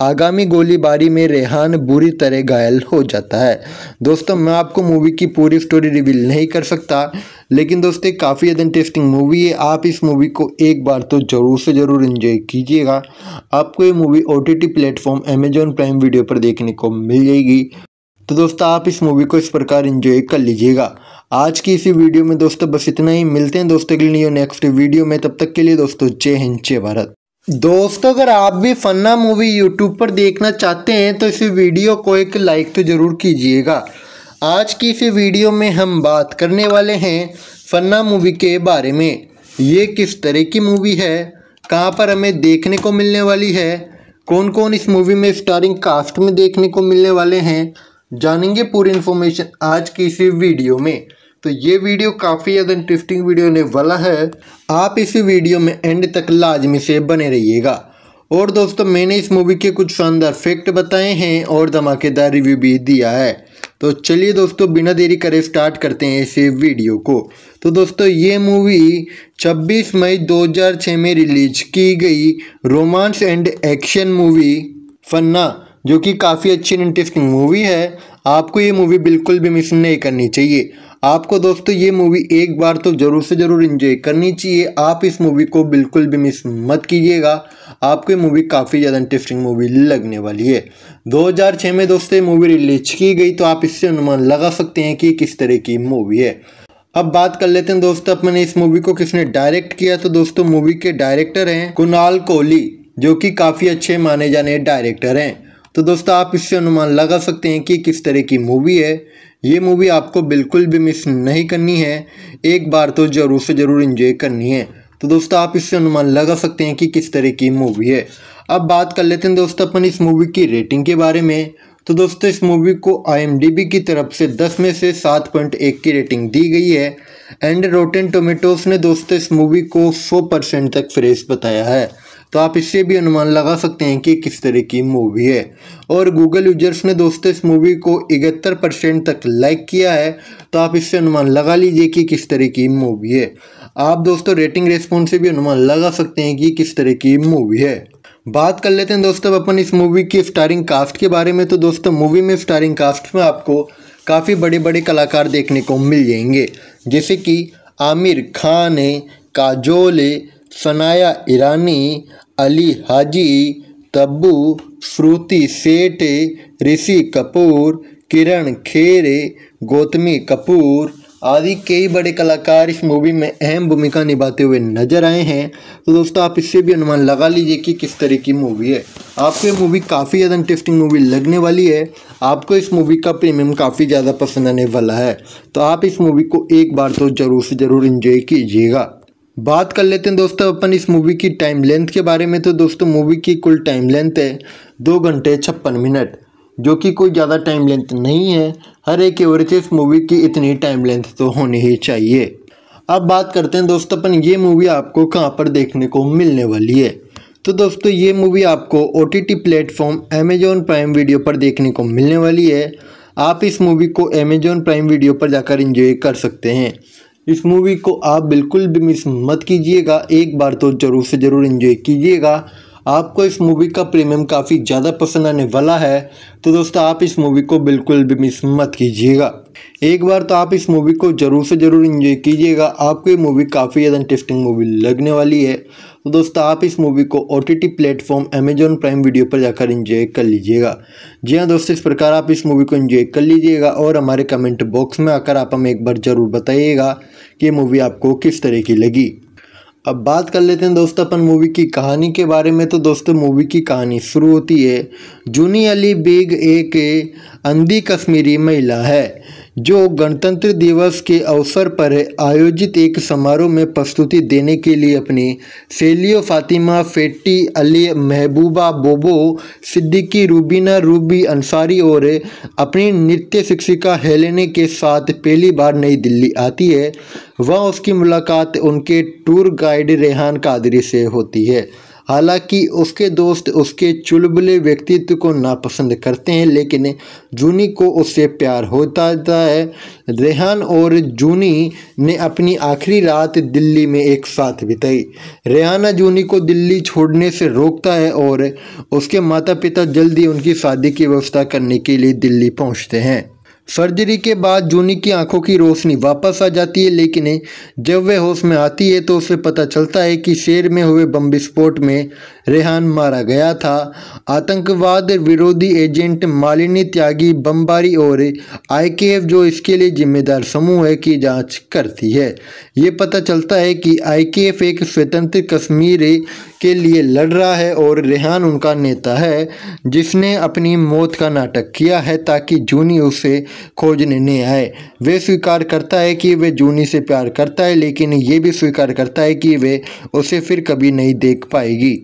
आगामी गोलीबारी में रेहान बुरी तरह घायल हो जाता है दोस्तों मैं आपको मूवी की पूरी स्टोरी रिवील नहीं कर सकता लेकिन दोस्तों काफ़ी इंटरेस्टिंग मूवी है आप इस मूवी को एक बार तो ज़रूर से ज़रूर इन्जॉय कीजिएगा आपको ये movie O T T platform Amazon Prime video पर देखने को मिल जाएगी तो दोस्तों आप इस मूवी को इस प्रकार इन्जॉय कर लीजिएगा आज की इसी वीडियो में दोस्तों बस इतना ही मिलते हैं दोस्तों के लिए नेक्स्ट वीडियो में तब तक के लिए दोस्तों जय हिंद जय भारत दोस्तों अगर आप भी फन्ना मूवी यूट्यूब पर देखना चाहते हैं तो इस वीडियो को एक लाइक तो ज़रूर कीजिएगा आज की इस वीडियो में हम बात करने वाले हैं फन्ना मूवी के बारे में ये किस तरह की मूवी है कहाँ पर हमें देखने को मिलने वाली है कौन कौन इस मूवी में स्टारिंग कास्ट में देखने को मिलने वाले हैं जानेंगे पूरी इन्फॉर्मेशन आज की इस वीडियो में तो ये वीडियो काफ़ी ज़्यादा इंटरेस्टिंग वीडियो होने वाला है आप इस वीडियो में एंड तक लाजमी से बने रहिएगा और दोस्तों मैंने इस मूवी के कुछ शानदार फैक्ट बताए हैं और धमाकेदार रिव्यू भी दिया है तो चलिए दोस्तों बिना देरी करे स्टार्ट करते हैं इस वीडियो को तो दोस्तों ये मूवी 26 मई 2006 में रिलीज की गई romance and action movie Fanaa जो कि काफ़ी अच्छी इंटरेस्टिंग मूवी है आपको ये मूवी बिल्कुल भी मिस नहीं करनी चाहिए आपको दोस्तों ये मूवी एक बार तो ज़रूर से ज़रूर इंजॉय करनी चाहिए आप इस मूवी को बिल्कुल भी मिस मत कीजिएगा आपको ये मूवी काफ़ी ज़्यादा इंटरेस्टिंग मूवी लगने वाली है 2006 में दोस्तों ये मूवी रिलीज की गई तो आप इससे अनुमान लगा सकते हैं कि किस तरह की मूवी है अब बात कर लेते हैं दोस्तों अपने इस मूवी को किसने डायरेक्ट किया तो दोस्तों मूवी के डायरेक्टर हैं कुणाल कोहली जो कि काफ़ी अच्छे माने जाने डायरेक्टर हैं तो दोस्तों आप इससे अनुमान लगा सकते हैं कि किस तरह की मूवी है ये मूवी आपको बिल्कुल भी मिस नहीं करनी है एक बार तो ज़रूर से ज़रूर इन्जॉय करनी है तो दोस्तों आप इससे अनुमान लगा सकते हैं कि किस तरह की मूवी है अब बात कर लेते हैं दोस्तों अपन इस मूवी की रेटिंग के बारे में तो दोस्तों इस मूवी को आई की तरफ से 10 में से 7.1 की रेटिंग दी गई है एंड रोटेन टोमेटोज ने दोस्तों इस मूवी को 100 परसेंट तक फ्रेश बताया है तो आप इससे भी अनुमान लगा सकते हैं कि किस तरह की मूवी है और गूगल यूजर्स ने दोस्तों इस मूवी को इकहत्तर परसेंट तक लाइक किया है तो आप इससे अनुमान लगा लीजिए कि किस तरह की मूवी है आप दोस्तों रेटिंग रेस्पॉन्स से भी अनुमान लगा सकते हैं कि किस तरह की मूवी है बात कर लेते हैं दोस्तों अपन इस मूवी की स्टारिंग कास्ट के बारे में तो दोस्तों मूवी में स्टारिंग कास्ट में आपको काफ़ी बड़े बड़े कलाकार देखने को मिल जाएंगे जैसे कि आमिर खान है काजोल सनाया ईरानी अली हाजी तब्बू श्रुति सेठ ऋषि कपूर किरण खेर गौतमी कपूर आदि कई बड़े कलाकार इस मूवी में अहम भूमिका निभाते हुए नजर आए हैं तो दोस्तों आप इससे भी अनुमान लगा लीजिए कि किस तरह की मूवी है आपको ये मूवी काफ़ी ज़्यादा इंटरेस्टिंग मूवी लगने वाली है आपको इस मूवी का प्रीमियम काफ़ी ज़्यादा पसंद आने वाला है तो आप इस मूवी को एक बार तो ज़रूर से ज़रूर इन्जॉय कीजिएगा बात कर लेते हैं दोस्तों अपन इस मूवी की टाइम लेंथ के बारे में तो दोस्तों मूवी की कुल टाइम लेंथ है दो घंटे छप्पन मिनट जो कि कोई ज़्यादा टाइम लेंथ नहीं है हर एक एवरेज मूवी की इतनी टाइम लेंथ तो होनी ही चाहिए अब बात करते हैं दोस्तों अपन ये मूवी आपको कहाँ पर देखने को मिलने वाली है तो दोस्तों ये मूवी आपको O T T platform Amazon Prime video पर देखने को मिलने वाली है आप इस मूवी को अमेजोन प्राइम वीडियो पर जाकर इंजॉय कर सकते हैं इस मूवी को आप बिल्कुल भी मिस मत कीजिएगा एक बार तो ज़रूर से ज़रूर इन्जॉय कीजिएगा आपको इस मूवी का प्रीमियम काफ़ी ज़्यादा पसंद आने वाला है तो दोस्तों आप इस मूवी को बिल्कुल भी मिस मत कीजिएगा एक बार तो आप इस मूवी को ज़रूर से ज़रूर इन्जॉय कीजिएगा आपको ये मूवी काफ़ी ज़्यादा इंटरेस्टिंग मूवी लगने वाली है तो दोस्तों आप इस मूवी को O T T platform Amazon Prime video पर जाकर इंजॉय कर लीजिएगा जी हाँ दोस्तों इस प्रकार आप इस मूवी को इंजॉय कर लीजिएगा और हमारे कमेंट बॉक्स में आकर आप हमें एक बार ज़रूर बताइएगा कि मूवी आपको किस तरह की लगी अब बात कर लेते हैं दोस्तों अपन मूवी की कहानी के बारे में तो दोस्तों मूवी की कहानी शुरू होती है जूनी अली बेग एक अंधी कश्मीरी महिला है जो गणतंत्र दिवस के अवसर पर आयोजित एक समारोह में प्रस्तुति देने के लिए अपनी सेलियो फातिमा फेटी अली महबूबा बोबो सिद्दीकी रूबीना रूबी अंसारी और अपनी नृत्य शिक्षिका हेलेने के साथ पहली बार नई दिल्ली आती है वह उसकी मुलाकात उनके टूर गाइड रेहान कादरी से होती है हालांकि उसके दोस्त उसके चुलबुले व्यक्तित्व को नापसंद करते हैं लेकिन जूनी को उससे प्यार होता है रेहान और जूनी ने अपनी आखिरी रात दिल्ली में एक साथ बिताई रेहाना जूनी को दिल्ली छोड़ने से रोकता है और उसके माता पिता जल्दी उनकी शादी की व्यवस्था करने के लिए दिल्ली पहुँचते हैं सर्जरी के बाद जूनी की आंखों की रोशनी वापस आ जाती है लेकिन जब वह होश में आती है तो उसे पता चलता है कि शेर में हुए बम विस्फोट में रेहान मारा गया था आतंकवाद विरोधी एजेंट मालिनी त्यागी बमबारी और आईकेएफ जो इसके लिए जिम्मेदार समूह है की जांच करती है ये पता चलता है कि आईकेएफ एक स्वतंत्र कश्मीर के लिए लड़ रहा है और रेहान उनका नेता है जिसने अपनी मौत का नाटक किया है ताकि जूनी उसे खोजने नहीं आए वे स्वीकार करता है कि वे जूनी से प्यार करता है लेकिन ये भी स्वीकार करता है कि वे उसे फिर कभी नहीं देख पाएगी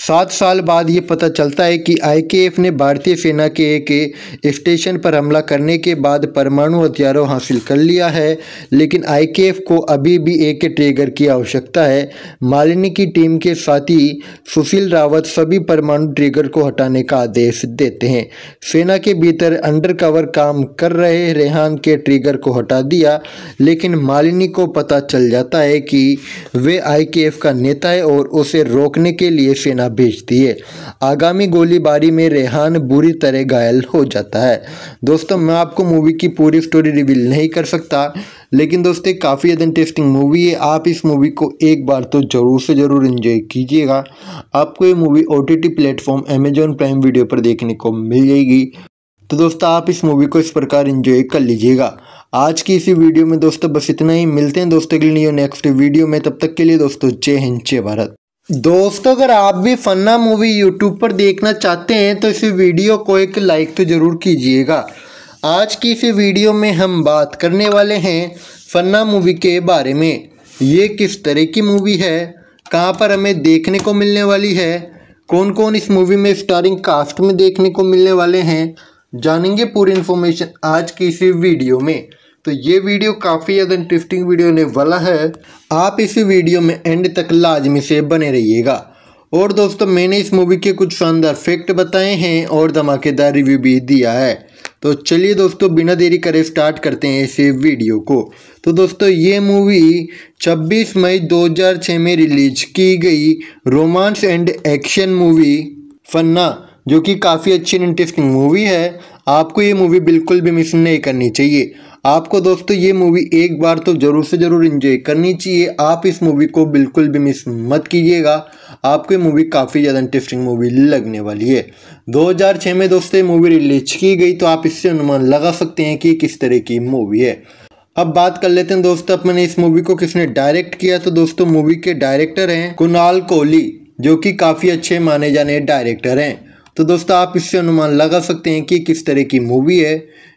सात साल बाद ये पता चलता है कि आईकेएफ ने भारतीय सेना के एक स्टेशन पर हमला करने के बाद परमाणु हथियारों हासिल कर लिया है लेकिन आईकेएफ को अभी भी एक ट्रेगर की आवश्यकता है मालिनी की टीम के साथी सुशील रावत सभी परमाणु ट्रेगर को हटाने का आदेश देते हैं सेना के भीतर अंडरकवर काम कर रहे रेहान के ट्रेगर को हटा दिया लेकिन मालिनी को पता चल जाता है कि वे आई का नेता है और उसे रोकने के लिए सेना सेना भेजती है आगामी गोलीबारी में रेहान बुरी तरह घायल हो जाता है दोस्तों मैं आपको मूवी की पूरी स्टोरी रिवील नहीं कर सकता लेकिन दोस्तों काफ़ी ज़्यादा इंटरेस्टिंग मूवी है आप इस मूवी को एक बार तो ज़रूर से ज़रूर इन्जॉय कीजिएगा आपको ये movie O T T platform Amazon Prime video पर देखने को मिल जाएगी तो दोस्तों आप इस मूवी को इस प्रकार इन्जॉय कर लीजिएगा आज की इसी वीडियो में दोस्तों बस इतना ही मिलते हैं दोस्तों के लिए नेक्स्ट वीडियो में तब तक के लिए दोस्तों जय हिंद जय भारत दोस्तों अगर आप भी फन्ना मूवी यूट्यूब पर देखना चाहते हैं तो इस वीडियो को एक लाइक तो ज़रूर कीजिएगा आज की इस वीडियो में हम बात करने वाले हैं फन्ना मूवी के बारे में ये किस तरह की मूवी है कहाँ पर हमें देखने को मिलने वाली है कौन कौन इस मूवी में स्टारिंग कास्ट में देखने को मिलने वाले हैं जानेंगे पूरी इन्फॉर्मेशन आज की इस वीडियो में तो ये वीडियो काफ़ी ज़्यादा इंटरेस्टिंग वीडियो होने वाला है आप इस वीडियो में एंड तक लाजमी से बने रहिएगा और दोस्तों मैंने इस मूवी के कुछ शानदार फैक्ट बताए हैं और धमाकेदार रिव्यू भी दिया है तो चलिए दोस्तों बिना देरी करे स्टार्ट करते हैं इस वीडियो को तो दोस्तों ये मूवी 26 मई 2006 में रिलीज की गई romance and action movie Fanaa जो कि काफ़ी अच्छी इंटरेस्टिंग मूवी है आपको ये मूवी बिल्कुल भी मिस नहीं करनी चाहिए आपको दोस्तों ये मूवी एक बार तो ज़रूर से ज़रूर इंजॉय करनी चाहिए आप इस मूवी को बिल्कुल भी मिस मत कीजिएगा आपको ये मूवी काफ़ी ज़्यादा इंटरेस्टिंग मूवी लगने वाली है 2006 में दोस्तों ये मूवी रिलीज की गई तो आप इससे अनुमान लगा सकते हैं कि किस तरह की मूवी है अब बात कर लेते हैं दोस्तों अपने इस मूवी को किसने डायरेक्ट किया तो दोस्तों मूवी के डायरेक्टर हैं कुणाल कोहली जो कि काफ़ी अच्छे माने जाने डायरेक्टर हैं तो दोस्तों आप इससे अनुमान लगा सकते हैं कि किस तरह की मूवी है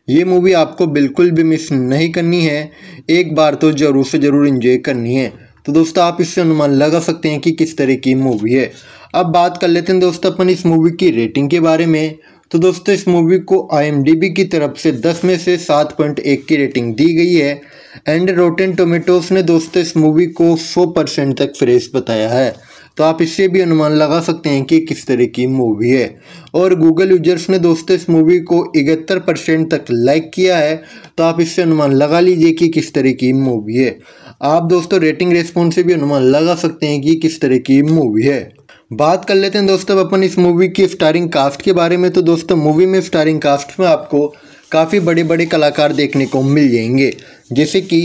ये मूवी आपको बिल्कुल भी मिस नहीं करनी है एक बार तो ज़रूर से ज़रूर इन्जॉय करनी है तो दोस्तों आप इससे अनुमान लगा सकते हैं कि किस तरह की मूवी है अब बात कर लेते हैं दोस्तों अपन इस मूवी की रेटिंग के बारे में तो दोस्तों इस मूवी को आई की तरफ से 10 में से 7.1 की रेटिंग दी गई है एंड रोटेन टोमेटोज ने दोस्तों इस मूवी को 100 परसेंट तक फ्रेश बताया है तो आप इससे भी अनुमान लगा सकते हैं कि किस तरह की मूवी है और गूगल यूजर्स ने दोस्तों इस मूवी को इकहत्तर परसेंट तक लाइक किया है तो आप इससे अनुमान लगा लीजिए कि किस तरह की मूवी है आप दोस्तों रेटिंग रेस्पॉन्स से भी अनुमान लगा सकते हैं कि किस तरह की मूवी है बात कर लेते हैं दोस्तों अपन इस मूवी की स्टारिंग कास्ट के बारे में तो दोस्तों मूवी में स्टारिंग कास्ट में आपको काफ़ी बड़े बड़े कलाकार देखने को मिल जाएंगे जैसे कि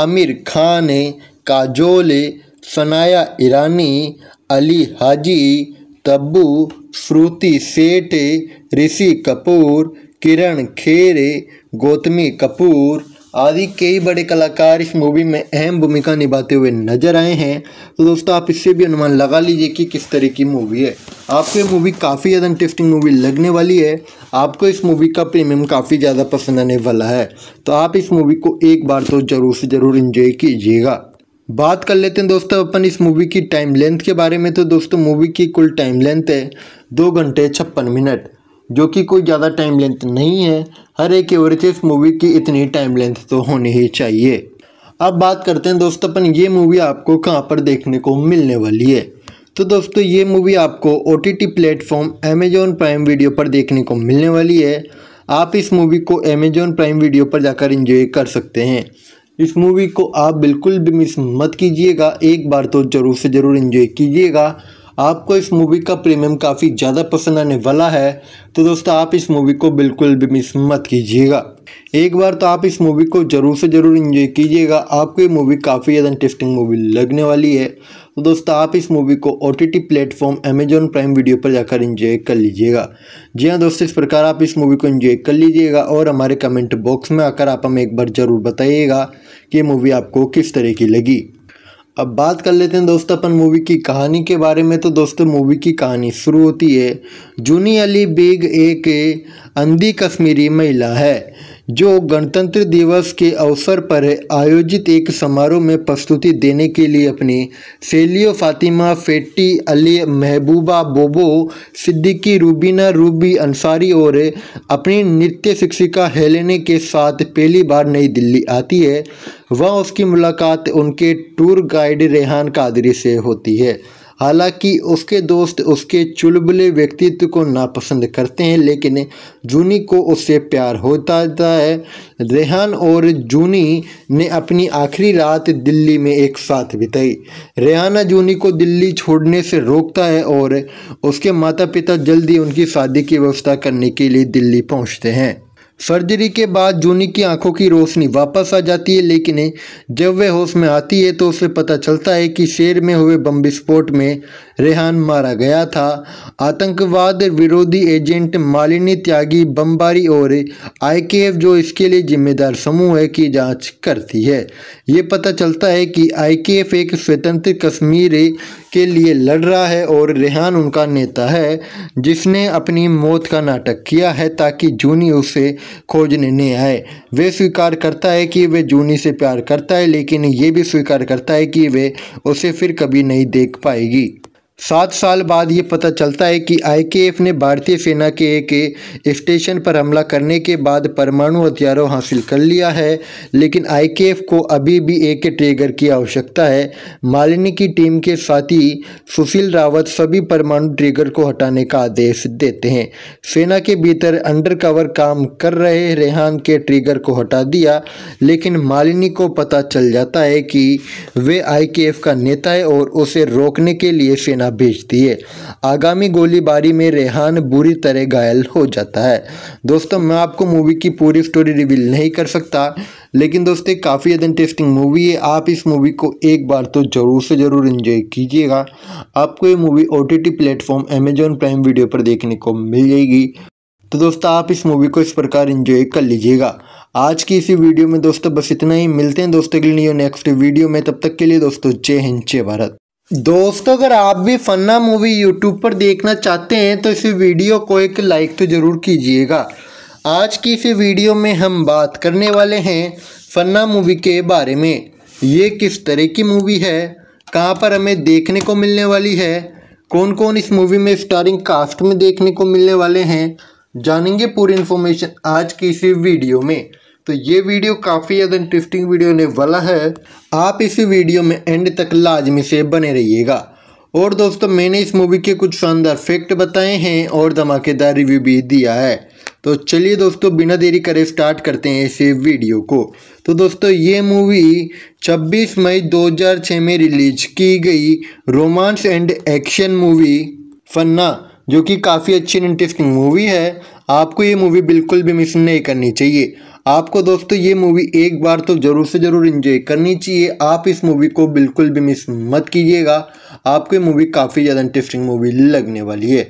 आमिर खान है काजोल सनाया ईरानी अली हाजी तब्बू श्रुति सेठ ऋषि कपूर किरण खेर गौतमी कपूर आदि कई बड़े कलाकार इस मूवी में अहम भूमिका निभाते हुए नजर आए हैं तो दोस्तों आप इससे भी अनुमान लगा लीजिए कि किस तरह की मूवी है आपको ये मूवी काफ़ी ज़्यादा इंटरेस्टिंग मूवी लगने वाली है आपको इस मूवी का प्रीमियम काफ़ी ज़्यादा पसंद आने वाला है तो आप इस मूवी को एक बार तो ज़रूर से ज़रूर इन्जॉय कीजिएगा बात कर लेते हैं दोस्तों अपन इस मूवी की टाइम लेंथ के बारे में तो दोस्तों मूवी की कुल टाइम लेंथ है दो घंटे छप्पन मिनट जो कि कोई ज़्यादा टाइम लेंथ नहीं है हर एक एवरेज इस मूवी की इतनी टाइम लेंथ तो होनी ही चाहिए अब बात करते हैं दोस्तों अपन ये मूवी आपको कहाँ पर देखने को मिलने वाली है तो दोस्तों ये मूवी आपको O T T platform Amazon Prime video पर देखने को मिलने वाली है आप इस मूवी को अमेजोन प्राइम वीडियो पर जाकर इंजॉय कर सकते हैं इस मूवी को आप बिल्कुल भी मिस मत कीजिएगा एक बार तो ज़रूर से ज़रूर इन्जॉय कीजिएगा आपको इस मूवी का प्रीमियम काफ़ी ज़्यादा पसंद आने वाला है तो दोस्तों आप इस मूवी को बिल्कुल भी मिस मत कीजिएगा एक बार तो आप इस मूवी को ज़रूर से ज़रूर इन्जॉय कीजिएगा आपको ये मूवी काफ़ी ज़्यादा इंटरेस्टिंग मूवी लगने वाली है तो दोस्तों आप इस मूवी को O T T platform Amazon Prime video पर जाकर इंजॉय कर लीजिएगा जी हाँ दोस्तों इस प्रकार आप इस मूवी को इंजॉय कर लीजिएगा और हमारे कमेंट बॉक्स में आकर आप हमें एक बार ज़रूर बताइएगा कि मूवी आपको किस तरह की लगी अब बात कर लेते हैं दोस्तों अपन मूवी की कहानी के बारे में तो दोस्तों मूवी की कहानी शुरू होती है जूनी अली बेग एक अंधी कश्मीरी महिला है जो गणतंत्र दिवस के अवसर पर आयोजित एक समारोह में प्रस्तुति देने के लिए अपनी सेलियो फातिमा फेटी अली महबूबा बोबो सिद्दीकी रूबीना रूबी अंसारी और अपनी नृत्य शिक्षिका हेलेने के साथ पहली बार नई दिल्ली आती है वह उसकी मुलाकात उनके टूर गाइड रेहान कादरी से होती है हालांकि उसके दोस्त उसके चुलबुले व्यक्तित्व को नापसंद करते हैं लेकिन जूनी को उससे प्यार होता है रेहान और जूनी ने अपनी आखिरी रात दिल्ली में एक साथ बिताई रेहाना जूनी को दिल्ली छोड़ने से रोकता है और उसके माता पिता जल्दी उनकी शादी की व्यवस्था करने के लिए दिल्ली पहुँचते हैं सर्जरी के बाद जूनी की आंखों की रोशनी वापस आ जाती है लेकिन जब वह होश में आती है तो उसे पता चलता है कि शेर में हुए बम विस्फोट में रेहान मारा गया था आतंकवाद विरोधी एजेंट मालिनी त्यागी बमबारी और आईकेएफ जो इसके लिए जिम्मेदार समूह है की जांच करती है ये पता चलता है कि आईकेएफ एक स्वतंत्र कश्मीर के लिए लड़ रहा है और रेहान उनका नेता है जिसने अपनी मौत का नाटक किया है ताकि जूनी उसे खोजने नहीं आए वे स्वीकार करता है कि वे जूनी से प्यार करता है लेकिन ये भी स्वीकार करता है कि वे उसे फिर कभी नहीं देख पाएगी सात साल बाद ये पता चलता है कि आईकेएफ ने भारतीय सेना के एक स्टेशन पर हमला करने के बाद परमाणु हथियारों हासिल कर लिया है लेकिन आईकेएफ को अभी भी एक ट्रेगर की आवश्यकता है मालिनी की टीम के साथी सुशील रावत सभी परमाणु ट्रेगर को हटाने का आदेश देते हैं सेना के भीतर अंडरकवर काम कर रहे रेहान के ट्रेगर को हटा दिया लेकिन मालिनी को पता चल जाता है कि वे आई का नेता है और उसे रोकने के लिए सेना सेना भेज है आगामी गोलीबारी में रेहान बुरी तरह घायल हो जाता है दोस्तों मैं आपको मूवी की पूरी स्टोरी रिवील नहीं कर सकता लेकिन दोस्तों काफ़ी ज़्यादा इंटरेस्टिंग मूवी है आप इस मूवी को एक बार तो ज़रूर से ज़रूर इन्जॉय कीजिएगा आपको ये movie O T platform Amazon Prime video पर देखने को मिल जाएगी तो दोस्तों आप इस मूवी को इस प्रकार इन्जॉय कर लीजिएगा आज की इसी वीडियो में दोस्तों बस इतना ही मिलते हैं दोस्तों के लिए नेक्स्ट वीडियो में तब तक के लिए दोस्तों जय हिंद जय भारत दोस्तों अगर आप भी फन्ना मूवी यूट्यूब पर देखना चाहते हैं तो इस वीडियो को एक लाइक तो ज़रूर कीजिएगा आज की इस वीडियो में हम बात करने वाले हैं फन्ना मूवी के बारे में ये किस तरह की मूवी है कहाँ पर हमें देखने को मिलने वाली है कौन कौन इस मूवी में स्टारिंग कास्ट में देखने को मिलने वाले हैं जानेंगे पूरी इन्फॉर्मेशन आज की इस वीडियो में तो ये वीडियो काफ़ी ज़्यादा इंटरेस्टिंग वीडियो होने वाला है आप इसी वीडियो में एंड तक लाजमी से बने रहिएगा और दोस्तों मैंने इस मूवी के कुछ शानदार फैक्ट बताए हैं और धमाकेदार रिव्यू भी दिया है तो चलिए दोस्तों बिना देरी करे स्टार्ट करते हैं इस वीडियो को तो दोस्तों ये मूवी 26 मई 2006 में रिलीज की गई romance and action movie Fanaa जो कि काफ़ी अच्छी इंटरेस्टिंग मूवी है आपको ये मूवी बिल्कुल भी मिस नहीं करनी चाहिए आपको दोस्तों ये मूवी एक बार तो ज़रूर से ज़रूर इंजॉय करनी चाहिए आप इस मूवी को बिल्कुल भी मिस मत कीजिएगा आपको मूवी काफ़ी ज़्यादा इंटरेस्टिंग मूवी लगने वाली है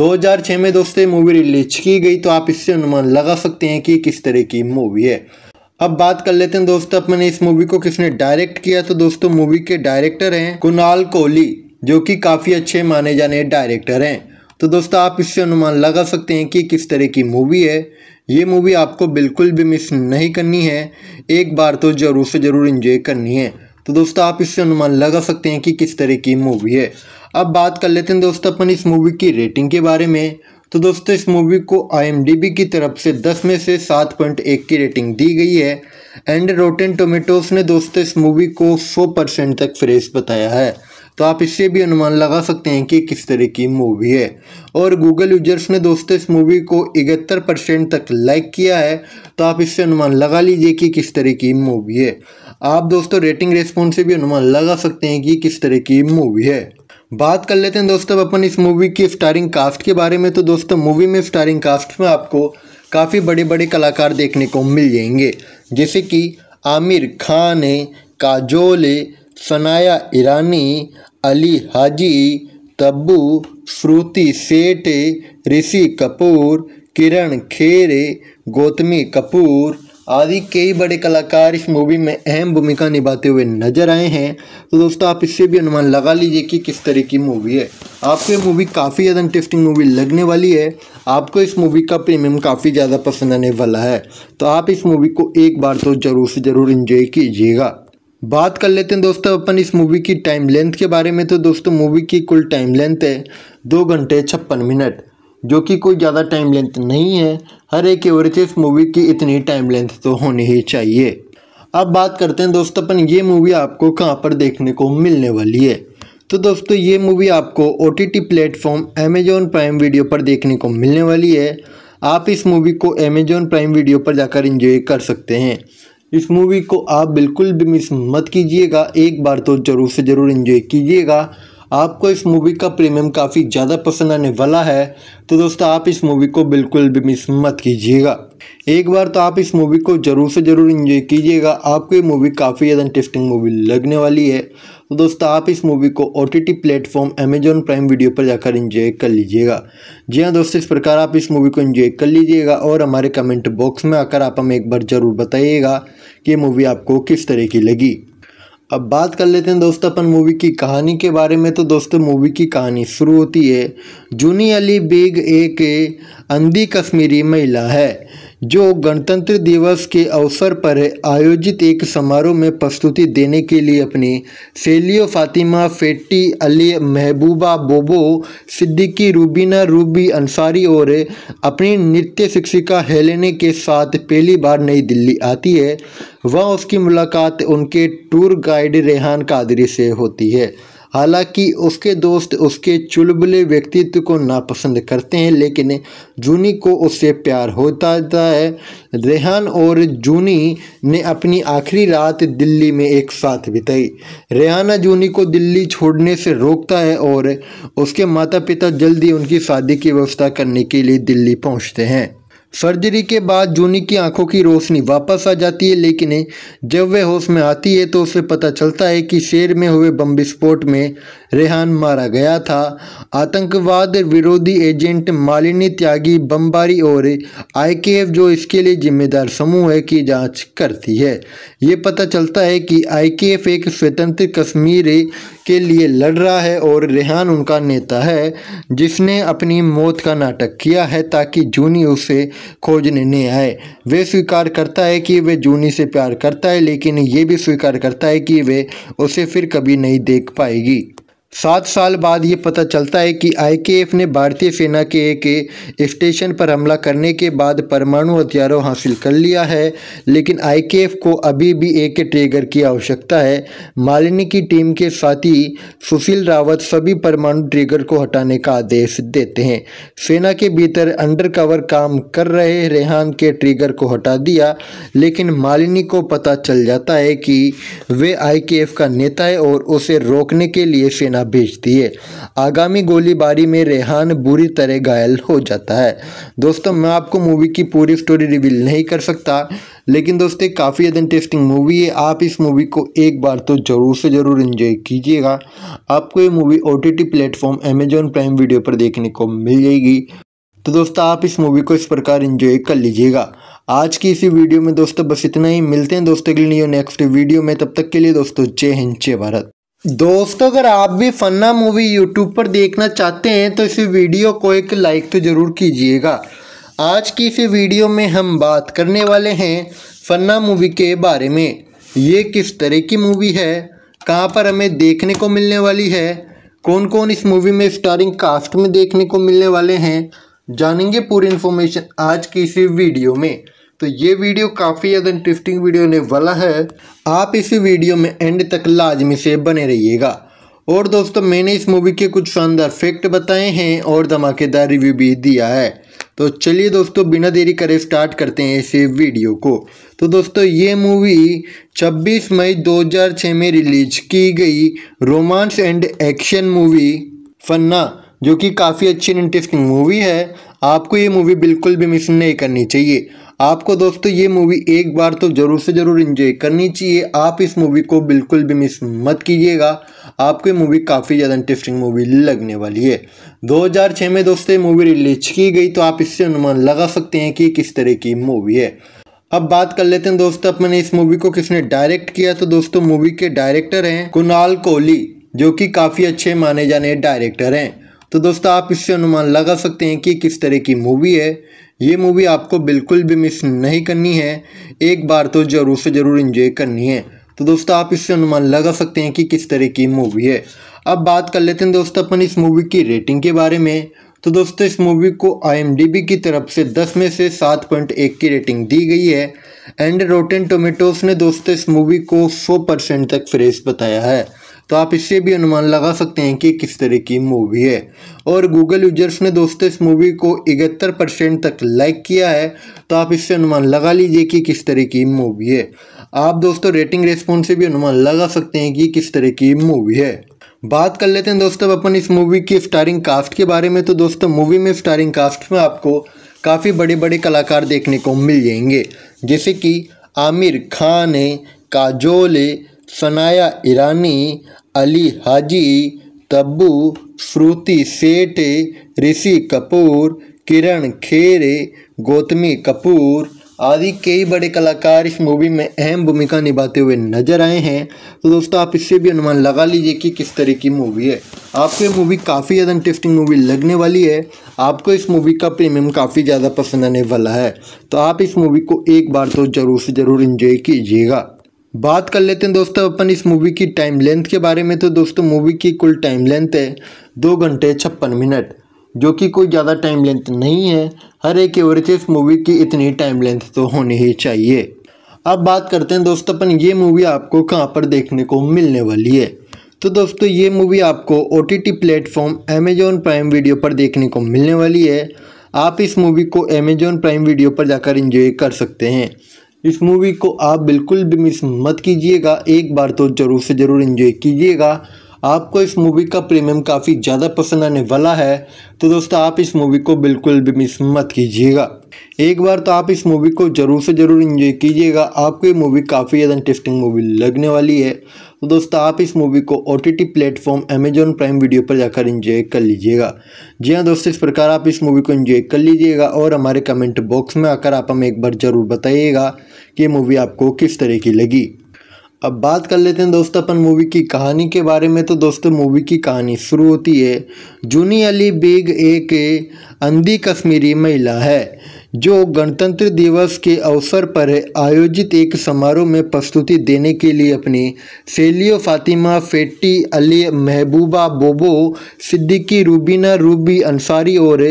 2006 में दोस्तों ये मूवी रिलीज की गई तो आप इससे अनुमान लगा सकते हैं कि किस तरह की मूवी है अब बात कर लेते हैं दोस्तों अपने इस मूवी को किसने डायरेक्ट किया तो दोस्तों मूवी के डायरेक्टर हैं कुणाल कोहली जो कि काफ़ी अच्छे माने जाने डायरेक्टर हैं तो दोस्तों आप इससे अनुमान लगा सकते हैं कि किस तरह की मूवी है ये मूवी आपको बिल्कुल भी मिस नहीं करनी है एक बार तो ज़रूर से ज़रूर इन्जॉय करनी है तो दोस्तों आप इससे अनुमान लगा सकते हैं कि किस तरह की मूवी है अब बात कर लेते हैं दोस्तों अपन इस मूवी की रेटिंग के बारे में तो दोस्तों इस मूवी को आई की तरफ से 10 में से 7.1 की रेटिंग दी गई है एंड रोटेन टोमेटोज ने दोस्तों इस मूवी को 100 परसेंट तक फ्रेश बताया है तो आप इससे भी अनुमान लगा सकते हैं कि किस तरह की मूवी है और गूगल यूजर्स ने दोस्तों इस मूवी को इकहत्तर परसेंट तक लाइक किया है तो आप इससे अनुमान लगा लीजिए कि किस तरह की मूवी है आप दोस्तों रेटिंग रेस्पॉन्स से भी अनुमान लगा सकते हैं कि किस तरह की मूवी है बात कर लेते हैं दोस्तों अपन इस मूवी की स्टारिंग कास्ट के बारे में तो दोस्तों मूवी में स्टारिंग कास्ट में आपको काफ़ी बड़े बड़े कलाकार देखने को मिल जाएंगे जैसे कि आमिर खान है काजोल है सनाया ईरानी अली हाजी तब्बू श्रुति सेठ ऋषि कपूर किरण खेर गौतमी कपूर आदि कई बड़े कलाकार इस मूवी में अहम भूमिका निभाते हुए नजर आए हैं तो दोस्तों आप इससे भी अनुमान लगा लीजिए कि किस तरह की मूवी है आपको ये मूवी काफ़ी ज़्यादा इंटरेस्टिंग मूवी लगने वाली है आपको इस मूवी का प्रीमियम काफ़ी ज़्यादा पसंद आने वाला है तो आप इस मूवी को एक बार तो ज़रूर से ज़रूर इन्जॉय कीजिएगा बात कर लेते हैं दोस्तों अपन इस मूवी की टाइम लेंथ के बारे में तो दोस्तों मूवी की कुल टाइम लेंथ है दो घंटे छप्पन मिनट जो कि कोई ज़्यादा टाइम लेंथ नहीं है हर एक एवरेज इस मूवी की इतनी टाइम लेंथ तो होनी ही चाहिए अब बात करते हैं दोस्तों अपन ये मूवी आपको कहाँ पर देखने को मिलने वाली है तो दोस्तों ये मूवी आपको O T T platform Amazon Prime video पर देखने को मिलने वाली है आप इस मूवी को अमेजॉन प्राइम वीडियो पर जाकर इंजॉय कर सकते हैं इस मूवी को आप बिल्कुल भी मिस मत कीजिएगा एक बार तो ज़रूर से ज़रूर इन्जॉय कीजिएगा आपको इस मूवी का प्रीमियम काफ़ी ज़्यादा पसंद आने वाला है तो दोस्तों आप इस मूवी को बिल्कुल भी मिस मत कीजिएगा एक बार तो आप इस मूवी को ज़रूर से ज़रूर इन्जॉय कीजिएगा आपको ये मूवी काफ़ी ज़्यादा इंटरेस्टिंग मूवी लगने वाली है तो दोस्तों आप इस मूवी को O T platform Amazon Prime video पर जाकर इंजॉय कर लीजिएगा जी हाँ दोस्तों इस प्रकार आप इस मूवी को इंजॉय कर लीजिएगा और हमारे कमेंट बॉक्स में आकर आप हमें एक बार ज़रूर बताइएगा ये मूवी आपको किस तरह की लगी अब बात कर लेते हैं दोस्तों अपन मूवी की कहानी के बारे में तो दोस्तों मूवी की कहानी शुरू होती है जूनी अली बेग एक अंधी कश्मीरी महिला है जो गणतंत्र दिवस के अवसर पर आयोजित एक समारोह में प्रस्तुति देने के लिए अपनी सेलियो फातिमा फेटी अली महबूबा बोबो सिद्दीकी रूबीना रूबी अंसारी और अपनी नृत्य शिक्षिका हेलेने के साथ पहली बार नई दिल्ली आती है वह उसकी मुलाकात उनके टूर गाइड रेहान कादरी से होती है हालांकि उसके दोस्त उसके चुलबुले व्यक्तित्व को नापसंद करते हैं लेकिन जूनी को उससे प्यार होता है रेहान और जूनी ने अपनी आखिरी रात दिल्ली में एक साथ बिताई रेहाना जूनी को दिल्ली छोड़ने से रोकता है और उसके माता पिता जल्दी उनकी शादी की व्यवस्था करने के लिए दिल्ली पहुँचते हैं सर्जरी के बाद जूनी की आंखों की रोशनी वापस आ जाती है लेकिन जब वह होश में आती है तो उसे पता चलता है कि शेर में हुए बम विस्फोट में रेहान मारा गया था आतंकवाद विरोधी एजेंट मालिनी त्यागी बमबारी और आईकेएफ जो इसके लिए जिम्मेदार समूह है की जांच करती है ये पता चलता है कि आईकेएफ एक स्वतंत्र कश्मीर के लिए लड़ रहा है और रेहान उनका नेता है जिसने अपनी मौत का नाटक किया है ताकि जूनी उसे खोजने नहीं आए वे स्वीकार करता है कि वे जूनी से प्यार करता है लेकिन ये भी स्वीकार करता है कि वे उसे फिर कभी नहीं देख पाएगी सात साल बाद ये पता चलता है कि आईकेएफ ने भारतीय सेना के एक स्टेशन पर हमला करने के बाद परमाणु हथियारों हासिल कर लिया है लेकिन आईकेएफ को अभी भी एक ट्रेगर की आवश्यकता है मालिनी की टीम के साथी सुशील रावत सभी परमाणु ट्रेगर को हटाने का आदेश देते हैं सेना के भीतर अंडरकवर काम कर रहे रेहान के ट्रेगर को हटा दिया लेकिन मालिनी को पता चल जाता है कि वे आई का नेता है और उसे रोकने के लिए सेना भेज दिए आगामी गोलीबारी में रेहान बुरी तरह घायल हो जाता है दोस्तों मैं आपको मूवी की पूरी स्टोरी रिवील नहीं कर सकता लेकिन दोस्तों काफ़ी इंटरेस्टिंग मूवी है आप इस मूवी को एक बार तो ज़रूर से ज़रूर इन्जॉय कीजिएगा आपको ये movie O T T platform Amazon Prime video पर देखने को मिल जाएगी तो दोस्तों आप इस मूवी को इस प्रकार इन्जॉय कर लीजिएगा आज की इसी वीडियो में दोस्तों बस इतना ही मिलते हैं दोस्तों के लिए नेक्स्ट वीडियो में तब तक के लिए दोस्तों जय हिंद जय भारत दोस्तों अगर आप भी फन्ना मूवी यूट्यूब पर देखना चाहते हैं तो इस वीडियो को एक लाइक तो ज़रूर कीजिएगा आज की इस वीडियो में हम बात करने वाले हैं फन्ना मूवी के बारे में ये किस तरह की मूवी है कहाँ पर हमें देखने को मिलने वाली है कौन कौन इस मूवी में स्टारिंग कास्ट में देखने को मिलने वाले हैं जानेंगे पूरी इन्फॉर्मेशन आज की इस वीडियो में तो ये वीडियो काफ़ी ज़्यादा इंटरेस्टिंग वीडियो होने वाला है आप इसी वीडियो में एंड तक लाजमी से बने रहिएगा और दोस्तों मैंने इस मूवी के कुछ शानदार फैक्ट बताए हैं और धमाकेदार रिव्यू भी दिया है तो चलिए दोस्तों बिना देरी करे स्टार्ट करते हैं इस वीडियो को तो दोस्तों ये मूवी 26 मई 2006 में रिलीज की गई romance and action movie Fanaa जो कि काफ़ी अच्छी इंटरेस्टिंग मूवी है आपको ये मूवी बिल्कुल भी मिस नहीं करनी चाहिए आपको दोस्तों ये मूवी एक बार तो ज़रूर से ज़रूर इन्जॉय करनी चाहिए आप इस मूवी को बिल्कुल भी मिस मत कीजिएगा आपको ये मूवी काफ़ी ज़्यादा इंटरेस्टिंग मूवी लगने वाली है 2006 में दोस्तों ये मूवी रिलीज की गई तो आप इससे अनुमान लगा सकते हैं कि किस तरह की मूवी है अब बात कर लेते हैं दोस्तों अपने इस मूवी को किसने डायरेक्ट किया तो दोस्तों मूवी के डायरेक्टर हैं कुणाल कोहली जो कि काफ़ी अच्छे माने जाने डायरेक्टर हैं तो दोस्तों आप इससे अनुमान लगा सकते हैं कि किस तरह की मूवी है ये मूवी आपको बिल्कुल भी मिस नहीं करनी है एक बार तो ज़रूर से ज़रूर इंजॉय करनी है तो दोस्तों आप इससे अनुमान लगा सकते हैं कि किस तरह की मूवी है अब बात कर लेते हैं दोस्तों अपन इस मूवी की रेटिंग के बारे में तो दोस्तों इस मूवी को आई की तरफ से 10 में से 7.1 की रेटिंग दी गई है एंड रोटेन टोमेटोज ने दोस्तों इस मूवी को 100 परसेंट तक फ्रेश बताया है तो आप इससे भी अनुमान लगा सकते हैं कि किस तरह की मूवी है और गूगल यूजर्स ने दोस्तों इस मूवी को इकहत्तर परसेंट तक लाइक किया है तो आप इससे अनुमान लगा लीजिए कि किस तरह की मूवी है आप दोस्तों रेटिंग रेस्पॉन्स से भी अनुमान लगा सकते हैं कि किस तरह की मूवी है बात कर लेते हैं दोस्तों अपन इस मूवी की स्टारिंग कास्ट के बारे में तो दोस्तों मूवी में स्टारिंग कास्ट में आपको काफ़ी बड़े बड़े कलाकार देखने को मिल जाएंगे जैसे कि आमिर खान है काजोल है सनाया ईरानी अली हाजी तब्बू श्रुति सेठ ऋषि कपूर किरण खेर गौतमी कपूर आदि कई बड़े कलाकार इस मूवी में अहम भूमिका निभाते हुए नजर आए हैं तो दोस्तों आप इससे भी अनुमान लगा लीजिए कि किस तरह की मूवी है आपको ये मूवी काफ़ी ज़्यादा इंटरेस्टिंग मूवी लगने वाली है आपको इस मूवी का प्रीमियम काफ़ी ज़्यादा पसंद आने वाला है तो आप इस मूवी को एक बार तो ज़रूर से ज़रूर इन्जॉय कीजिएगा बात कर लेते हैं दोस्तों अपन इस मूवी की टाइम लेंथ के बारे में तो दोस्तों मूवी की कुल टाइम लेंथ है दो घंटे छप्पन मिनट जो कि कोई ज़्यादा टाइम लेंथ नहीं है हर एक एवरेज इस मूवी की इतनी टाइम लेंथ तो होनी ही चाहिए अब बात करते हैं दोस्तों अपन ये मूवी आपको कहाँ पर देखने को मिलने वाली है तो दोस्तों ये मूवी आपको O T T platform Amazon Prime video पर देखने को मिलने वाली है आप इस मूवी को अमेजोन प्राइम वीडियो पर जाकर इंजॉय कर सकते हैं इस मूवी को आप बिल्कुल भी मिस मत कीजिएगा एक बार तो ज़रूर से ज़रूर इन्जॉय कीजिएगा आपको इस मूवी का प्रीमियम काफ़ी ज़्यादा पसंद आने वाला है तो दोस्तों आप इस मूवी को बिल्कुल भी मिस मत कीजिएगा एक बार तो आप इस मूवी को ज़रूर से ज़रूर इन्जॉय कीजिएगा आपको ये मूवी काफ़ी ज़्यादा इंटरेस्टिंग मूवी लगने वाली है तो दोस्तों आप इस मूवी को O T T platform Amazon Prime video पर जाकर इंजॉय कर लीजिएगा जी हाँ दोस्तों इस प्रकार आप इस मूवी को इन्जॉय कर लीजिएगा और हमारे कमेंट बॉक्स में आकर आप हमें एक बार ज़रूर बताइएगा ये मूवी आपको किस तरह की लगी अब बात कर लेते हैं दोस्तों अपन मूवी की कहानी के बारे में तो दोस्तों मूवी की कहानी शुरू होती है जूनी अली बेग एक अंधी कश्मीरी महिला है जो गणतंत्र दिवस के अवसर पर आयोजित एक समारोह में प्रस्तुति देने के लिए अपनी सेलियो फातिमा फेटी अली महबूबा बोबो सिद्दीकी रूबीना रूबी अंसारी और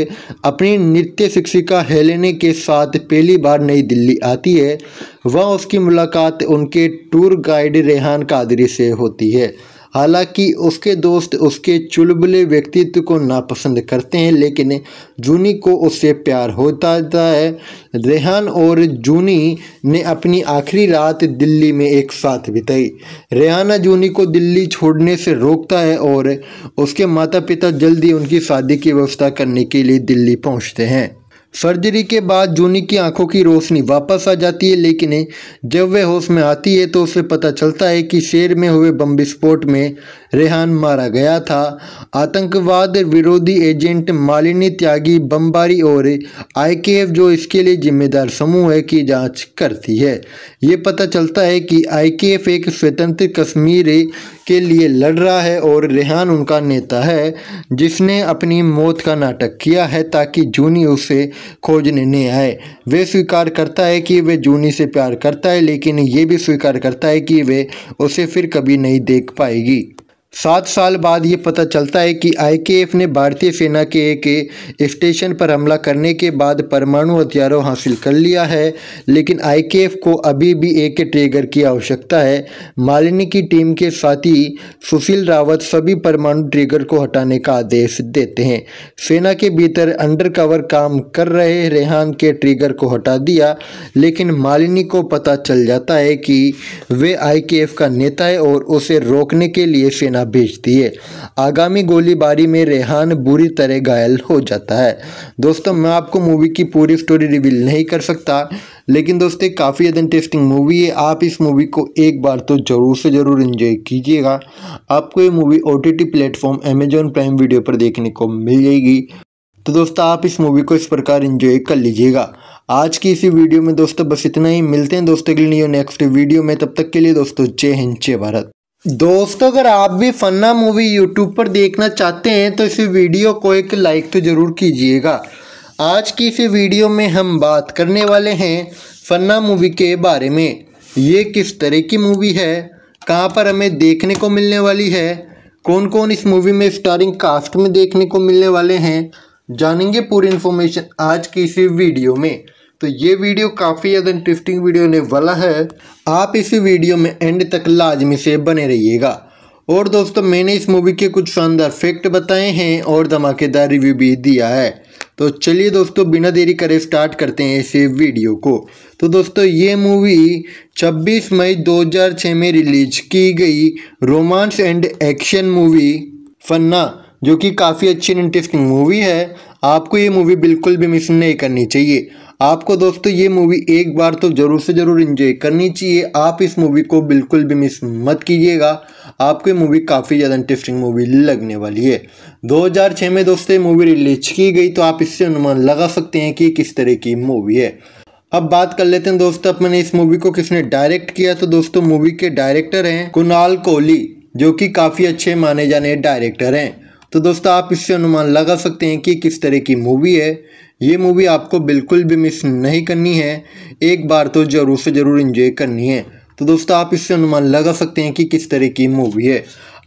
अपनी नृत्य शिक्षिका हेलेने के साथ पहली बार नई दिल्ली आती है वह उसकी मुलाकात उनके टूर गाइड रेहान कादरी से होती है हालांकि उसके दोस्त उसके चुलबुले व्यक्तित्व को नापसंद करते हैं लेकिन जूनी को उससे प्यार होता है रेहान और जूनी ने अपनी आखिरी रात दिल्ली में एक साथ बिताई रेहाना जूनी को दिल्ली छोड़ने से रोकता है और उसके माता पिता जल्दी उनकी शादी की व्यवस्था करने के लिए दिल्ली पहुँचते हैं सर्जरी के बाद जूनी की आंखों की रोशनी वापस आ जाती है लेकिन जब वह होश में आती है तो उसे पता चलता है कि शेर में हुए बम विस्फोट में रेहान मारा गया था आतंकवाद विरोधी एजेंट मालिनी त्यागी बमबारी और आईकेएफ जो इसके लिए जिम्मेदार समूह है की जांच करती है ये पता चलता है कि आईकेएफ एक स्वतंत्र कश्मीर के लिए लड़ रहा है और रेहान उनका नेता है जिसने अपनी मौत का नाटक किया है ताकि जूनी उसे खोजने नहीं आए वे स्वीकार करता है कि वे जूनी से प्यार करता है लेकिन ये भी स्वीकार करता है कि वे उसे फिर कभी नहीं देख पाएगी सात साल बाद ये पता चलता है कि आईकेएफ ने भारतीय सेना के एक स्टेशन पर हमला करने के बाद परमाणु हथियारों हासिल कर लिया है लेकिन आईकेएफ को अभी भी एक ट्रेगर की आवश्यकता है मालिनी की टीम के साथी सुशील रावत सभी परमाणु ट्रेगर को हटाने का आदेश देते हैं सेना के भीतर अंडरकवर काम कर रहे रेहान के ट्रेगर को हटा दिया लेकिन मालिनी को पता चल जाता है कि वे आई का नेता है और उसे रोकने के लिए सेना सेना भेज दिए आगामी गोलीबारी में रेहान बुरी तरह घायल हो जाता है दोस्तों मैं आपको मूवी की पूरी स्टोरी रिवील नहीं कर सकता लेकिन दोस्तों काफ़ी इंटरेस्टिंग मूवी है आप इस मूवी को एक बार तो ज़रूर से ज़रूर इन्जॉय कीजिएगा आपको ये movie O T T platform Amazon Prime video पर देखने को मिल जाएगी तो दोस्तों आप इस मूवी को इस प्रकार इन्जॉय कर लीजिएगा आज की इसी वीडियो में दोस्तों बस इतना ही मिलते हैं दोस्तों के लिए नेक्स्ट वीडियो में तब तक के लिए दोस्तों जय हिंद जय भारत दोस्तों अगर आप भी फन्ना मूवी यूट्यूब पर देखना चाहते हैं तो इस वीडियो को एक लाइक तो ज़रूर कीजिएगा आज की इस वीडियो में हम बात करने वाले हैं फन्ना मूवी के बारे में ये किस तरह की मूवी है कहाँ पर हमें देखने को मिलने वाली है कौन कौन इस मूवी में स्टारिंग कास्ट में देखने को मिलने वाले हैं जानेंगे पूरी इन्फॉर्मेशन आज की इस वीडियो में तो ये वीडियो काफ़ी ज़्यादा इंटरेस्टिंग वीडियो होने वाला है आप इसी वीडियो में एंड तक लाजमी से बने रहिएगा और दोस्तों मैंने इस मूवी के कुछ शानदार फैक्ट बताए हैं और धमाकेदार रिव्यू भी दिया है तो चलिए दोस्तों बिना देरी करे स्टार्ट करते हैं इस वीडियो को तो दोस्तों ये मूवी 26 मई 2006 में रिलीज की गई romance and action movie Fanaa जो कि काफ़ी अच्छी इंटरेस्टिंग मूवी है आपको ये मूवी बिल्कुल भी मिस नहीं करनी चाहिए आपको दोस्तों ये मूवी एक बार तो ज़रूर से ज़रूर इन्जॉय करनी चाहिए आप इस मूवी को बिल्कुल भी मिस मत कीजिएगा आपको ये मूवी काफ़ी ज़्यादा इंटरेस्टिंग मूवी लगने वाली है 2006 में दोस्तों मूवी रिलीज की गई तो आप इससे अनुमान लगा सकते हैं कि किस तरह की मूवी है अब बात कर लेते हैं दोस्तों अपने इस मूवी को किसने डायरेक्ट किया तो दोस्तों मूवी के डायरेक्टर हैं कुणाल कोहली जो कि काफ़ी अच्छे माने जाने डायरेक्टर हैं तो दोस्तों आप इससे अनुमान लगा सकते हैं कि किस तरह की मूवी है ये मूवी आपको बिल्कुल भी मिस नहीं करनी है एक बार तो ज़रूर से ज़रूर इन्जॉय करनी है तो दोस्तों आप इससे अनुमान लगा सकते हैं कि किस तरह की मूवी है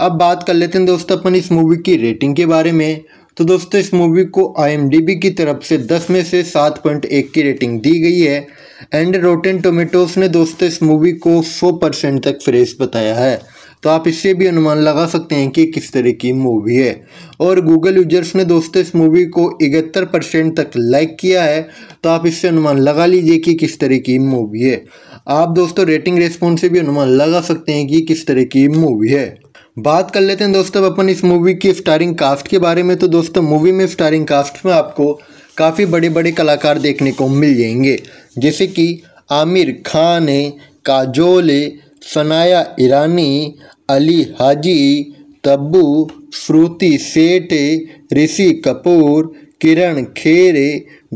अब बात कर लेते हैं दोस्तों अपन इस मूवी की रेटिंग के बारे में तो दोस्तों इस मूवी को आई की तरफ से 10 में से 7.1 की रेटिंग दी गई है एंड रोटेन टोमेटोज ने दोस्तों इस मूवी को 100 परसेंट तक फ्रेश बताया है तो आप इससे भी अनुमान लगा सकते हैं कि किस तरह की मूवी है और गूगल यूजर्स ने दोस्तों इस मूवी को इकहत्तर परसेंट तक लाइक किया है तो आप इससे अनुमान लगा लीजिए कि किस तरह की मूवी है आप दोस्तों रेटिंग रेस्पॉन्स से भी अनुमान लगा सकते हैं कि किस तरह की मूवी है बात कर लेते हैं दोस्तों अपन इस मूवी की स्टारिंग कास्ट के बारे में तो दोस्तों मूवी में स्टारिंग कास्ट में आपको काफ़ी बड़े बड़े कलाकार देखने को मिल जाएंगे जैसे कि आमिर खान है काजोल है सनाया ईरानी अली हाजी तब्बू श्रुति सेठ ऋषि कपूर किरण खेर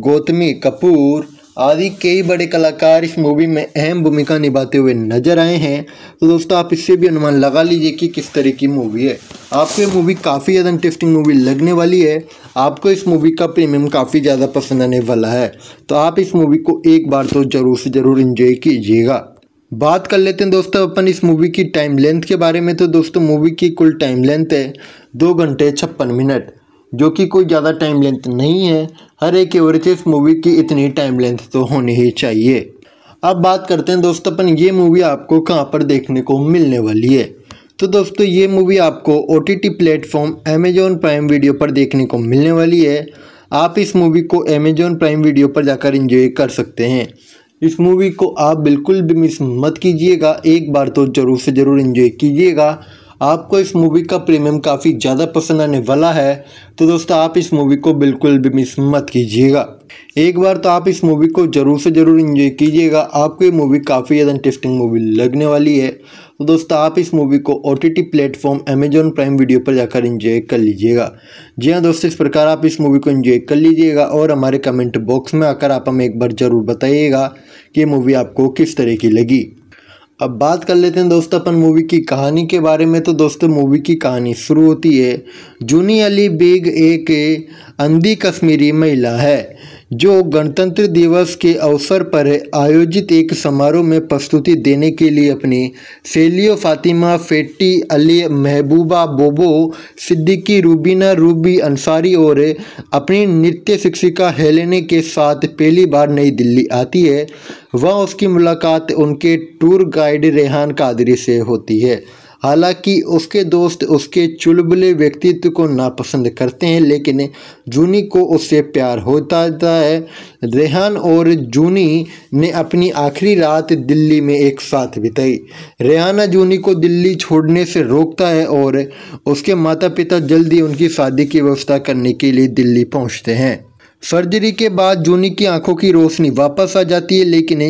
गौतमी कपूर आदि कई बड़े कलाकार इस मूवी में अहम भूमिका निभाते हुए नजर आए हैं तो दोस्तों आप इससे भी अनुमान लगा लीजिए कि किस तरह की मूवी है आपको ये मूवी काफ़ी ज़्यादा इंटरेस्टिंग मूवी लगने वाली है आपको इस मूवी का प्रीमियम काफ़ी ज़्यादा पसंद आने वाला है तो आप इस मूवी को एक बार तो ज़रूर से ज़रूर इन्जॉय कीजिएगा बात कर लेते हैं दोस्तों अपन इस मूवी की टाइम लेंथ के बारे में तो दोस्तों मूवी की कुल टाइम लेंथ है दो घंटे छप्पन मिनट जो कि कोई ज़्यादा टाइम लेंथ नहीं है हर एक एवरेज इस मूवी की इतनी टाइम लेंथ तो होनी ही चाहिए अब बात करते हैं दोस्तों अपन ये मूवी आपको कहाँ पर देखने को मिलने वाली है तो दोस्तों ये मूवी आपको O T T platform Amazon Prime video पर देखने को मिलने वाली है आप इस मूवी को अमेजोन प्राइम वीडियो पर जाकर इंजॉय कर सकते हैं इस मूवी को आप बिल्कुल भी मिस मत कीजिएगा एक बार तो ज़रूर से ज़रूर इन्जॉय कीजिएगा आपको इस मूवी का प्रीमियम काफ़ी ज़्यादा पसंद आने वाला है तो दोस्तों आप इस मूवी को बिल्कुल भी मिस मत कीजिएगा एक बार तो आप इस मूवी को ज़रूर से ज़रूर इन्जॉय कीजिएगा आपको ये मूवी काफ़ी ज़्यादा इंटरेस्टिंग मूवी लगने वाली है तो दोस्तों आप इस मूवी को O T T platform Amazon Prime video पर जाकर इंजॉय कर लीजिएगा जी हाँ दोस्तों इस प्रकार आप इस मूवी को इंजॉय कर लीजिएगा और हमारे कमेंट बॉक्स में आकर आप हमें एक बार ज़रूर बताइएगा कि ये मूवी आपको किस तरह की लगी अब बात कर लेते हैं दोस्तों अपन मूवी की कहानी के बारे में तो दोस्तों मूवी की कहानी शुरू होती है जूनी अली बेग एक अंधी कश्मीरी महिला है जो गणतंत्र दिवस के अवसर पर आयोजित एक समारोह में प्रस्तुति देने के लिए अपनी सेलियो फातिमा फेटी अली महबूबा बोबो सिद्दीकी रूबीना रूबी अंसारी और अपनी नृत्य शिक्षिका हेलेने के साथ पहली बार नई दिल्ली आती है वह उसकी मुलाकात उनके टूर गाइड रेहान कादरी से होती है हालांकि उसके दोस्त उसके चुलबुले व्यक्तित्व को नापसंद करते हैं लेकिन जूनी को उससे प्यार होता है रेहान और जूनी ने अपनी आखिरी रात दिल्ली में एक साथ बिताई रेहाना जूनी को दिल्ली छोड़ने से रोकता है और उसके माता पिता जल्दी उनकी शादी की व्यवस्था करने के लिए दिल्ली पहुँचते हैं सर्जरी के बाद जूनी की आंखों की रोशनी वापस आ जाती है लेकिन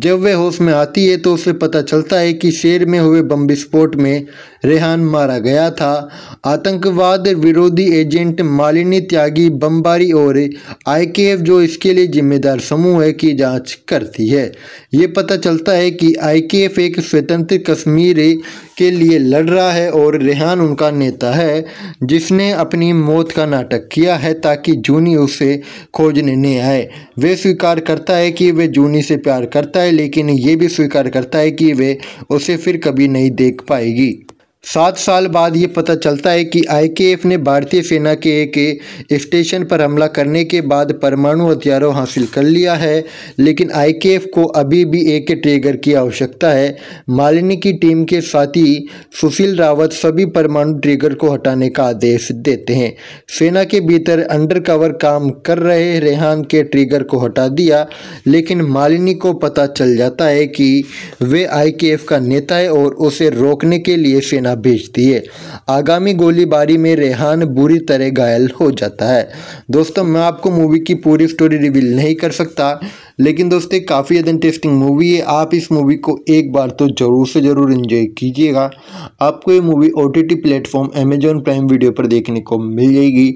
जब वह होश में आती है तो उसे पता चलता है कि शेर में हुए बम विस्फोट में रेहान मारा गया था आतंकवाद विरोधी एजेंट मालिनी त्यागी बमबारी और आईकेएफ जो इसके लिए जिम्मेदार समूह है की जांच करती है ये पता चलता है कि आईकेएफ एक स्वतंत्र कश्मीर के लिए लड़ रहा है और रेहान उनका नेता है जिसने अपनी मौत का नाटक किया है ताकि जूनी उसे खोजने नहीं आए वे स्वीकार करता है कि वे जूनी से प्यार करता है लेकिन ये भी स्वीकार करता है कि वे उसे फिर कभी नहीं देख पाएगी सात साल बाद ये पता चलता है कि आईकेएफ ने भारतीय सेना के एक स्टेशन पर हमला करने के बाद परमाणु हथियारों हासिल कर लिया है लेकिन आईकेएफ को अभी भी एक ट्रेगर की आवश्यकता है मालिनी की टीम के साथी सुशील रावत सभी परमाणु ट्रिगर को हटाने का आदेश देते हैं सेना के भीतर अंडरकवर काम कर रहे रेहान के ट्रेगर को हटा दिया लेकिन मालिनी को पता चल जाता है कि वे आई का नेता है और उसे रोकने के लिए सेना सेना भेज दिए आगामी गोलीबारी में रेहान बुरी तरह घायल हो जाता है दोस्तों मैं आपको मूवी की पूरी स्टोरी रिवील नहीं कर सकता लेकिन दोस्तों काफ़ी ज़्यादा इंटरेस्टिंग मूवी है आप इस मूवी को एक बार तो ज़रूर से ज़रूर इन्जॉय कीजिएगा आपको ये movie O T T platform Amazon Prime video पर देखने को मिल जाएगी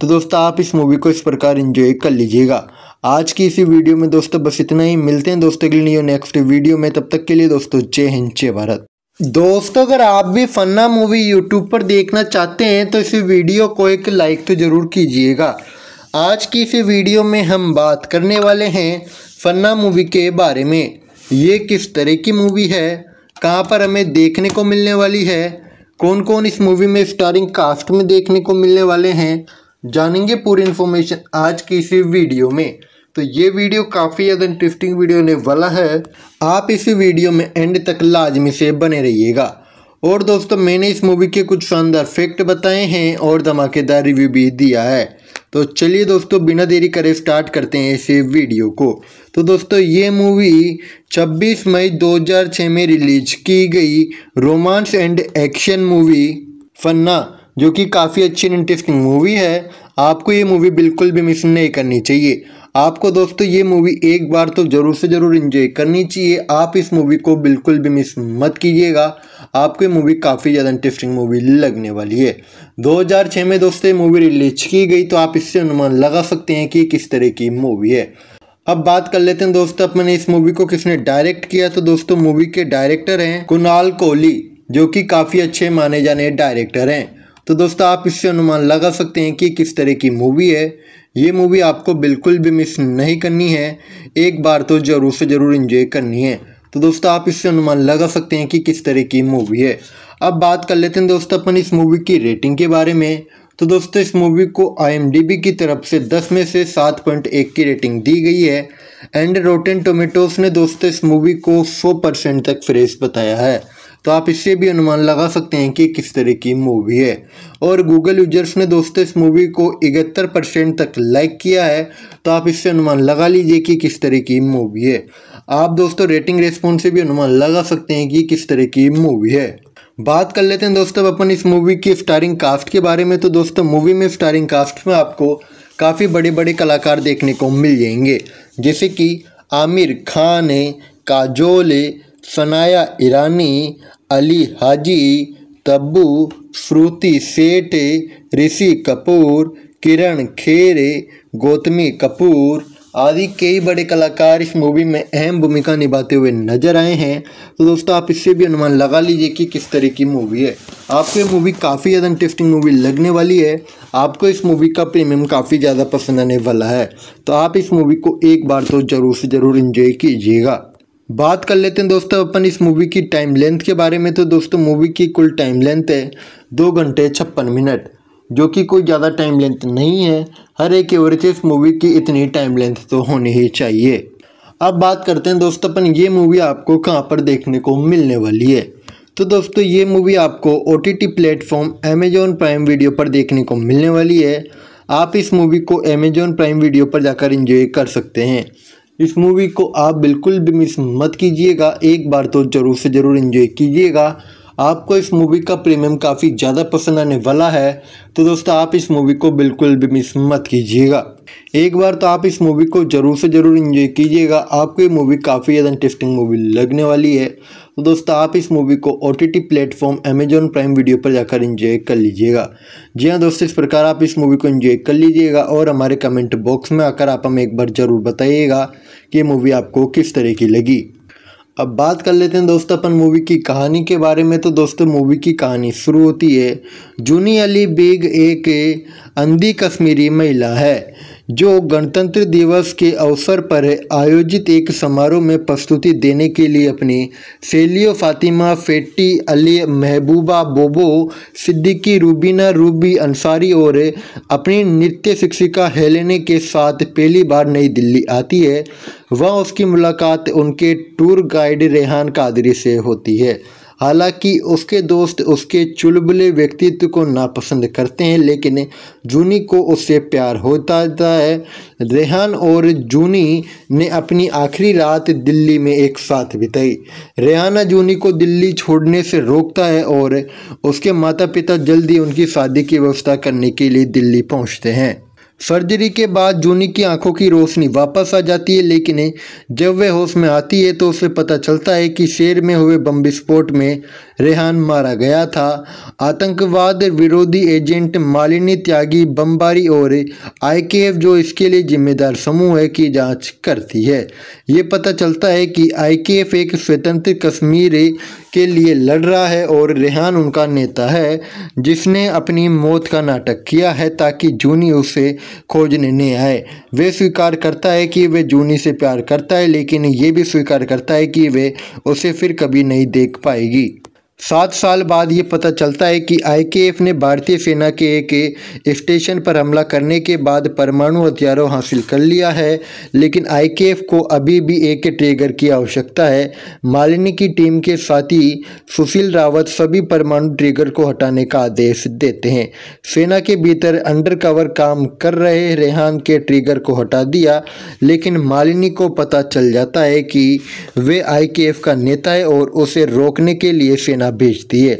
तो दोस्तों आप इस मूवी को इस प्रकार इन्जॉय कर लीजिएगा आज की इसी वीडियो में दोस्तों बस इतना ही मिलते हैं दोस्तों के लिए नेक्स्ट वीडियो में तब तक के लिए दोस्तों जय हिंद जय भारत दोस्तों अगर आप भी फन्ना मूवी यूट्यूब पर देखना चाहते हैं तो इस वीडियो को एक लाइक तो ज़रूर कीजिएगा आज की इस वीडियो में हम बात करने वाले हैं फन्ना मूवी के बारे में ये किस तरह की मूवी है कहाँ पर हमें देखने को मिलने वाली है कौन कौन इस मूवी में स्टारिंग कास्ट में देखने को मिलने वाले हैं जानेंगे पूरी इन्फॉर्मेशन आज की इस वीडियो में तो ये वीडियो काफ़ी ज़्यादा इंटरेस्टिंग वीडियो होने वाला है आप इस वीडियो में एंड तक लाजमी से बने रहिएगा और दोस्तों मैंने इस मूवी के कुछ शानदार फैक्ट बताए हैं और धमाकेदार रिव्यू भी दिया है तो चलिए दोस्तों बिना देरी करे स्टार्ट करते हैं इस वीडियो को तो दोस्तों ये मूवी 26 मई 2006 में रिलीज की गई romance and action movie Fanaa जो कि काफ़ी अच्छी इंटरेस्टिंग मूवी है आपको ये मूवी बिल्कुल भी मिस नहीं करनी चाहिए आपको दोस्तों ये मूवी एक बार तो ज़रूर से ज़रूर इन्जॉय करनी चाहिए आप इस मूवी को बिल्कुल भी मिस मत कीजिएगा आपको ये मूवी काफ़ी ज़्यादा इंटरेस्टिंग मूवी लगने वाली है 2006 में दोस्तों मूवी रिलीज की गई तो आप इससे अनुमान लगा सकते हैं कि किस तरह की मूवी है अब बात कर लेते हैं दोस्तों अपने इस मूवी को किसने डायरेक्ट किया तो दोस्तों मूवी के डायरेक्टर हैं कुणाल कोहली जो कि काफ़ी अच्छे माने जाने डायरेक्टर हैं तो दोस्तों आप इससे अनुमान लगा सकते हैं कि किस तरह की मूवी है ये मूवी आपको बिल्कुल भी मिस नहीं करनी है एक बार तो ज़रूर से ज़रूर इन्जॉय करनी है तो दोस्तों आप इससे अनुमान लगा सकते हैं कि किस तरह की मूवी है अब बात कर लेते हैं दोस्तों अपन इस मूवी की रेटिंग के बारे में तो दोस्तों इस मूवी को आई की तरफ से 10 में से 7.1 की रेटिंग दी गई है एंड रोटेन टोमेटोज ने दोस्तों इस मूवी को 100 परसेंट तक फ्रेश बताया है तो आप इससे भी अनुमान लगा सकते हैं कि किस तरह की मूवी है और गूगल यूजर्स ने दोस्तों इस मूवी को इकहत्तर परसेंट तक लाइक किया है तो आप इससे अनुमान लगा लीजिए कि किस तरह की मूवी है आप दोस्तों रेटिंग रेस्पॉन्स से भी अनुमान लगा सकते हैं कि किस तरह की मूवी है बात कर लेते हैं दोस्तों अपन इस मूवी की स्टारिंग कास्ट के बारे में तो दोस्तों मूवी में स्टारिंग कास्ट में आपको काफ़ी बड़े बड़े कलाकार देखने को मिल जाएंगे जैसे कि आमिर खान है काजोल सनाया ईरानी अली हाजी तब्बू श्रुति सेठ ऋषि कपूर किरण खेर गौतमी कपूर आदि कई बड़े कलाकार इस मूवी में अहम भूमिका निभाते हुए नजर आए हैं तो दोस्तों आप इससे भी अनुमान लगा लीजिए कि किस तरह की मूवी है आपको ये मूवी काफ़ी ज़्यादा इंटरेस्टिंग मूवी लगने वाली है आपको इस मूवी का प्रीमियम काफ़ी ज़्यादा पसंद आने वाला है तो आप इस मूवी को एक बार तो ज़रूर से ज़रूर इन्जॉय कीजिएगा बात कर लेते हैं दोस्तों अपन इस मूवी की टाइम लेंथ के बारे में तो दोस्तों मूवी की कुल टाइम लेंथ है दो घंटे छप्पन मिनट जो कि कोई ज़्यादा टाइम लेंथ नहीं है हर एक एवरेज मूवी की इतनी टाइम लेंथ तो होनी ही चाहिए अब बात करते हैं दोस्तों अपन ये मूवी आपको कहाँ पर देखने को मिलने वाली है तो दोस्तों ये मूवी आपको O T T platform Amazon Prime video पर देखने को मिलने वाली है आप इस मूवी को अमेजोन प्राइम वीडियो पर जाकर इंजॉय कर सकते हैं इस मूवी को आप बिल्कुल भी मिस मत कीजिएगा एक बार तो ज़रूर से ज़रूर इन्जॉय कीजिएगा आपको इस मूवी का प्रीमियम काफ़ी ज़्यादा पसंद आने वाला है तो दोस्तों आप इस मूवी को बिल्कुल भी मिस मत कीजिएगा एक बार तो आप इस मूवी को ज़रूर से ज़रूर इन्जॉय कीजिएगा आपको ये मूवी काफ़ी ज़्यादा इंटरेस्टिंग मूवी लगने वाली है तो दोस्तों आप इस मूवी को O T T platform Amazon Prime video पर जाकर इन्जॉय कर लीजिएगा जी हाँ दोस्तों इस प्रकार आप इस मूवी को इन्जॉय कर लीजिएगा और हमारे कमेंट बॉक्स में आकर आप हमें एक बार ज़रूर बताइएगा कि ये मूवी आपको किस तरह की लगी अब बात कर लेते हैं दोस्तों अपन मूवी की कहानी के बारे में तो दोस्तों मूवी की कहानी शुरू होती है जूनी अली बेग एक अंधी कश्मीरी महिला है जो गणतंत्र दिवस के अवसर पर आयोजित एक समारोह में प्रस्तुति देने के लिए अपनी सेलियो फातिमा फेटी अली महबूबा बोबो सिद्दीकी रूबीना रूबी अंसारी और अपनी नृत्य शिक्षिका हेलेने के साथ पहली बार नई दिल्ली आती है वह उसकी मुलाकात उनके टूर गाइड रेहान कादरी से होती है हालांकि उसके दोस्त उसके चुलबुले व्यक्तित्व को नापसंद करते हैं लेकिन जूनी को उससे प्यार होता है रेहान और जूनी ने अपनी आखिरी रात दिल्ली में एक साथ बिताई रेहाना जूनी को दिल्ली छोड़ने से रोकता है और उसके माता पिता जल्दी उनकी शादी की व्यवस्था करने के लिए दिल्ली पहुँचते हैं सर्जरी के बाद जूनी की आंखों की रोशनी वापस आ जाती है लेकिन जब वह होश में आती है तो उसे पता चलता है कि शेर में हुए बम विस्फोट में रेहान मारा गया था आतंकवाद विरोधी एजेंट मालिनी त्यागी बमबारी और आईकेएफ जो इसके लिए जिम्मेदार समूह है की जांच करती है ये पता चलता है कि आईकेएफ एक स्वतंत्र कश्मीर के लिए लड़ रहा है और रेहान उनका नेता है जिसने अपनी मौत का नाटक किया है ताकि जूनी उसे खोजने नहीं आए वे स्वीकार करता है कि वे जूनी से प्यार करता है लेकिन ये भी स्वीकार करता है कि वे उसे फिर कभी नहीं देख पाएगी सात साल बाद ये पता चलता है कि आईकेएफ ने भारतीय सेना के एक स्टेशन पर हमला करने के बाद परमाणु हथियारों हासिल कर लिया है लेकिन आईकेएफ को अभी भी एक ट्रेगर की आवश्यकता है मालिनी की टीम के साथी सुशील रावत सभी परमाणु ट्रेगर को हटाने का आदेश देते हैं सेना के भीतर अंडरकवर काम कर रहे रेहान के ट्रेगर को हटा दिया लेकिन मालिनी को पता चल जाता है कि वे आई का नेता है और उसे रोकने के लिए सेना सेना भेजती है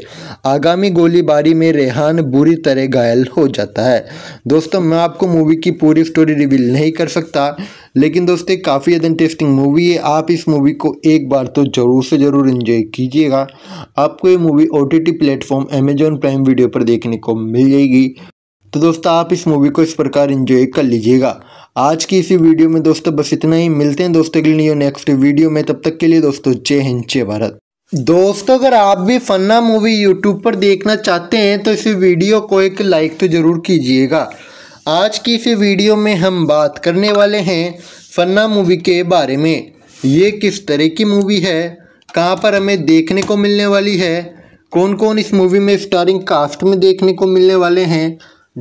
आगामी गोलीबारी में रेहान बुरी तरह घायल हो जाता है दोस्तों मैं आपको मूवी की पूरी स्टोरी रिवील नहीं कर सकता लेकिन दोस्तों काफ़ी ज़्यादा इंटरेस्टिंग मूवी है आप इस मूवी को एक बार तो ज़रूर से ज़रूर इन्जॉय कीजिएगा आपको ये movie O T T platform Amazon Prime video पर देखने को मिल जाएगी तो दोस्तों आप इस मूवी को इस प्रकार इन्जॉय कर लीजिएगा आज की इसी वीडियो में दोस्तों बस इतना ही मिलते हैं दोस्तों के लिए नेक्स्ट वीडियो में तब तक के लिए दोस्तों जय हिंद जय भारत दोस्तों अगर आप भी फन्ना मूवी यूट्यूब पर देखना चाहते हैं तो इस वीडियो को एक लाइक तो ज़रूर कीजिएगा आज की इस वीडियो में हम बात करने वाले हैं फन्ना मूवी के बारे में ये किस तरह की मूवी है कहाँ पर हमें देखने को मिलने वाली है कौन कौन इस मूवी में स्टारिंग कास्ट में देखने को मिलने वाले हैं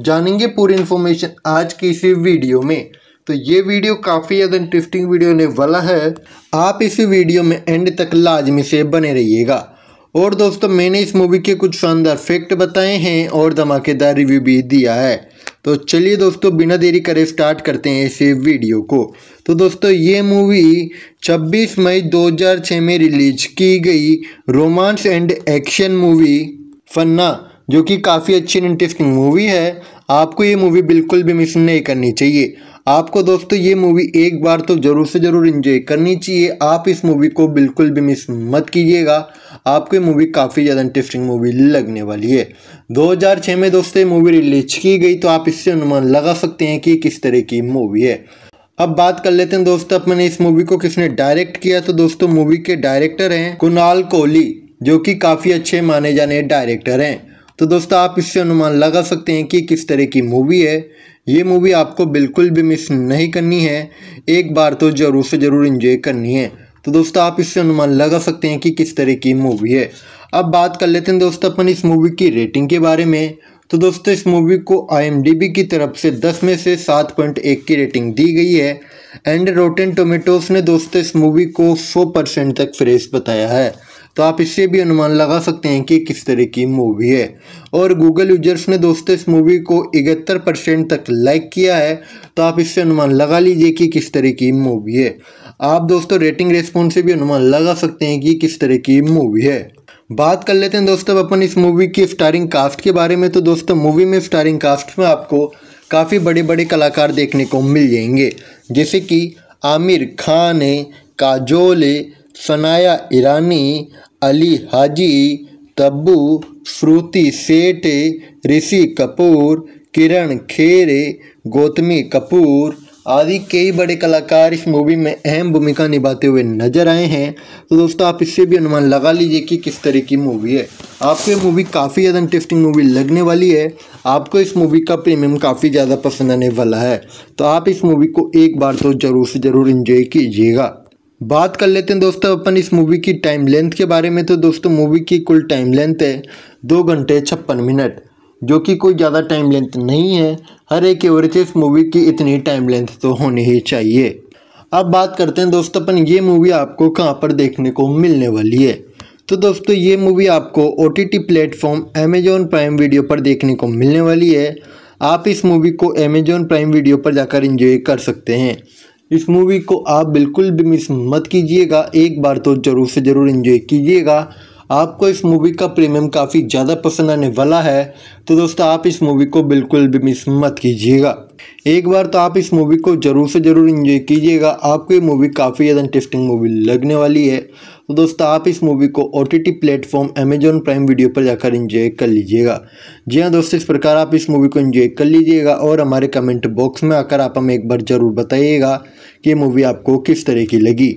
जानेंगे पूरी इन्फॉर्मेशन आज की इस वीडियो में तो ये वीडियो काफ़ी ज़्यादा इंटरेस्टिंग वीडियो होने वाला है आप इस वीडियो में एंड तक लाजमी से बने रहिएगा और दोस्तों मैंने इस मूवी के कुछ शानदार फैक्ट बताए हैं और धमाकेदार रिव्यू भी दिया है तो चलिए दोस्तों बिना देरी करे स्टार्ट करते हैं इस वीडियो को तो दोस्तों ये मूवी 26 मई 2006 में रिलीज की गई romance and action movie Fanaa जो कि काफ़ी अच्छी इंटरेस्टिंग मूवी है आपको ये मूवी बिल्कुल भी मिस नहीं करनी चाहिए आपको दोस्तों ये मूवी एक बार तो ज़रूर से ज़रूर इंजॉय करनी चाहिए आप इस मूवी को बिल्कुल भी मिस मत कीजिएगा आपको ये मूवी काफ़ी ज़्यादा इंटरेस्टिंग मूवी लगने वाली है 2006 में दोस्तों ये मूवी रिलीज की गई तो आप इससे अनुमान लगा सकते हैं कि किस तरह की मूवी है अब बात कर लेते हैं दोस्तों अपने इस मूवी को किसने डायरेक्ट किया तो दोस्तों मूवी के डायरेक्टर हैं कुणाल कोहली जो कि काफ़ी अच्छे माने जाने डायरेक्टर हैं तो दोस्तों आप इससे अनुमान लगा सकते हैं कि किस तरह की मूवी है ये मूवी आपको बिल्कुल भी मिस नहीं करनी है एक बार तो ज़रूर से ज़रूर इन्जॉय करनी है तो दोस्तों आप इससे अनुमान लगा सकते हैं कि किस तरह की मूवी है अब बात कर लेते हैं दोस्तों अपन इस मूवी की रेटिंग के बारे में तो दोस्तों इस मूवी को आई की तरफ से 10 में से 7.1 की रेटिंग दी गई है एंड रोटेन टोमेटोज ने दोस्तों इस मूवी को 100 परसेंट तक फ्रेश बताया है तो आप इससे भी अनुमान लगा सकते हैं कि किस तरह की मूवी है और गूगल यूजर्स ने दोस्तों इस मूवी को इकहत्तर परसेंट तक लाइक किया है तो आप इससे अनुमान लगा लीजिए कि किस तरह की मूवी है आप दोस्तों रेटिंग रेस्पॉन्स से भी अनुमान लगा सकते हैं कि किस तरह की मूवी है बात कर लेते हैं दोस्तों अपन इस मूवी की स्टारिंग कास्ट के बारे में तो दोस्तों मूवी में स्टारिंग कास्ट में आपको काफ़ी बड़े बड़े कलाकार देखने को मिल जाएंगे जैसे कि आमिर खान है काजोल सनाया ईरानी अली हाजी तब्बू श्रुति सेठ ऋषि कपूर किरण खेर गौतमी कपूर आदि कई बड़े कलाकार इस मूवी में अहम भूमिका निभाते हुए नजर आए हैं तो दोस्तों आप इससे भी अनुमान लगा लीजिए कि किस तरह की मूवी है आपको ये मूवी काफ़ी ज़्यादा इंटरेस्टिंग मूवी लगने वाली है आपको इस मूवी का प्रीमियम काफ़ी ज़्यादा पसंद आने वाला है तो आप इस मूवी को एक बार तो ज़रूर से ज़रूर इन्जॉय कीजिएगा बात कर लेते हैं दोस्तों अपन इस मूवी की टाइम लेंथ के बारे में तो दोस्तों मूवी की कुल टाइम लेंथ है दो घंटे छप्पन मिनट जो कि कोई ज़्यादा टाइम लेंथ नहीं है हर एक एवरेज मूवी की इतनी टाइम लेंथ तो होनी ही चाहिए अब बात करते हैं दोस्तों अपन ये मूवी आपको कहाँ पर देखने को मिलने वाली है तो दोस्तों ये मूवी आपको O T T platform Amazon Prime video पर देखने को मिलने वाली है आप इस मूवी को अमेजोन प्राइम वीडियो पर जाकर इंजॉय कर सकते हैं इस मूवी को आप बिल्कुल भी मिस मत कीजिएगा एक बार तो ज़रूर से ज़रूर इन्जॉय कीजिएगा आपको इस मूवी का प्रीमियम काफ़ी ज़्यादा पसंद आने वाला है तो दोस्तों आप इस मूवी को बिल्कुल भी मिस मत कीजिएगा एक बार तो आप इस मूवी को ज़रूर से ज़रूर इन्जॉय कीजिएगा आपको ये मूवी काफ़ी ज़्यादा इंटरेस्टिंग मूवी लगने वाली है तो दोस्तों आप इस मूवी को O T T platform Amazon Prime video पर जाकर इन्जॉय कर लीजिएगा जी हाँ दोस्तों इस प्रकार आप इस मूवी को इन्जॉय कर लीजिएगा और हमारे कमेंट बॉक्स में आकर आप हमें एक बार ज़रूर बताइएगा ये मूवी आपको किस तरह की लगी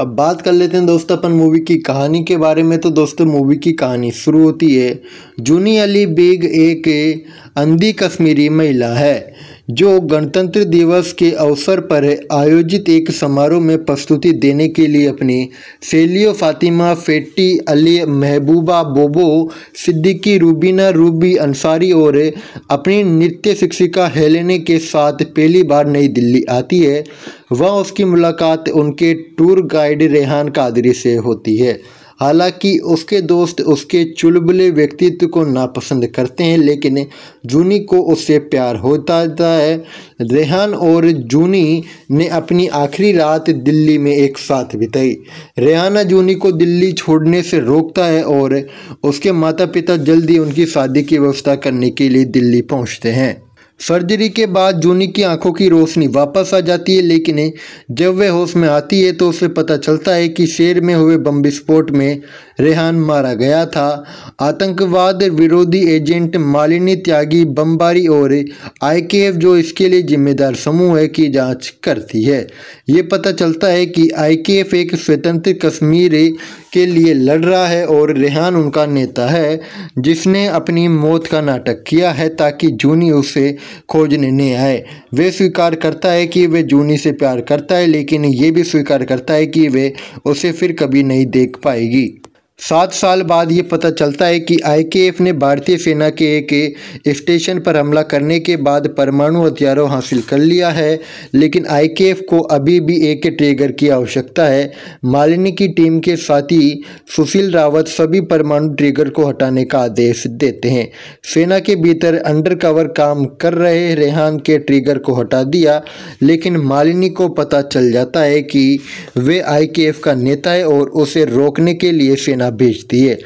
अब बात कर लेते हैं दोस्तों अपन मूवी की कहानी के बारे में तो दोस्तों मूवी की कहानी शुरू होती है जूनी अली बेग एक अंधी कश्मीरी महिला है जो गणतंत्र दिवस के अवसर पर आयोजित एक समारोह में प्रस्तुति देने के लिए अपनी सेलियो फातिमा फेटी अली महबूबा बोबो सिद्दीकी रूबीना रूबी अंसारी और अपनी नृत्य शिक्षिका हेलेने के साथ पहली बार नई दिल्ली आती है वह उसकी मुलाकात उनके टूर गाइड रेहान कादरी से होती है हालांकि उसके दोस्त उसके चुलबुले व्यक्तित्व को नापसंद करते हैं लेकिन जूनी को उससे प्यार होता है रेहान और जूनी ने अपनी आखिरी रात दिल्ली में एक साथ बिताई रेहाना जूनी को दिल्ली छोड़ने से रोकता है और उसके माता पिता जल्दी उनकी शादी की व्यवस्था करने के लिए दिल्ली पहुँचते हैं सर्जरी के बाद जूनी की आंखों की रोशनी वापस आ जाती है लेकिन जब वह होश में आती है तो उसे पता चलता है कि शेर में हुए बम विस्फोट में रेहान मारा गया था आतंकवाद विरोधी एजेंट मालिनी त्यागी बमबारी और आईकेएफ जो इसके लिए जिम्मेदार समूह है की जांच करती है ये पता चलता है कि आईकेएफ एक स्वतंत्र कश्मीर के लिए लड़ रहा है और रेहान उनका नेता है जिसने अपनी मौत का नाटक किया है ताकि जूनी उसे खोजने निर्णय आए वे स्वीकार करता है कि वे जूनी से प्यार करता है लेकिन ये भी स्वीकार करता है कि वे उसे फिर कभी नहीं देख पाएगी सात साल बाद ये पता चलता है कि आईकेएफ ने भारतीय सेना के एक स्टेशन पर हमला करने के बाद परमाणु हथियारों हासिल कर लिया है लेकिन आईकेएफ को अभी भी एक ट्रेगर की आवश्यकता है मालिनी की टीम के साथी सुशील रावत सभी परमाणु ट्रेगर को हटाने का आदेश देते हैं सेना के भीतर अंडरकवर काम कर रहे रेहान के ट्रेगर को हटा दिया लेकिन मालिनी को पता चल जाता है कि वे आई का नेता है और उसे रोकने के लिए सेना सेना भेजती है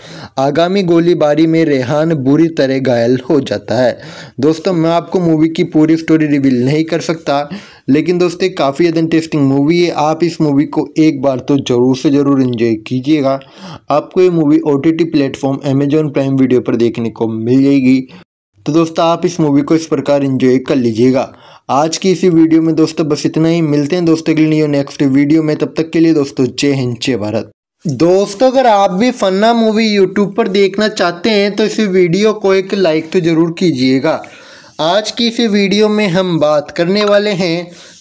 आगामी गोलीबारी में रेहान बुरी तरह घायल हो जाता है दोस्तों मैं आपको मूवी की पूरी स्टोरी रिवील नहीं कर सकता लेकिन दोस्तों काफ़ी ज़्यादा इंटरेस्टिंग मूवी है आप इस मूवी को एक बार तो ज़रूर से ज़रूर इन्जॉय कीजिएगा आपको ये movie O T T platform Amazon Prime video पर देखने को मिल जाएगी तो दोस्तों आप इस मूवी को इस प्रकार इन्जॉय कर लीजिएगा आज की इसी वीडियो में दोस्तों बस इतना ही मिलते हैं दोस्तों के लिए नेक्स्ट वीडियो में तब तक के लिए दोस्तों जय हिंद जय भारत दोस्तों अगर आप भी फन्ना मूवी यूट्यूब पर देखना चाहते हैं तो इस वीडियो को एक लाइक तो ज़रूर कीजिएगा आज की इस वीडियो में हम बात करने वाले हैं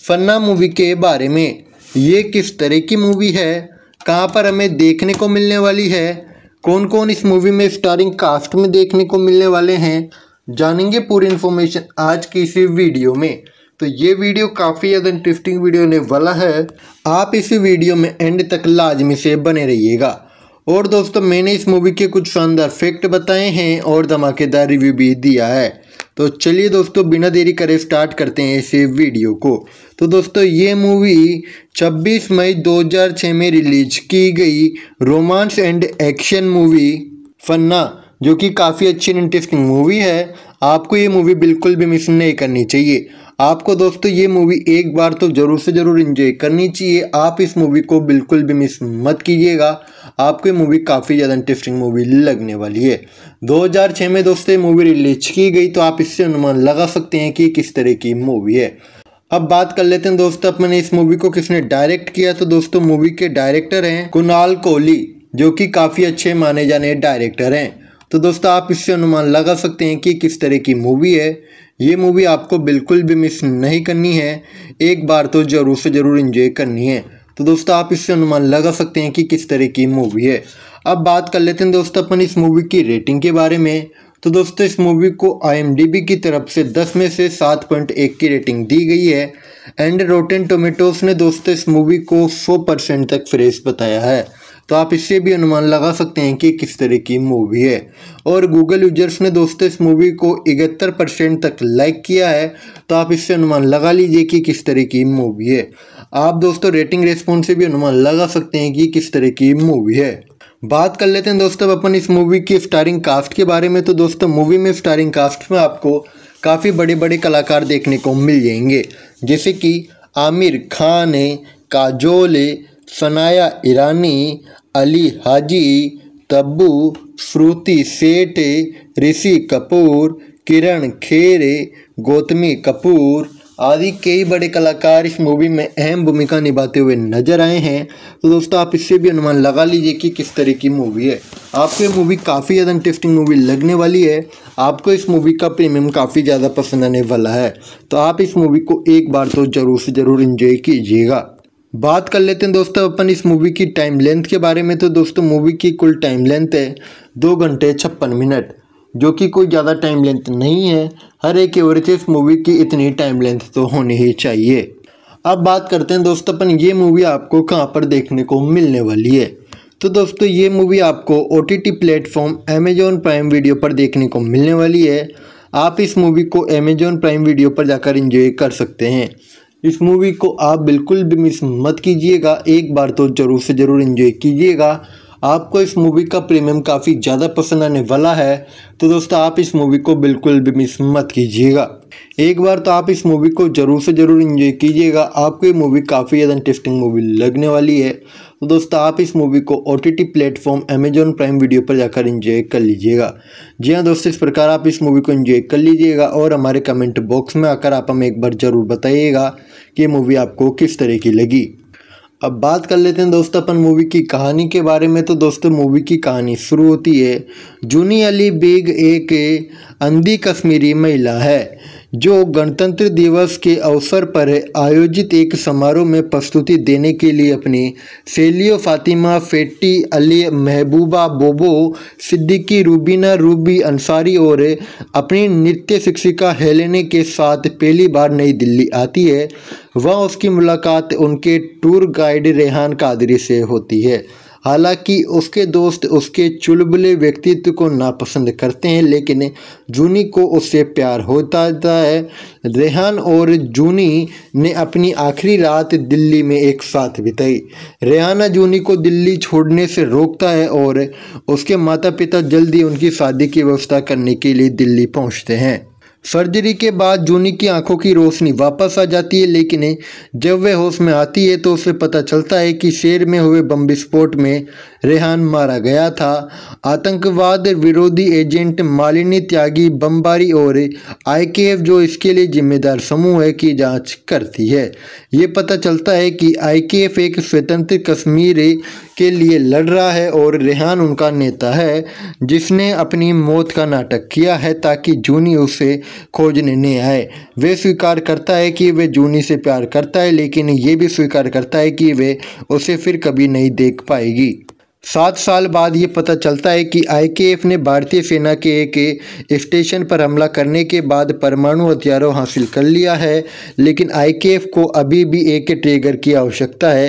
फन्ना मूवी के बारे में ये किस तरह की मूवी है कहाँ पर हमें देखने को मिलने वाली है कौन कौन इस मूवी में स्टारिंग कास्ट में देखने को मिलने वाले हैं जानेंगे पूरी इन्फॉर्मेशन आज की इस वीडियो में तो ये वीडियो काफ़ी ज़्यादा इंटरेस्टिंग वीडियो होने वाला है आप इस वीडियो में एंड तक लाजमी से बने रहिएगा और दोस्तों मैंने इस मूवी के कुछ शानदार फैक्ट बताए हैं और धमाकेदार रिव्यू भी दिया है तो चलिए दोस्तों बिना देरी करे स्टार्ट करते हैं इस वीडियो को तो दोस्तों ये मूवी 26 मई 2006 में रिलीज की गई romance and action movie Fanaa जो कि काफ़ी अच्छी इंटरेस्टिंग मूवी है आपको ये मूवी बिल्कुल भी मिस नहीं करनी चाहिए आपको दोस्तों ये मूवी एक बार तो ज़रूर से ज़रूर इंजॉय करनी चाहिए आप इस मूवी को बिल्कुल भी मिस मत कीजिएगा आपको मूवी काफ़ी ज़्यादा इंटरेस्टिंग मूवी लगने वाली है 2006 में दोस्तों ये मूवी रिलीज की गई तो आप इससे अनुमान लगा सकते हैं कि किस तरह की मूवी है अब बात कर लेते हैं दोस्तों अपने इस मूवी को किसने डायरेक्ट किया तो दोस्तों मूवी के डायरेक्टर हैं कुणाल कोहली जो कि काफ़ी अच्छे माने जाने डायरेक्टर हैं तो दोस्तों आप इससे अनुमान लगा सकते हैं कि किस तरह की मूवी है ये मूवी आपको बिल्कुल भी मिस नहीं करनी है एक बार तो ज़रूर से ज़रूर इन्जॉय करनी है तो दोस्तों आप इससे अनुमान लगा सकते हैं कि किस तरह की मूवी है अब बात कर लेते हैं दोस्तों अपन इस मूवी की रेटिंग के बारे में तो दोस्तों इस मूवी को आई की तरफ से 10 में से 7.1 की रेटिंग दी गई है एंड रोटेन टोमेटोज ने दोस्तों इस मूवी को 100 परसेंट तक फ्रेश बताया है तो आप इससे भी अनुमान लगा सकते हैं कि किस तरह की मूवी है और गूगल यूजर्स ने दोस्तों इस मूवी को इकहत्तर परसेंट तक लाइक किया है तो आप इससे अनुमान लगा लीजिए कि किस तरह की मूवी है आप दोस्तों रेटिंग रेस्पॉन्स से भी अनुमान लगा सकते हैं कि किस तरह की मूवी है बात कर लेते हैं दोस्तों अपन इस मूवी की स्टारिंग कास्ट के बारे में तो दोस्तों मूवी में स्टारिंग कास्ट में आपको काफ़ी बड़े बड़े कलाकार देखने को मिल जाएंगे जैसे कि आमिर खान है काजोल है सनाया ईरानी अली हाजी तब्बू श्रुति सेठ ऋषि कपूर किरण खेर गौतमी कपूर आदि कई बड़े कलाकार इस मूवी में अहम भूमिका निभाते हुए नजर आए हैं तो दोस्तों आप इससे भी अनुमान लगा लीजिए कि किस तरह की मूवी है आपको ये मूवी काफ़ी ज़्यादा इंटरेस्टिंग मूवी लगने वाली है आपको इस मूवी का प्रीमियम काफ़ी ज़्यादा पसंद आने वाला है तो आप इस मूवी को एक बार तो ज़रूर से ज़रूर इन्जॉय कीजिएगा बात कर लेते हैं दोस्तों अपन इस मूवी की टाइम लेंथ के बारे में तो दोस्तों मूवी की कुल टाइम लेंथ है दो घंटे छप्पन मिनट जो कि कोई ज़्यादा टाइम लेंथ नहीं है हर एक एवरेज मूवी की इतनी टाइम लेंथ तो होनी ही चाहिए अब बात करते हैं दोस्तों अपन ये मूवी आपको कहाँ पर देखने को मिलने वाली है तो दोस्तों ये मूवी आपको O T T platform Amazon Prime video पर देखने को मिलने वाली है आप इस मूवी को अमेजोन प्राइम वीडियो पर जाकर इंजॉय कर सकते हैं इस मूवी को आप बिल्कुल भी मिस मत कीजिएगा एक बार तो ज़रूर से ज़रूर इन्जॉय कीजिएगा आपको इस मूवी का प्रीमियम काफ़ी ज़्यादा पसंद आने वाला है तो दोस्तों आप इस मूवी को बिल्कुल भी मिस मत कीजिएगा एक बार तो आप इस मूवी को ज़रूर से ज़रूर इन्जॉय कीजिएगा आपको ये मूवी काफ़ी ज़्यादा इंटरेस्टिंग मूवी लगने वाली है तो दोस्तों आप इस मूवी को O T T platform Amazon Prime video पर जाकर इन्जॉय कर लीजिएगा जी हाँ दोस्तों इस प्रकार आप इस मूवी को इन्जॉय कर लीजिएगा और हमारे कमेंट बॉक्स में आकर आप हमें एक बार ज़रूर बताइएगा ये मूवी आपको किस तरह की लगी अब बात कर लेते हैं दोस्तों अपन मूवी की कहानी के बारे में तो दोस्तों मूवी की कहानी शुरू होती है जूनी अली बेग एक अंधी कश्मीरी महिला है जो गणतंत्र दिवस के अवसर पर आयोजित एक समारोह में प्रस्तुति देने के लिए अपनी सेलियो फातिमा फेट्टी अली महबूबा बोबो सिद्दीकी रूबीना रूबी अंसारी और अपनी नृत्य शिक्षिका हेलेने के साथ पहली बार नई दिल्ली आती है वह उसकी मुलाकात उनके टूर गाइड रेहान कादरी से होती है हालांकि उसके दोस्त उसके चुलबुले व्यक्तित्व को नापसंद करते हैं लेकिन जूनी को उससे प्यार होता है रेहान और जूनी ने अपनी आखिरी रात दिल्ली में एक साथ बिताई रेहाना जूनी को दिल्ली छोड़ने से रोकता है और उसके माता पिता जल्दी उनकी शादी की व्यवस्था करने के लिए दिल्ली पहुँचते हैं सर्जरी के बाद जूनी की आंखों की रोशनी वापस आ जाती है लेकिन जब वह होश में आती है तो उसे पता चलता है कि शेर में हुए बम विस्फोट में रेहान मारा गया था आतंकवाद विरोधी एजेंट मालिनी त्यागी बमबारी और आईकेएफ जो इसके लिए जिम्मेदार समूह है की जांच करती है ये पता चलता है कि आईकेएफ एक स्वतंत्र कश्मीर के लिए लड़ रहा है और रेहान उनका नेता है जिसने अपनी मौत का नाटक किया है ताकि जूनी उसे खोजने नहीं आए वे स्वीकार करता है कि वे जूनी से प्यार करता है लेकिन ये भी स्वीकार करता है कि वे उसे फिर कभी नहीं देख पाएगी सात साल बाद ये पता चलता है कि आईकेएफ ने भारतीय सेना के एक स्टेशन पर हमला करने के बाद परमाणु हथियारों हासिल कर लिया है लेकिन आईकेएफ को अभी भी एक ट्रेगर की आवश्यकता है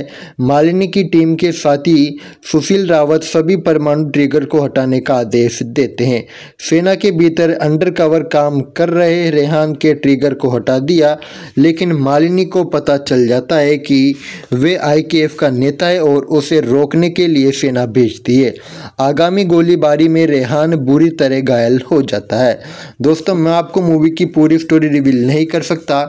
मालिनी की टीम के साथी सुशील रावत सभी परमाणु ट्रेगर को हटाने का आदेश देते हैं सेना के भीतर अंडरकवर काम कर रहे रेहान के ट्रेगर को हटा दिया लेकिन मालिनी को पता चल जाता है कि वे आई का नेता है और उसे रोकने के लिए सेना भेज दिए आगामी गोलीबारी में रेहान बुरी तरह घायल हो जाता है दोस्तों मैं आपको मूवी की पूरी स्टोरी रिवील नहीं कर सकता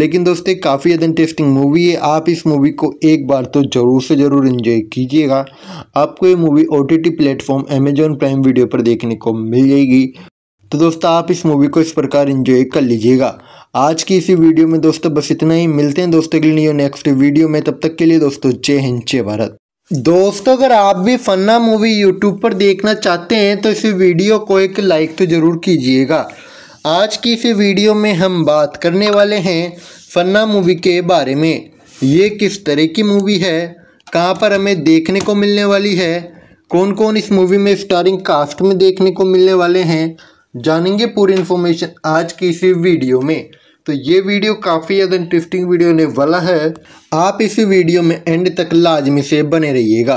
लेकिन दोस्तों काफ़ी ज़्यादा इंटरेस्टिंग मूवी है आप इस मूवी को एक बार तो ज़रूर से ज़रूर इन्जॉय कीजिएगा आपको ये movie O T T platform Amazon Prime video पर देखने को मिल जाएगी तो दोस्तों आप इस मूवी को इस प्रकार इन्जॉय कर लीजिएगा आज की इसी वीडियो में दोस्तों बस इतना ही मिलते हैं दोस्तों के लिए नेक्स्ट वीडियो में तब तक के लिए दोस्तों जय हिंद जय भारत दोस्तों अगर आप भी फन्ना मूवी यूट्यूब पर देखना चाहते हैं तो इस वीडियो को एक लाइक तो ज़रूर कीजिएगा आज की इस वीडियो में हम बात करने वाले हैं फन्ना मूवी के बारे में ये किस तरह की मूवी है कहाँ पर हमें देखने को मिलने वाली है कौन कौन इस मूवी में स्टारिंग कास्ट में देखने को मिलने वाले हैं जानेंगे पूरी इन्फॉर्मेशन आज की इस वीडियो में तो ये वीडियो काफ़ी ज़्यादा इंटरेस्टिंग वीडियो होने वाला है आप इसी वीडियो में एंड तक लाजमी से बने रहिएगा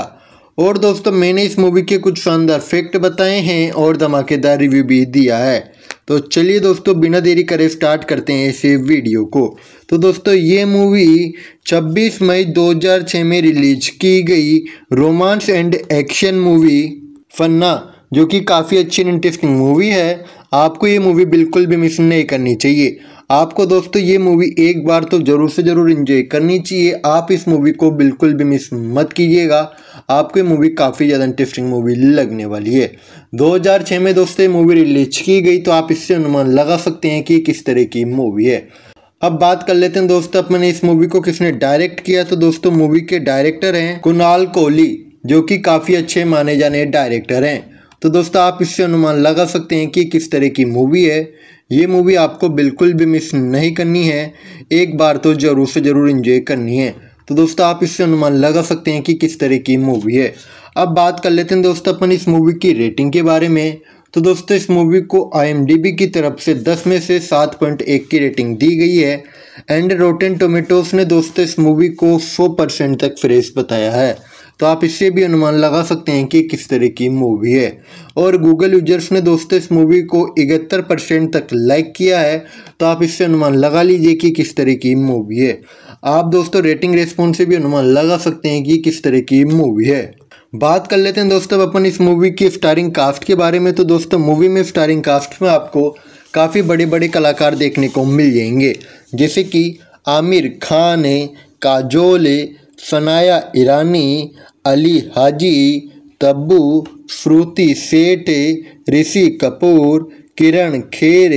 और दोस्तों मैंने इस मूवी के कुछ शानदार फैक्ट बताए हैं और धमाकेदार रिव्यू भी दिया है तो चलिए दोस्तों बिना देरी करे स्टार्ट करते हैं इस वीडियो को तो दोस्तों ये मूवी 26 मई 2006 में रिलीज की गई romance and action movie Fanaa जो कि काफ़ी अच्छी इंटरेस्टिंग मूवी है आपको ये मूवी बिल्कुल भी मिस नहीं करनी चाहिए आपको दोस्तों ये मूवी एक बार तो ज़रूर से ज़रूर इंजॉय करनी चाहिए आप इस मूवी को बिल्कुल भी मिस मत कीजिएगा आपको मूवी काफ़ी ज़्यादा इंटरेस्टिंग मूवी लगने वाली है 2006 में दोस्तों ये मूवी रिलीज की गई तो आप इससे अनुमान लगा सकते हैं कि किस तरह की मूवी है अब बात कर लेते हैं दोस्तों अपने इस मूवी को किसने डायरेक्ट किया तो दोस्तों मूवी के डायरेक्टर हैं कुणाल कोहली जो कि काफ़ी अच्छे माने जाने डायरेक्टर हैं तो दोस्तों आप इससे अनुमान लगा सकते हैं कि किस तरह की मूवी है ये मूवी आपको बिल्कुल भी मिस नहीं करनी है एक बार तो ज़रूर से ज़रूर इन्जॉय करनी है तो दोस्तों आप इससे अनुमान लगा सकते हैं कि किस तरह की मूवी है अब बात कर लेते हैं दोस्तों अपन इस मूवी की रेटिंग के बारे में तो दोस्तों इस मूवी को आई की तरफ से 10 में से 7.1 की रेटिंग दी गई है एंड रोटेन टोमेटोज ने दोस्तों इस मूवी को 100 परसेंट तक फ्रेश बताया है तो आप इससे भी अनुमान लगा सकते हैं कि किस तरह की मूवी है और गूगल यूजर्स ने दोस्तों इस मूवी को इकहत्तर परसेंट तक लाइक किया है तो आप इससे अनुमान लगा लीजिए कि किस तरह की मूवी है आप दोस्तों रेटिंग रेस्पॉन्स से भी अनुमान लगा सकते हैं कि किस तरह की मूवी है बात कर लेते हैं दोस्तों अपन इस मूवी की स्टारिंग कास्ट के बारे में तो दोस्तों मूवी में स्टारिंग कास्ट में आपको काफ़ी बड़े बड़े कलाकार देखने को मिल जाएंगे जैसे कि आमिर खान है काजोल है सनाया ईरानी अली हाजी तब्बू श्रुति सेठ ऋषि कपूर किरण खेर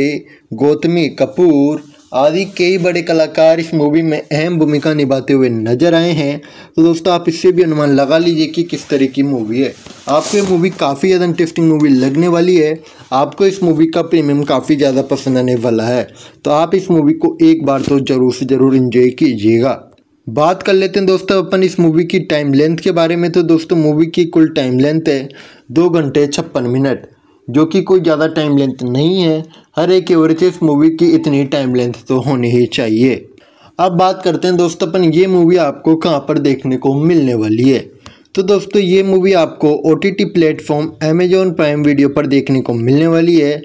गौतमी कपूर आदि कई बड़े कलाकार इस मूवी में अहम भूमिका निभाते हुए नजर आए हैं तो दोस्तों आप इससे भी अनुमान लगा लीजिए कि किस तरह की मूवी है आपको ये मूवी काफ़ी ज़्यादा इंटरेस्टिंग मूवी लगने वाली है आपको इस मूवी का प्रीमियम काफ़ी ज़्यादा पसंद आने वाला है तो आप इस मूवी को एक बार तो ज़रूर से ज़रूर इन्जॉय कीजिएगा बात कर लेते हैं दोस्तों अपन इस मूवी की टाइम लेंथ के बारे में तो दोस्तों मूवी की कुल टाइम लेंथ है दो घंटे छप्पन मिनट जो कि कोई ज़्यादा टाइम लेंथ नहीं है हर एक एवरेज इस मूवी की इतनी टाइम लेंथ तो होनी ही चाहिए अब बात करते हैं दोस्तों अपन ये मूवी आपको कहाँ पर देखने को मिलने वाली है तो दोस्तों ये मूवी आपको O T T platform Amazon Prime video पर देखने को मिलने वाली है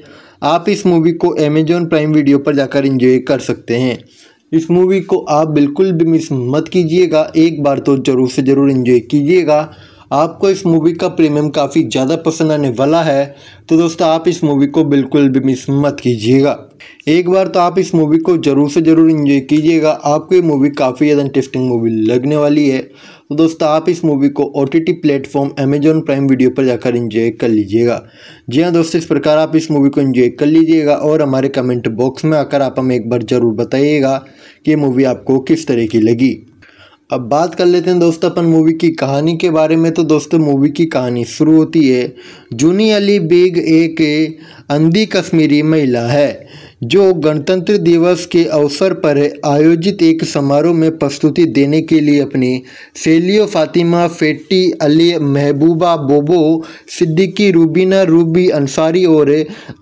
आप इस मूवी को अमेजोन प्राइम वीडियो पर जाकर इंजॉय कर सकते हैं इस मूवी को आप बिल्कुल भी मिस मत कीजिएगा एक बार तो ज़रूर से ज़रूर इन्जॉय कीजिएगा आपको इस मूवी का प्रीमियम काफ़ी ज़्यादा पसंद आने वाला है तो दोस्तों आप इस मूवी को बिल्कुल भी मिस मत कीजिएगा एक बार तो आप इस मूवी को ज़रूर से ज़रूर इन्जॉय कीजिएगा आपको ये मूवी काफ़ी ज़्यादा इंटरेस्टिंग मूवी लगने वाली है तो दोस्तों आप इस मूवी को O T T platform Amazon Prime video पर जाकर इंजॉय कर लीजिएगा जी हाँ दोस्तों इस प्रकार आप इस मूवी को इंजॉय कर लीजिएगा और हमारे कमेंट बॉक्स में आकर आप हमें एक बार ज़रूर बताइएगा कि ये मूवी आपको किस तरह की लगी अब बात कर लेते हैं दोस्तों अपन मूवी की कहानी के बारे में तो दोस्तों मूवी की कहानी शुरू होती है जूनी अली बेग एक अंधी कश्मीरी महिला है जो गणतंत्र दिवस के अवसर पर आयोजित एक समारोह में प्रस्तुति देने के लिए अपनी सेलियो फातिमा फेटी अली महबूबा बोबो सिद्दीकी रूबीना रूबी अंसारी और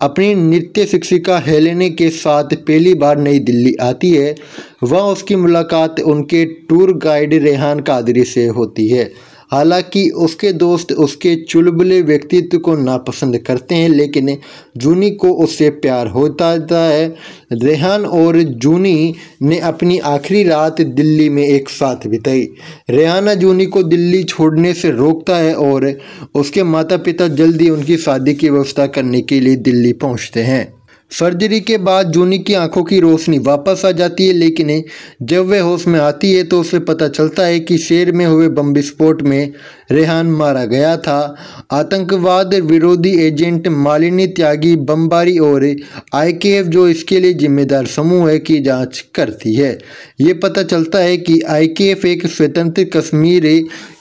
अपनी नृत्य शिक्षिका हेलेने के साथ पहली बार नई दिल्ली आती है वह उसकी मुलाकात उनके टूर गाइड रेहान कादरी से होती है हालांकि उसके दोस्त उसके चुलबुले व्यक्तित्व को नापसंद करते हैं लेकिन जूनी को उससे प्यार होता है रेहान और जूनी ने अपनी आखिरी रात दिल्ली में एक साथ बिताई रेहाना जूनी को दिल्ली छोड़ने से रोकता है और उसके माता पिता जल्दी उनकी शादी की व्यवस्था करने के लिए दिल्ली पहुँचते हैं सर्जरी के बाद जूनी की आंखों की रोशनी वापस आ जाती है लेकिन जब वह होश में आती है तो उसे पता चलता है कि शेर में हुए बम विस्फोट में रेहान मारा गया था आतंकवाद विरोधी एजेंट मालिनी त्यागी बमबारी और आईकेएफ जो इसके लिए जिम्मेदार समूह है की जांच करती है ये पता चलता है कि आईकेएफ एक स्वतंत्र कश्मीर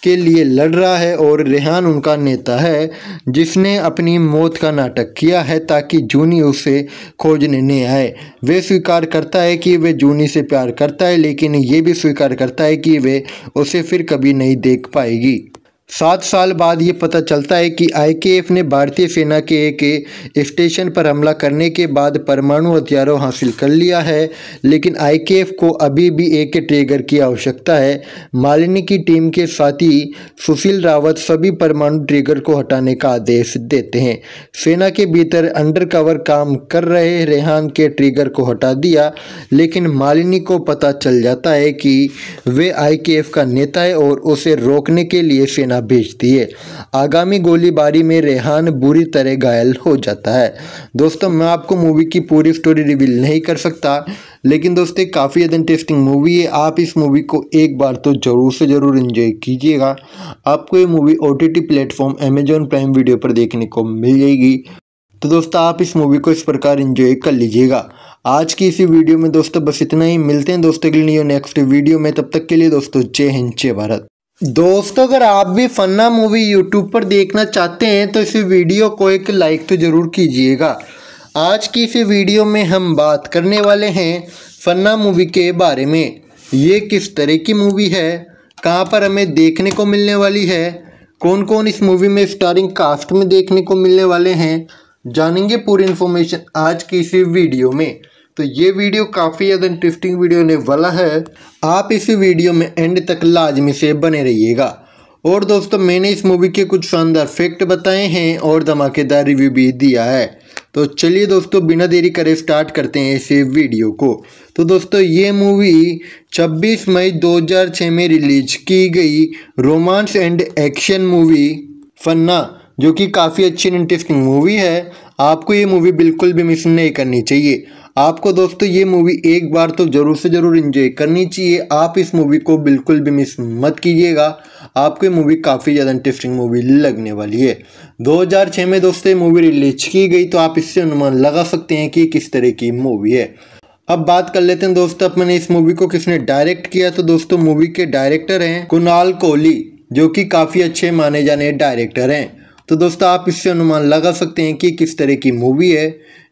के लिए लड़ रहा है और रेहान उनका नेता है जिसने अपनी मौत का नाटक किया है ताकि जूनी उसे खोजने नहीं आए वे स्वीकार करता है कि वे जूनी से प्यार करता है लेकिन ये भी स्वीकार करता है कि वे उसे फिर कभी नहीं देख पाएगी सात साल बाद ये पता चलता है कि आईकेएफ ने भारतीय सेना के एक स्टेशन पर हमला करने के बाद परमाणु हथियारों हासिल कर लिया है लेकिन आईकेएफ को अभी भी एक ट्रेगर की आवश्यकता है मालिनी की टीम के साथी सुशील रावत सभी परमाणु ट्रेगर को हटाने का आदेश देते हैं सेना के भीतर अंडरकवर काम कर रहे रेहान के ट्रेगर को हटा दिया लेकिन मालिनी को पता चल जाता है कि वे आई का नेता है और उसे रोकने के लिए सेना भेज दिए आगामी गोलीबारी में रेहान बुरी तरह घायल हो जाता है दोस्तों मैं आपको मूवी की पूरी स्टोरी रिवील नहीं कर सकता लेकिन दोस्तों काफ़ी ज़्यादा इंटरेस्टिंग मूवी है आप इस मूवी को एक बार तो ज़रूर से ज़रूर इन्जॉय कीजिएगा आपको ये movie O T T platform Amazon Prime video पर देखने को मिल जाएगी तो दोस्तों आप इस मूवी को इस प्रकार इन्जॉय कर लीजिएगा आज की इसी वीडियो में दोस्तों बस इतना ही मिलते हैं दोस्तों के लिए नेक्स्ट वीडियो में तब तक के लिए दोस्तों जय हिंद जय भारत दोस्तों अगर आप भी फन्ना मूवी यूट्यूब पर देखना चाहते हैं तो इस वीडियो को एक लाइक तो ज़रूर कीजिएगा आज की इस वीडियो में हम बात करने वाले हैं फन्ना मूवी के बारे में ये किस तरह की मूवी है कहाँ पर हमें देखने को मिलने वाली है कौन कौन इस मूवी में स्टारिंग कास्ट में देखने को मिलने वाले हैं जानेंगे पूरी इन्फॉर्मेशन आज की इस वीडियो में तो ये वीडियो काफ़ी ज़्यादा इंटरेस्टिंग वीडियो होने वाला है आप इसी वीडियो में एंड तक लाजमी से बने रहिएगा और दोस्तों मैंने इस मूवी के कुछ शानदार फैक्ट बताए हैं और धमाकेदार रिव्यू भी दिया है तो चलिए दोस्तों बिना देरी करे स्टार्ट करते हैं इस वीडियो को तो दोस्तों ये मूवी 26 मई 2006 में रिलीज की गई romance and action movie Fanaa जो कि काफ़ी अच्छी इंटरेस्टिंग मूवी है आपको ये मूवी बिल्कुल भी मिस नहीं करनी चाहिए आपको दोस्तों ये मूवी एक बार तो ज़रूर से ज़रूर इन्जॉय करनी चाहिए आप इस मूवी को बिल्कुल भी मिस मत कीजिएगा आपको ये मूवी काफ़ी ज़्यादा इंटरेस्टिंग मूवी लगने वाली है 2006 में दोस्तों मूवी रिलीज की गई तो आप इससे अनुमान लगा सकते हैं कि किस तरह की मूवी है अब बात कर लेते हैं दोस्तों अपने इस मूवी को किसने डायरेक्ट किया तो दोस्तों मूवी के डायरेक्टर हैं कुणाल कोहली जो कि काफ़ी अच्छे माने जाने डायरेक्टर हैं तो दोस्तों आप इससे अनुमान लगा सकते हैं कि किस तरह की मूवी है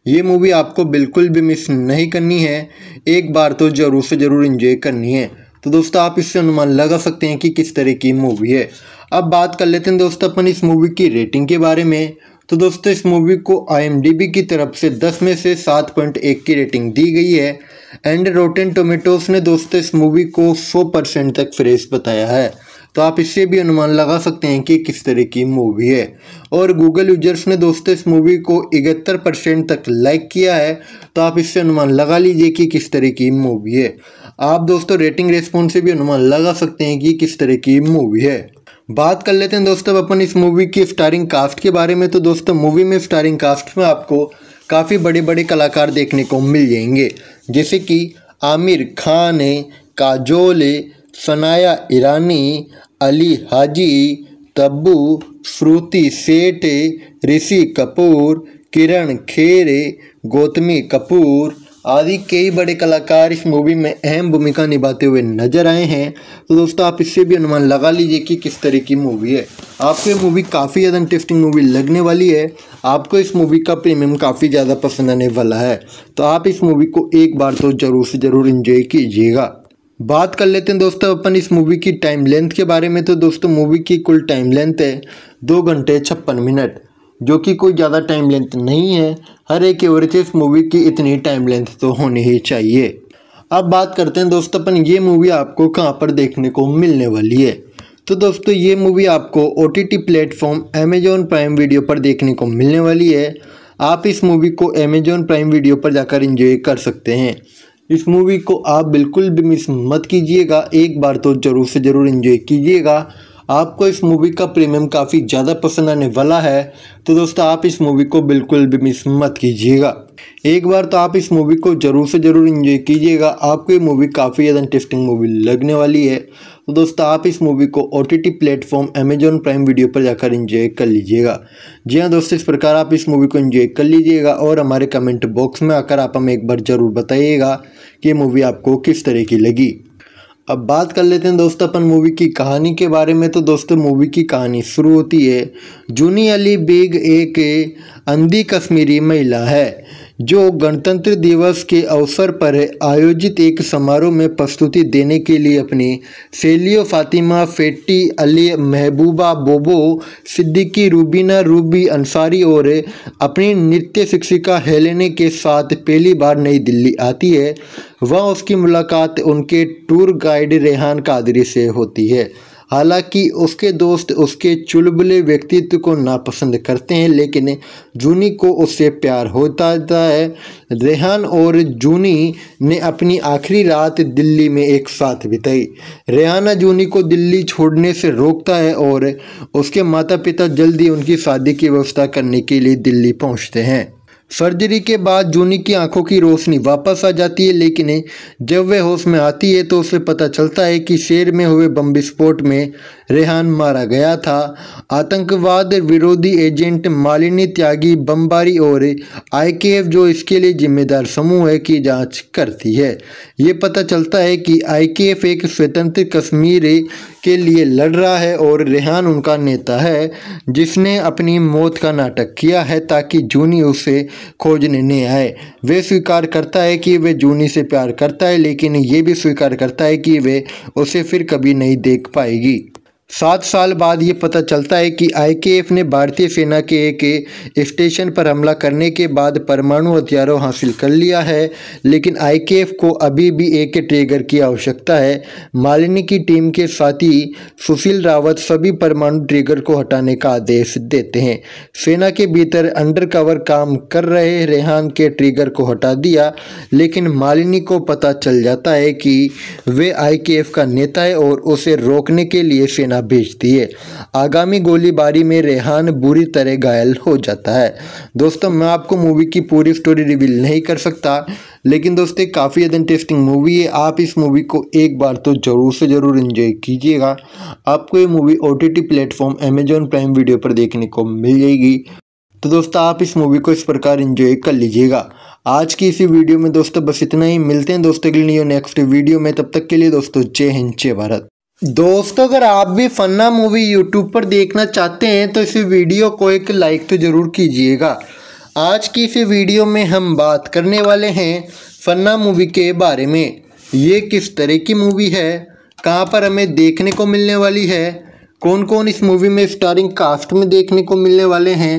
ये मूवी आपको बिल्कुल भी मिस नहीं करनी है एक बार तो ज़रूर से ज़रूर इन्जॉय करनी है तो दोस्तों आप इससे अनुमान लगा सकते हैं कि किस तरह की मूवी है अब बात कर लेते हैं दोस्तों अपन इस मूवी की रेटिंग के बारे में तो दोस्तों इस मूवी को आई की तरफ से 10 में से 7.1 की रेटिंग दी गई है एंड रोटेन टोमेटोज ने दोस्तों इस मूवी को 100 परसेंट तक फ्रेश बताया है तो आप इससे भी अनुमान लगा सकते हैं कि किस तरह की मूवी है और गूगल यूजर्स ने दोस्तों इस मूवी को इकहत्तर परसेंट तक लाइक किया है तो आप इससे अनुमान लगा लीजिए कि किस तरह की मूवी है आप दोस्तों रेटिंग रेस्पॉन्स से भी अनुमान लगा सकते हैं कि किस तरह की मूवी है बात कर लेते हैं दोस्तों अपन इस मूवी की स्टारिंग कास्ट के बारे में तो दोस्तों मूवी में स्टारिंग कास्ट में आपको काफ़ी बड़े बड़े कलाकार देखने को मिल जाएंगे जैसे कि आमिर खान है काजोल है सनाया ईरानी अली हाजी तब्बू श्रुति सेठ ऋषि कपूर किरण खेर गौतमी कपूर आदि कई बड़े कलाकार इस मूवी में अहम भूमिका निभाते हुए नजर आए हैं तो दोस्तों आप इससे भी अनुमान लगा लीजिए कि किस तरह की मूवी है आपको ये मूवी काफ़ी ज़्यादा इंटरेस्टिंग मूवी लगने वाली है आपको इस मूवी का प्रीमियम काफ़ी ज़्यादा पसंद आने वाला है तो आप इस मूवी को एक बार तो ज़रूर से ज़रूर इन्जॉय कीजिएगा बात कर लेते हैं दोस्तों अपन इस मूवी की टाइम लेंथ के बारे में तो दोस्तों मूवी की कुल टाइम लेंथ है दो घंटे छप्पन मिनट जो कि कोई ज़्यादा टाइम लेंथ नहीं है हर एक एवरेज मूवी की इतनी टाइम लेंथ तो होनी ही चाहिए अब बात करते हैं दोस्तों अपन ये मूवी आपको कहाँ पर देखने को मिलने वाली है तो दोस्तों ये मूवी आपको O T T platform Amazon Prime video पर देखने को मिलने वाली है आप इस मूवी को अमेजोन प्राइम वीडियो पर जाकर इंजॉय कर सकते हैं इस मूवी को आप बिल्कुल भी मिस मत कीजिएगा एक बार तो ज़रूर से ज़रूर इन्जॉय कीजिएगा आपको इस मूवी का प्रीमियम काफ़ी ज़्यादा पसंद आने वाला है तो दोस्तों आप इस मूवी को बिल्कुल भी मिस मत कीजिएगा एक बार तो आप इस मूवी को ज़रूर से ज़रूर इन्जॉय कीजिएगा आपको ये मूवी काफ़ी ज़्यादा इंटरेस्टिंग मूवी लगने वाली है तो दोस्तों आप इस मूवी को O T T platform Amazon Prime video पर जाकर इंजॉय कर लीजिएगा जी हाँ दोस्तों इस प्रकार आप इस मूवी को इन्जॉय कर लीजिएगा और हमारे कमेंट बॉक्स में आकर आप हमें एक बार ज़रूर बताइएगा कि मूवी आपको किस तरह की लगी अब बात कर लेते हैं दोस्तों अपन मूवी की कहानी के बारे में तो दोस्तों मूवी की कहानी शुरू होती है जूनी अली बेग एक अंधी कश्मीरी महिला है जो गणतंत्र दिवस के अवसर पर आयोजित एक समारोह में प्रस्तुति देने के लिए अपनी सेलियो फातिमा फेटी अली महबूबा बोबो सिद्दीकी रूबीना रूबी अंसारी और अपनी नृत्य शिक्षिका हेलेने के साथ पहली बार नई दिल्ली आती है वह उसकी मुलाकात उनके टूर गाइड रेहान कादरी से होती है हालांकि उसके दोस्त उसके चुलबुले व्यक्तित्व को नापसंद करते हैं लेकिन जूनी को उससे प्यार होता है रेहान और जूनी ने अपनी आखिरी रात दिल्ली में एक साथ बिताई रेहाना जूनी को दिल्ली छोड़ने से रोकता है और उसके माता पिता जल्दी उनकी शादी की व्यवस्था करने के लिए दिल्ली पहुँचते हैं सर्जरी के बाद जूनी की आंखों की रोशनी वापस आ जाती है लेकिन जब वह होश में आती है तो उसे पता चलता है कि शेर में हुए बम विस्फोट में रेहान मारा गया था आतंकवाद विरोधी एजेंट मालिनी त्यागी बमबारी और आईकेएफ जो इसके लिए जिम्मेदार समूह है की जांच करती है ये पता चलता है कि आईकेएफ एक स्वतंत्र कश्मीर के लिए लड़ रहा है और रेहान उनका नेता है जिसने अपनी मौत का नाटक किया है ताकि जूनी उसे खोजने नहीं आए वे स्वीकार करता है कि वे जूनी से प्यार करता है लेकिन ये भी स्वीकार करता है कि वे उसे फिर कभी नहीं देख पाएगी सात साल बाद ये पता चलता है कि आईकेएफ ने भारतीय सेना के एक स्टेशन पर हमला करने के बाद परमाणु हथियारों हासिल कर लिया है लेकिन आईकेएफ को अभी भी एक ट्रेगर की आवश्यकता है मालिनी की टीम के साथी सुशील रावत सभी परमाणु ट्रेगर को हटाने का आदेश देते हैं सेना के भीतर अंडरकवर काम कर रहे रेहान के ट्रेगर को हटा दिया लेकिन मालिनी को पता चल जाता है कि वे आई का नेता है और उसे रोकने के लिए सेना हथियार भेज दिए आगामी गोलीबारी में रेहान बुरी तरह घायल हो जाता है दोस्तों मैं आपको मूवी की पूरी स्टोरी रिवील नहीं कर सकता लेकिन दोस्तों काफ़ी ज़्यादा इंटरेस्टिंग मूवी है आप इस मूवी को एक बार तो ज़रूर से ज़रूर इन्जॉय कीजिएगा आपको ये movie O T T platform Amazon Prime video पर देखने को मिल जाएगी तो दोस्तों आप इस मूवी को इस प्रकार इन्जॉय कर लीजिएगा आज की इसी वीडियो में दोस्तों बस इतना ही मिलते हैं दोस्तों के लिए नेक्स्ट वीडियो में तब तक के लिए दोस्तों जय हिंद जय भारत दोस्तों अगर आप भी फन्ना मूवी यूट्यूब पर देखना चाहते हैं तो इस वीडियो को एक लाइक तो ज़रूर कीजिएगा आज की इस वीडियो में हम बात करने वाले हैं फन्ना मूवी के बारे में ये किस तरह की मूवी है कहाँ पर हमें देखने को मिलने वाली है कौन कौन इस मूवी में स्टारिंग कास्ट में देखने को मिलने वाले हैं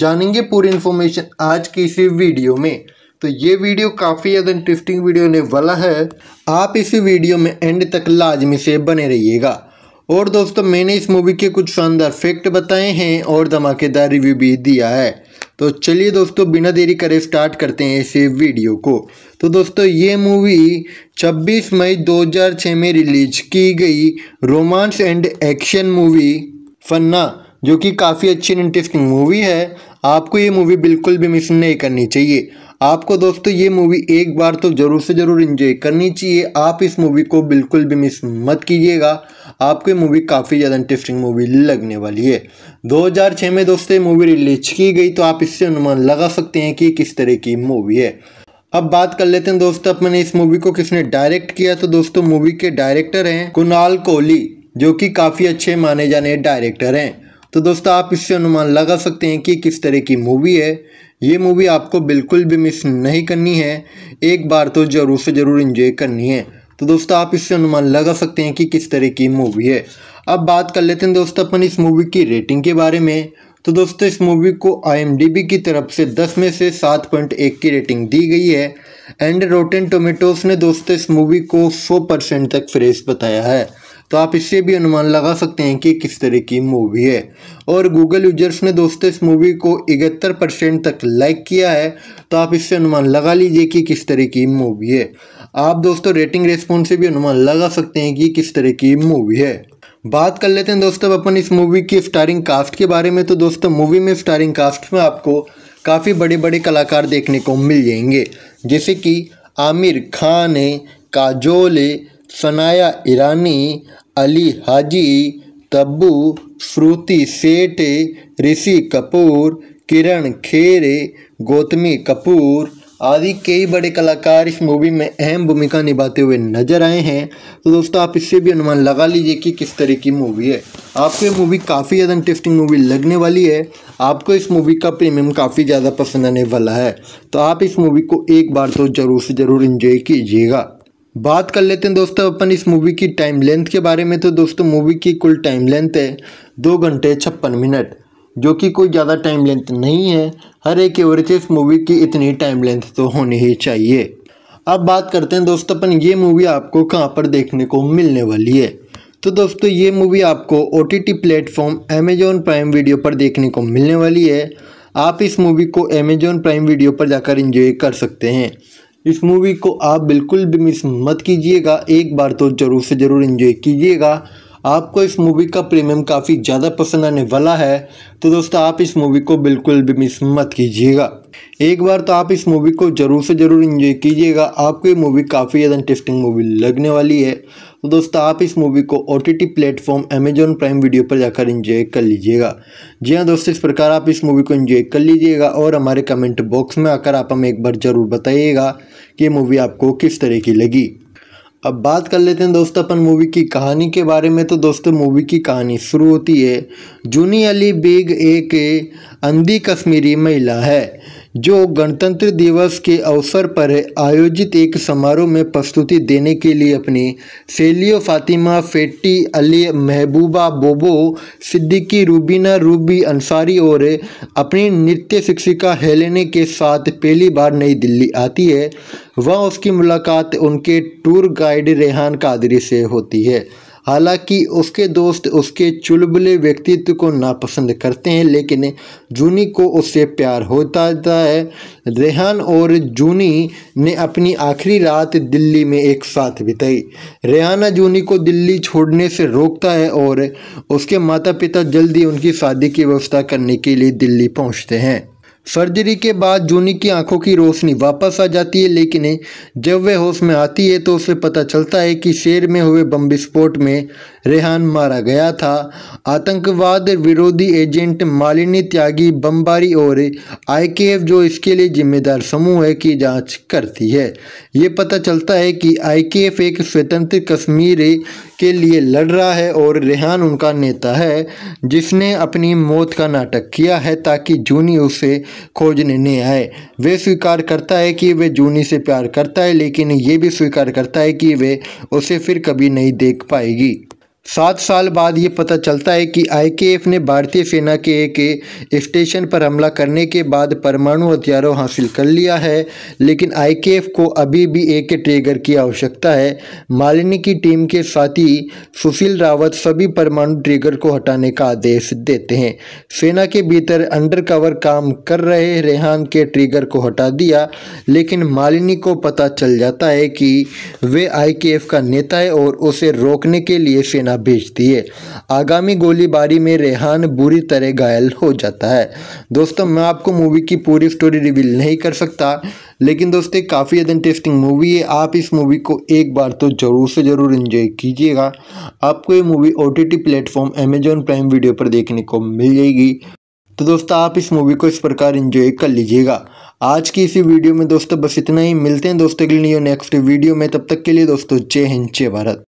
जानेंगे पूरी इन्फॉर्मेशन आज की इस वीडियो में तो ये वीडियो काफ़ी ज़्यादा इंटरेस्टिंग वीडियो होने वाला है आप इसी वीडियो में एंड तक लाजमी से बने रहिएगा और दोस्तों मैंने इस मूवी के कुछ शानदार फैक्ट बताए हैं और धमाकेदार रिव्यू भी दिया है तो चलिए दोस्तों बिना देरी करे स्टार्ट करते हैं इस वीडियो को तो दोस्तों ये मूवी 26 मई 2006 में रिलीज की गई romance and action movie Fanaa जो कि काफ़ी अच्छी इंटरेस्टिंग मूवी है आपको ये मूवी बिल्कुल भी मिस नहीं करनी चाहिए आपको दोस्तों ये मूवी एक बार तो ज़रूर से ज़रूर इन्जॉय करनी चाहिए आप इस मूवी को बिल्कुल भी मिस मत कीजिएगा आपको मूवी काफ़ी ज़्यादा इंटरेस्टिंग मूवी लगने वाली है 2006 में दोस्तों मूवी रिलीज की गई तो आप इससे अनुमान लगा सकते हैं कि किस तरह की मूवी है अब बात कर लेते हैं दोस्तों अपने इस मूवी को किसने डायरेक्ट किया तो दोस्तों मूवी के डायरेक्टर हैं कुणाल कोहली जो कि काफ़ी अच्छे माने जाने डायरेक्टर हैं तो दोस्तों आप इससे अनुमान लगा सकते हैं कि किस तरह की मूवी है ये मूवी आपको बिल्कुल भी मिस नहीं करनी है एक बार तो ज़रूर से ज़रूर इन्जॉय करनी है तो दोस्तों आप इससे अनुमान लगा सकते हैं कि किस तरह की मूवी है अब बात कर लेते हैं दोस्तों अपन इस मूवी की रेटिंग के बारे में तो दोस्तों इस मूवी को आई की तरफ से 10 में से 7.1 की रेटिंग दी गई है एंड रोटेन टोमेटोस ने दोस्तों इस मूवी को 100 परसेंट तक फ्रेश बताया है तो आप इससे भी अनुमान लगा सकते हैं कि किस तरह की मूवी है और गूगल यूजर्स ने दोस्तों इस मूवी को इकहत्तर परसेंट तक लाइक किया है तो आप इससे अनुमान लगा लीजिए कि किस तरह की मूवी है आप दोस्तों रेटिंग रेस्पॉन्स से भी अनुमान लगा सकते हैं कि किस तरह की मूवी है बात कर लेते हैं दोस्तों अपन इस मूवी की स्टारिंग कास्ट के बारे में तो दोस्तों मूवी में स्टारिंग कास्ट में आपको काफ़ी बड़े बड़े कलाकार देखने को मिल जाएंगे जैसे कि आमिर खान है काजोल है सनाया ईरानी अली हाजी तब्बू श्रुति सेठ ऋषि कपूर किरण खेर गौतमी कपूर आदि कई बड़े कलाकार इस मूवी में अहम भूमिका निभाते हुए नजर आए हैं तो दोस्तों आप इससे भी अनुमान लगा लीजिए कि किस तरह की मूवी है आपको ये मूवी काफ़ी ज़्यादा इंटरेस्टिंग मूवी लगने वाली है आपको इस मूवी का प्रीमियम काफ़ी ज़्यादा पसंद आने वाला है तो आप इस मूवी को एक बार तो ज़रूर से ज़रूर इन्जॉय कीजिएगा बात कर लेते हैं दोस्तों अपन इस मूवी की टाइम लेंथ के बारे में तो दोस्तों मूवी की कुल टाइम लेंथ है दो घंटे छप्पन मिनट जो कि कोई ज़्यादा टाइम लेंथ नहीं है हर एक एवरेज इस मूवी की इतनी टाइम लेंथ तो होनी ही चाहिए अब बात करते हैं दोस्तों अपन ये मूवी आपको कहाँ पर देखने को मिलने वाली है तो दोस्तों ये मूवी आपको O T T platform Amazon Prime video पर देखने को मिलने वाली है आप इस मूवी को अमेजोन प्राइम वीडियो पर जाकर इंजॉय कर सकते हैं इस मूवी को आप बिल्कुल भी मिस मत कीजिएगा एक बार तो ज़रूर से ज़रूर इन्जॉय कीजिएगा आपको इस मूवी का प्रीमियम काफ़ी ज़्यादा पसंद आने वाला है तो दोस्तों आप इस मूवी को बिल्कुल भी मिस मत कीजिएगा एक बार तो आप इस मूवी को ज़रूर से ज़रूर इन्जॉय कीजिएगा आपको ये मूवी काफ़ी ज़्यादा इंटरेस्टिंग मूवी लगने वाली है तो दोस्तों आप इस मूवी को O T T platform Amazon Prime video पर जाकर इंजॉय कर लीजिएगा जी हाँ दोस्तों इस प्रकार आप इस मूवी को इंजॉय कर लीजिएगा और हमारे कमेंट बॉक्स में आकर आप हमें एक बार ज़रूर बताइएगा कि ये मूवी आपको किस तरह की लगी अब बात कर लेते हैं दोस्तों अपन मूवी की कहानी के बारे में तो दोस्तों मूवी की कहानी शुरू होती है जूनी अली बेग एक अंधी कश्मीरी महिला है जो गणतंत्र दिवस के अवसर पर आयोजित एक समारोह में प्रस्तुति देने के लिए अपनी सेलियो फातिमा फेटी अली महबूबा बोबो सिद्दीकी रूबीना रूबी अंसारी और अपनी नृत्य शिक्षिका हेलेने के साथ पहली बार नई दिल्ली आती है वह उसकी मुलाकात उनके टूर गाइड रेहान कादरी से होती है हालांकि उसके दोस्त उसके चुलबुले व्यक्तित्व को नापसंद करते हैं लेकिन जूनी को उससे प्यार होता है रेहान और जूनी ने अपनी आखिरी रात दिल्ली में एक साथ बिताई रेहाना जूनी को दिल्ली छोड़ने से रोकता है और उसके माता पिता जल्दी उनकी शादी की व्यवस्था करने के लिए दिल्ली पहुँचते हैं सर्जरी के बाद जूनी की आंखों की रोशनी वापस आ जाती है लेकिन जब वह होश में आती है तो उसे पता चलता है कि शेर में हुए बम विस्फोट में रेहान मारा गया था आतंकवाद विरोधी एजेंट मालिनी त्यागी बमबारी और आईकेएफ जो इसके लिए जिम्मेदार समूह है की जांच करती है ये पता चलता है कि आईकेएफ एक स्वतंत्र कश्मीर के लिए लड़ रहा है और रेहान उनका नेता है जिसने अपनी मौत का नाटक किया है ताकि जूनी उसे खोजने नहीं आए वे स्वीकार करता है कि वे जूनी से प्यार करता है लेकिन ये भी स्वीकार करता है कि वे उसे फिर कभी नहीं देख पाएगी सात साल बाद ये पता चलता है कि आईकेएफ ने भारतीय सेना के एक स्टेशन पर हमला करने के बाद परमाणु हथियारों हासिल कर लिया है लेकिन आईकेएफ को अभी भी एक ट्रेगर की आवश्यकता है मालिनी की टीम के साथी सुशील रावत सभी परमाणु ट्रेगर को हटाने का आदेश देते हैं सेना के भीतर अंडरकवर काम कर रहे रेहान के ट्रेगर को हटा दिया लेकिन मालिनी को पता चल जाता है कि वे आई का नेता है और उसे रोकने के लिए सेना सेना भेज दिए आगामी गोलीबारी में रेहान बुरी तरह घायल हो जाता है दोस्तों मैं आपको मूवी की पूरी स्टोरी रिवील नहीं कर सकता लेकिन दोस्तों काफ़ी ज़्यादा इंटरेस्टिंग मूवी है आप इस मूवी को एक बार तो ज़रूर से ज़रूर इन्जॉय कीजिएगा आपको ये movie O T T platform Amazon Prime video पर देखने को मिल जाएगी तो दोस्तों आप इस मूवी को इस प्रकार इन्जॉय कर लीजिएगा आज की इसी वीडियो में दोस्तों बस इतना ही मिलते हैं दोस्तों के लिए नेक्स्ट वीडियो में तब तक के लिए दोस्तों जय हिंद जय भारत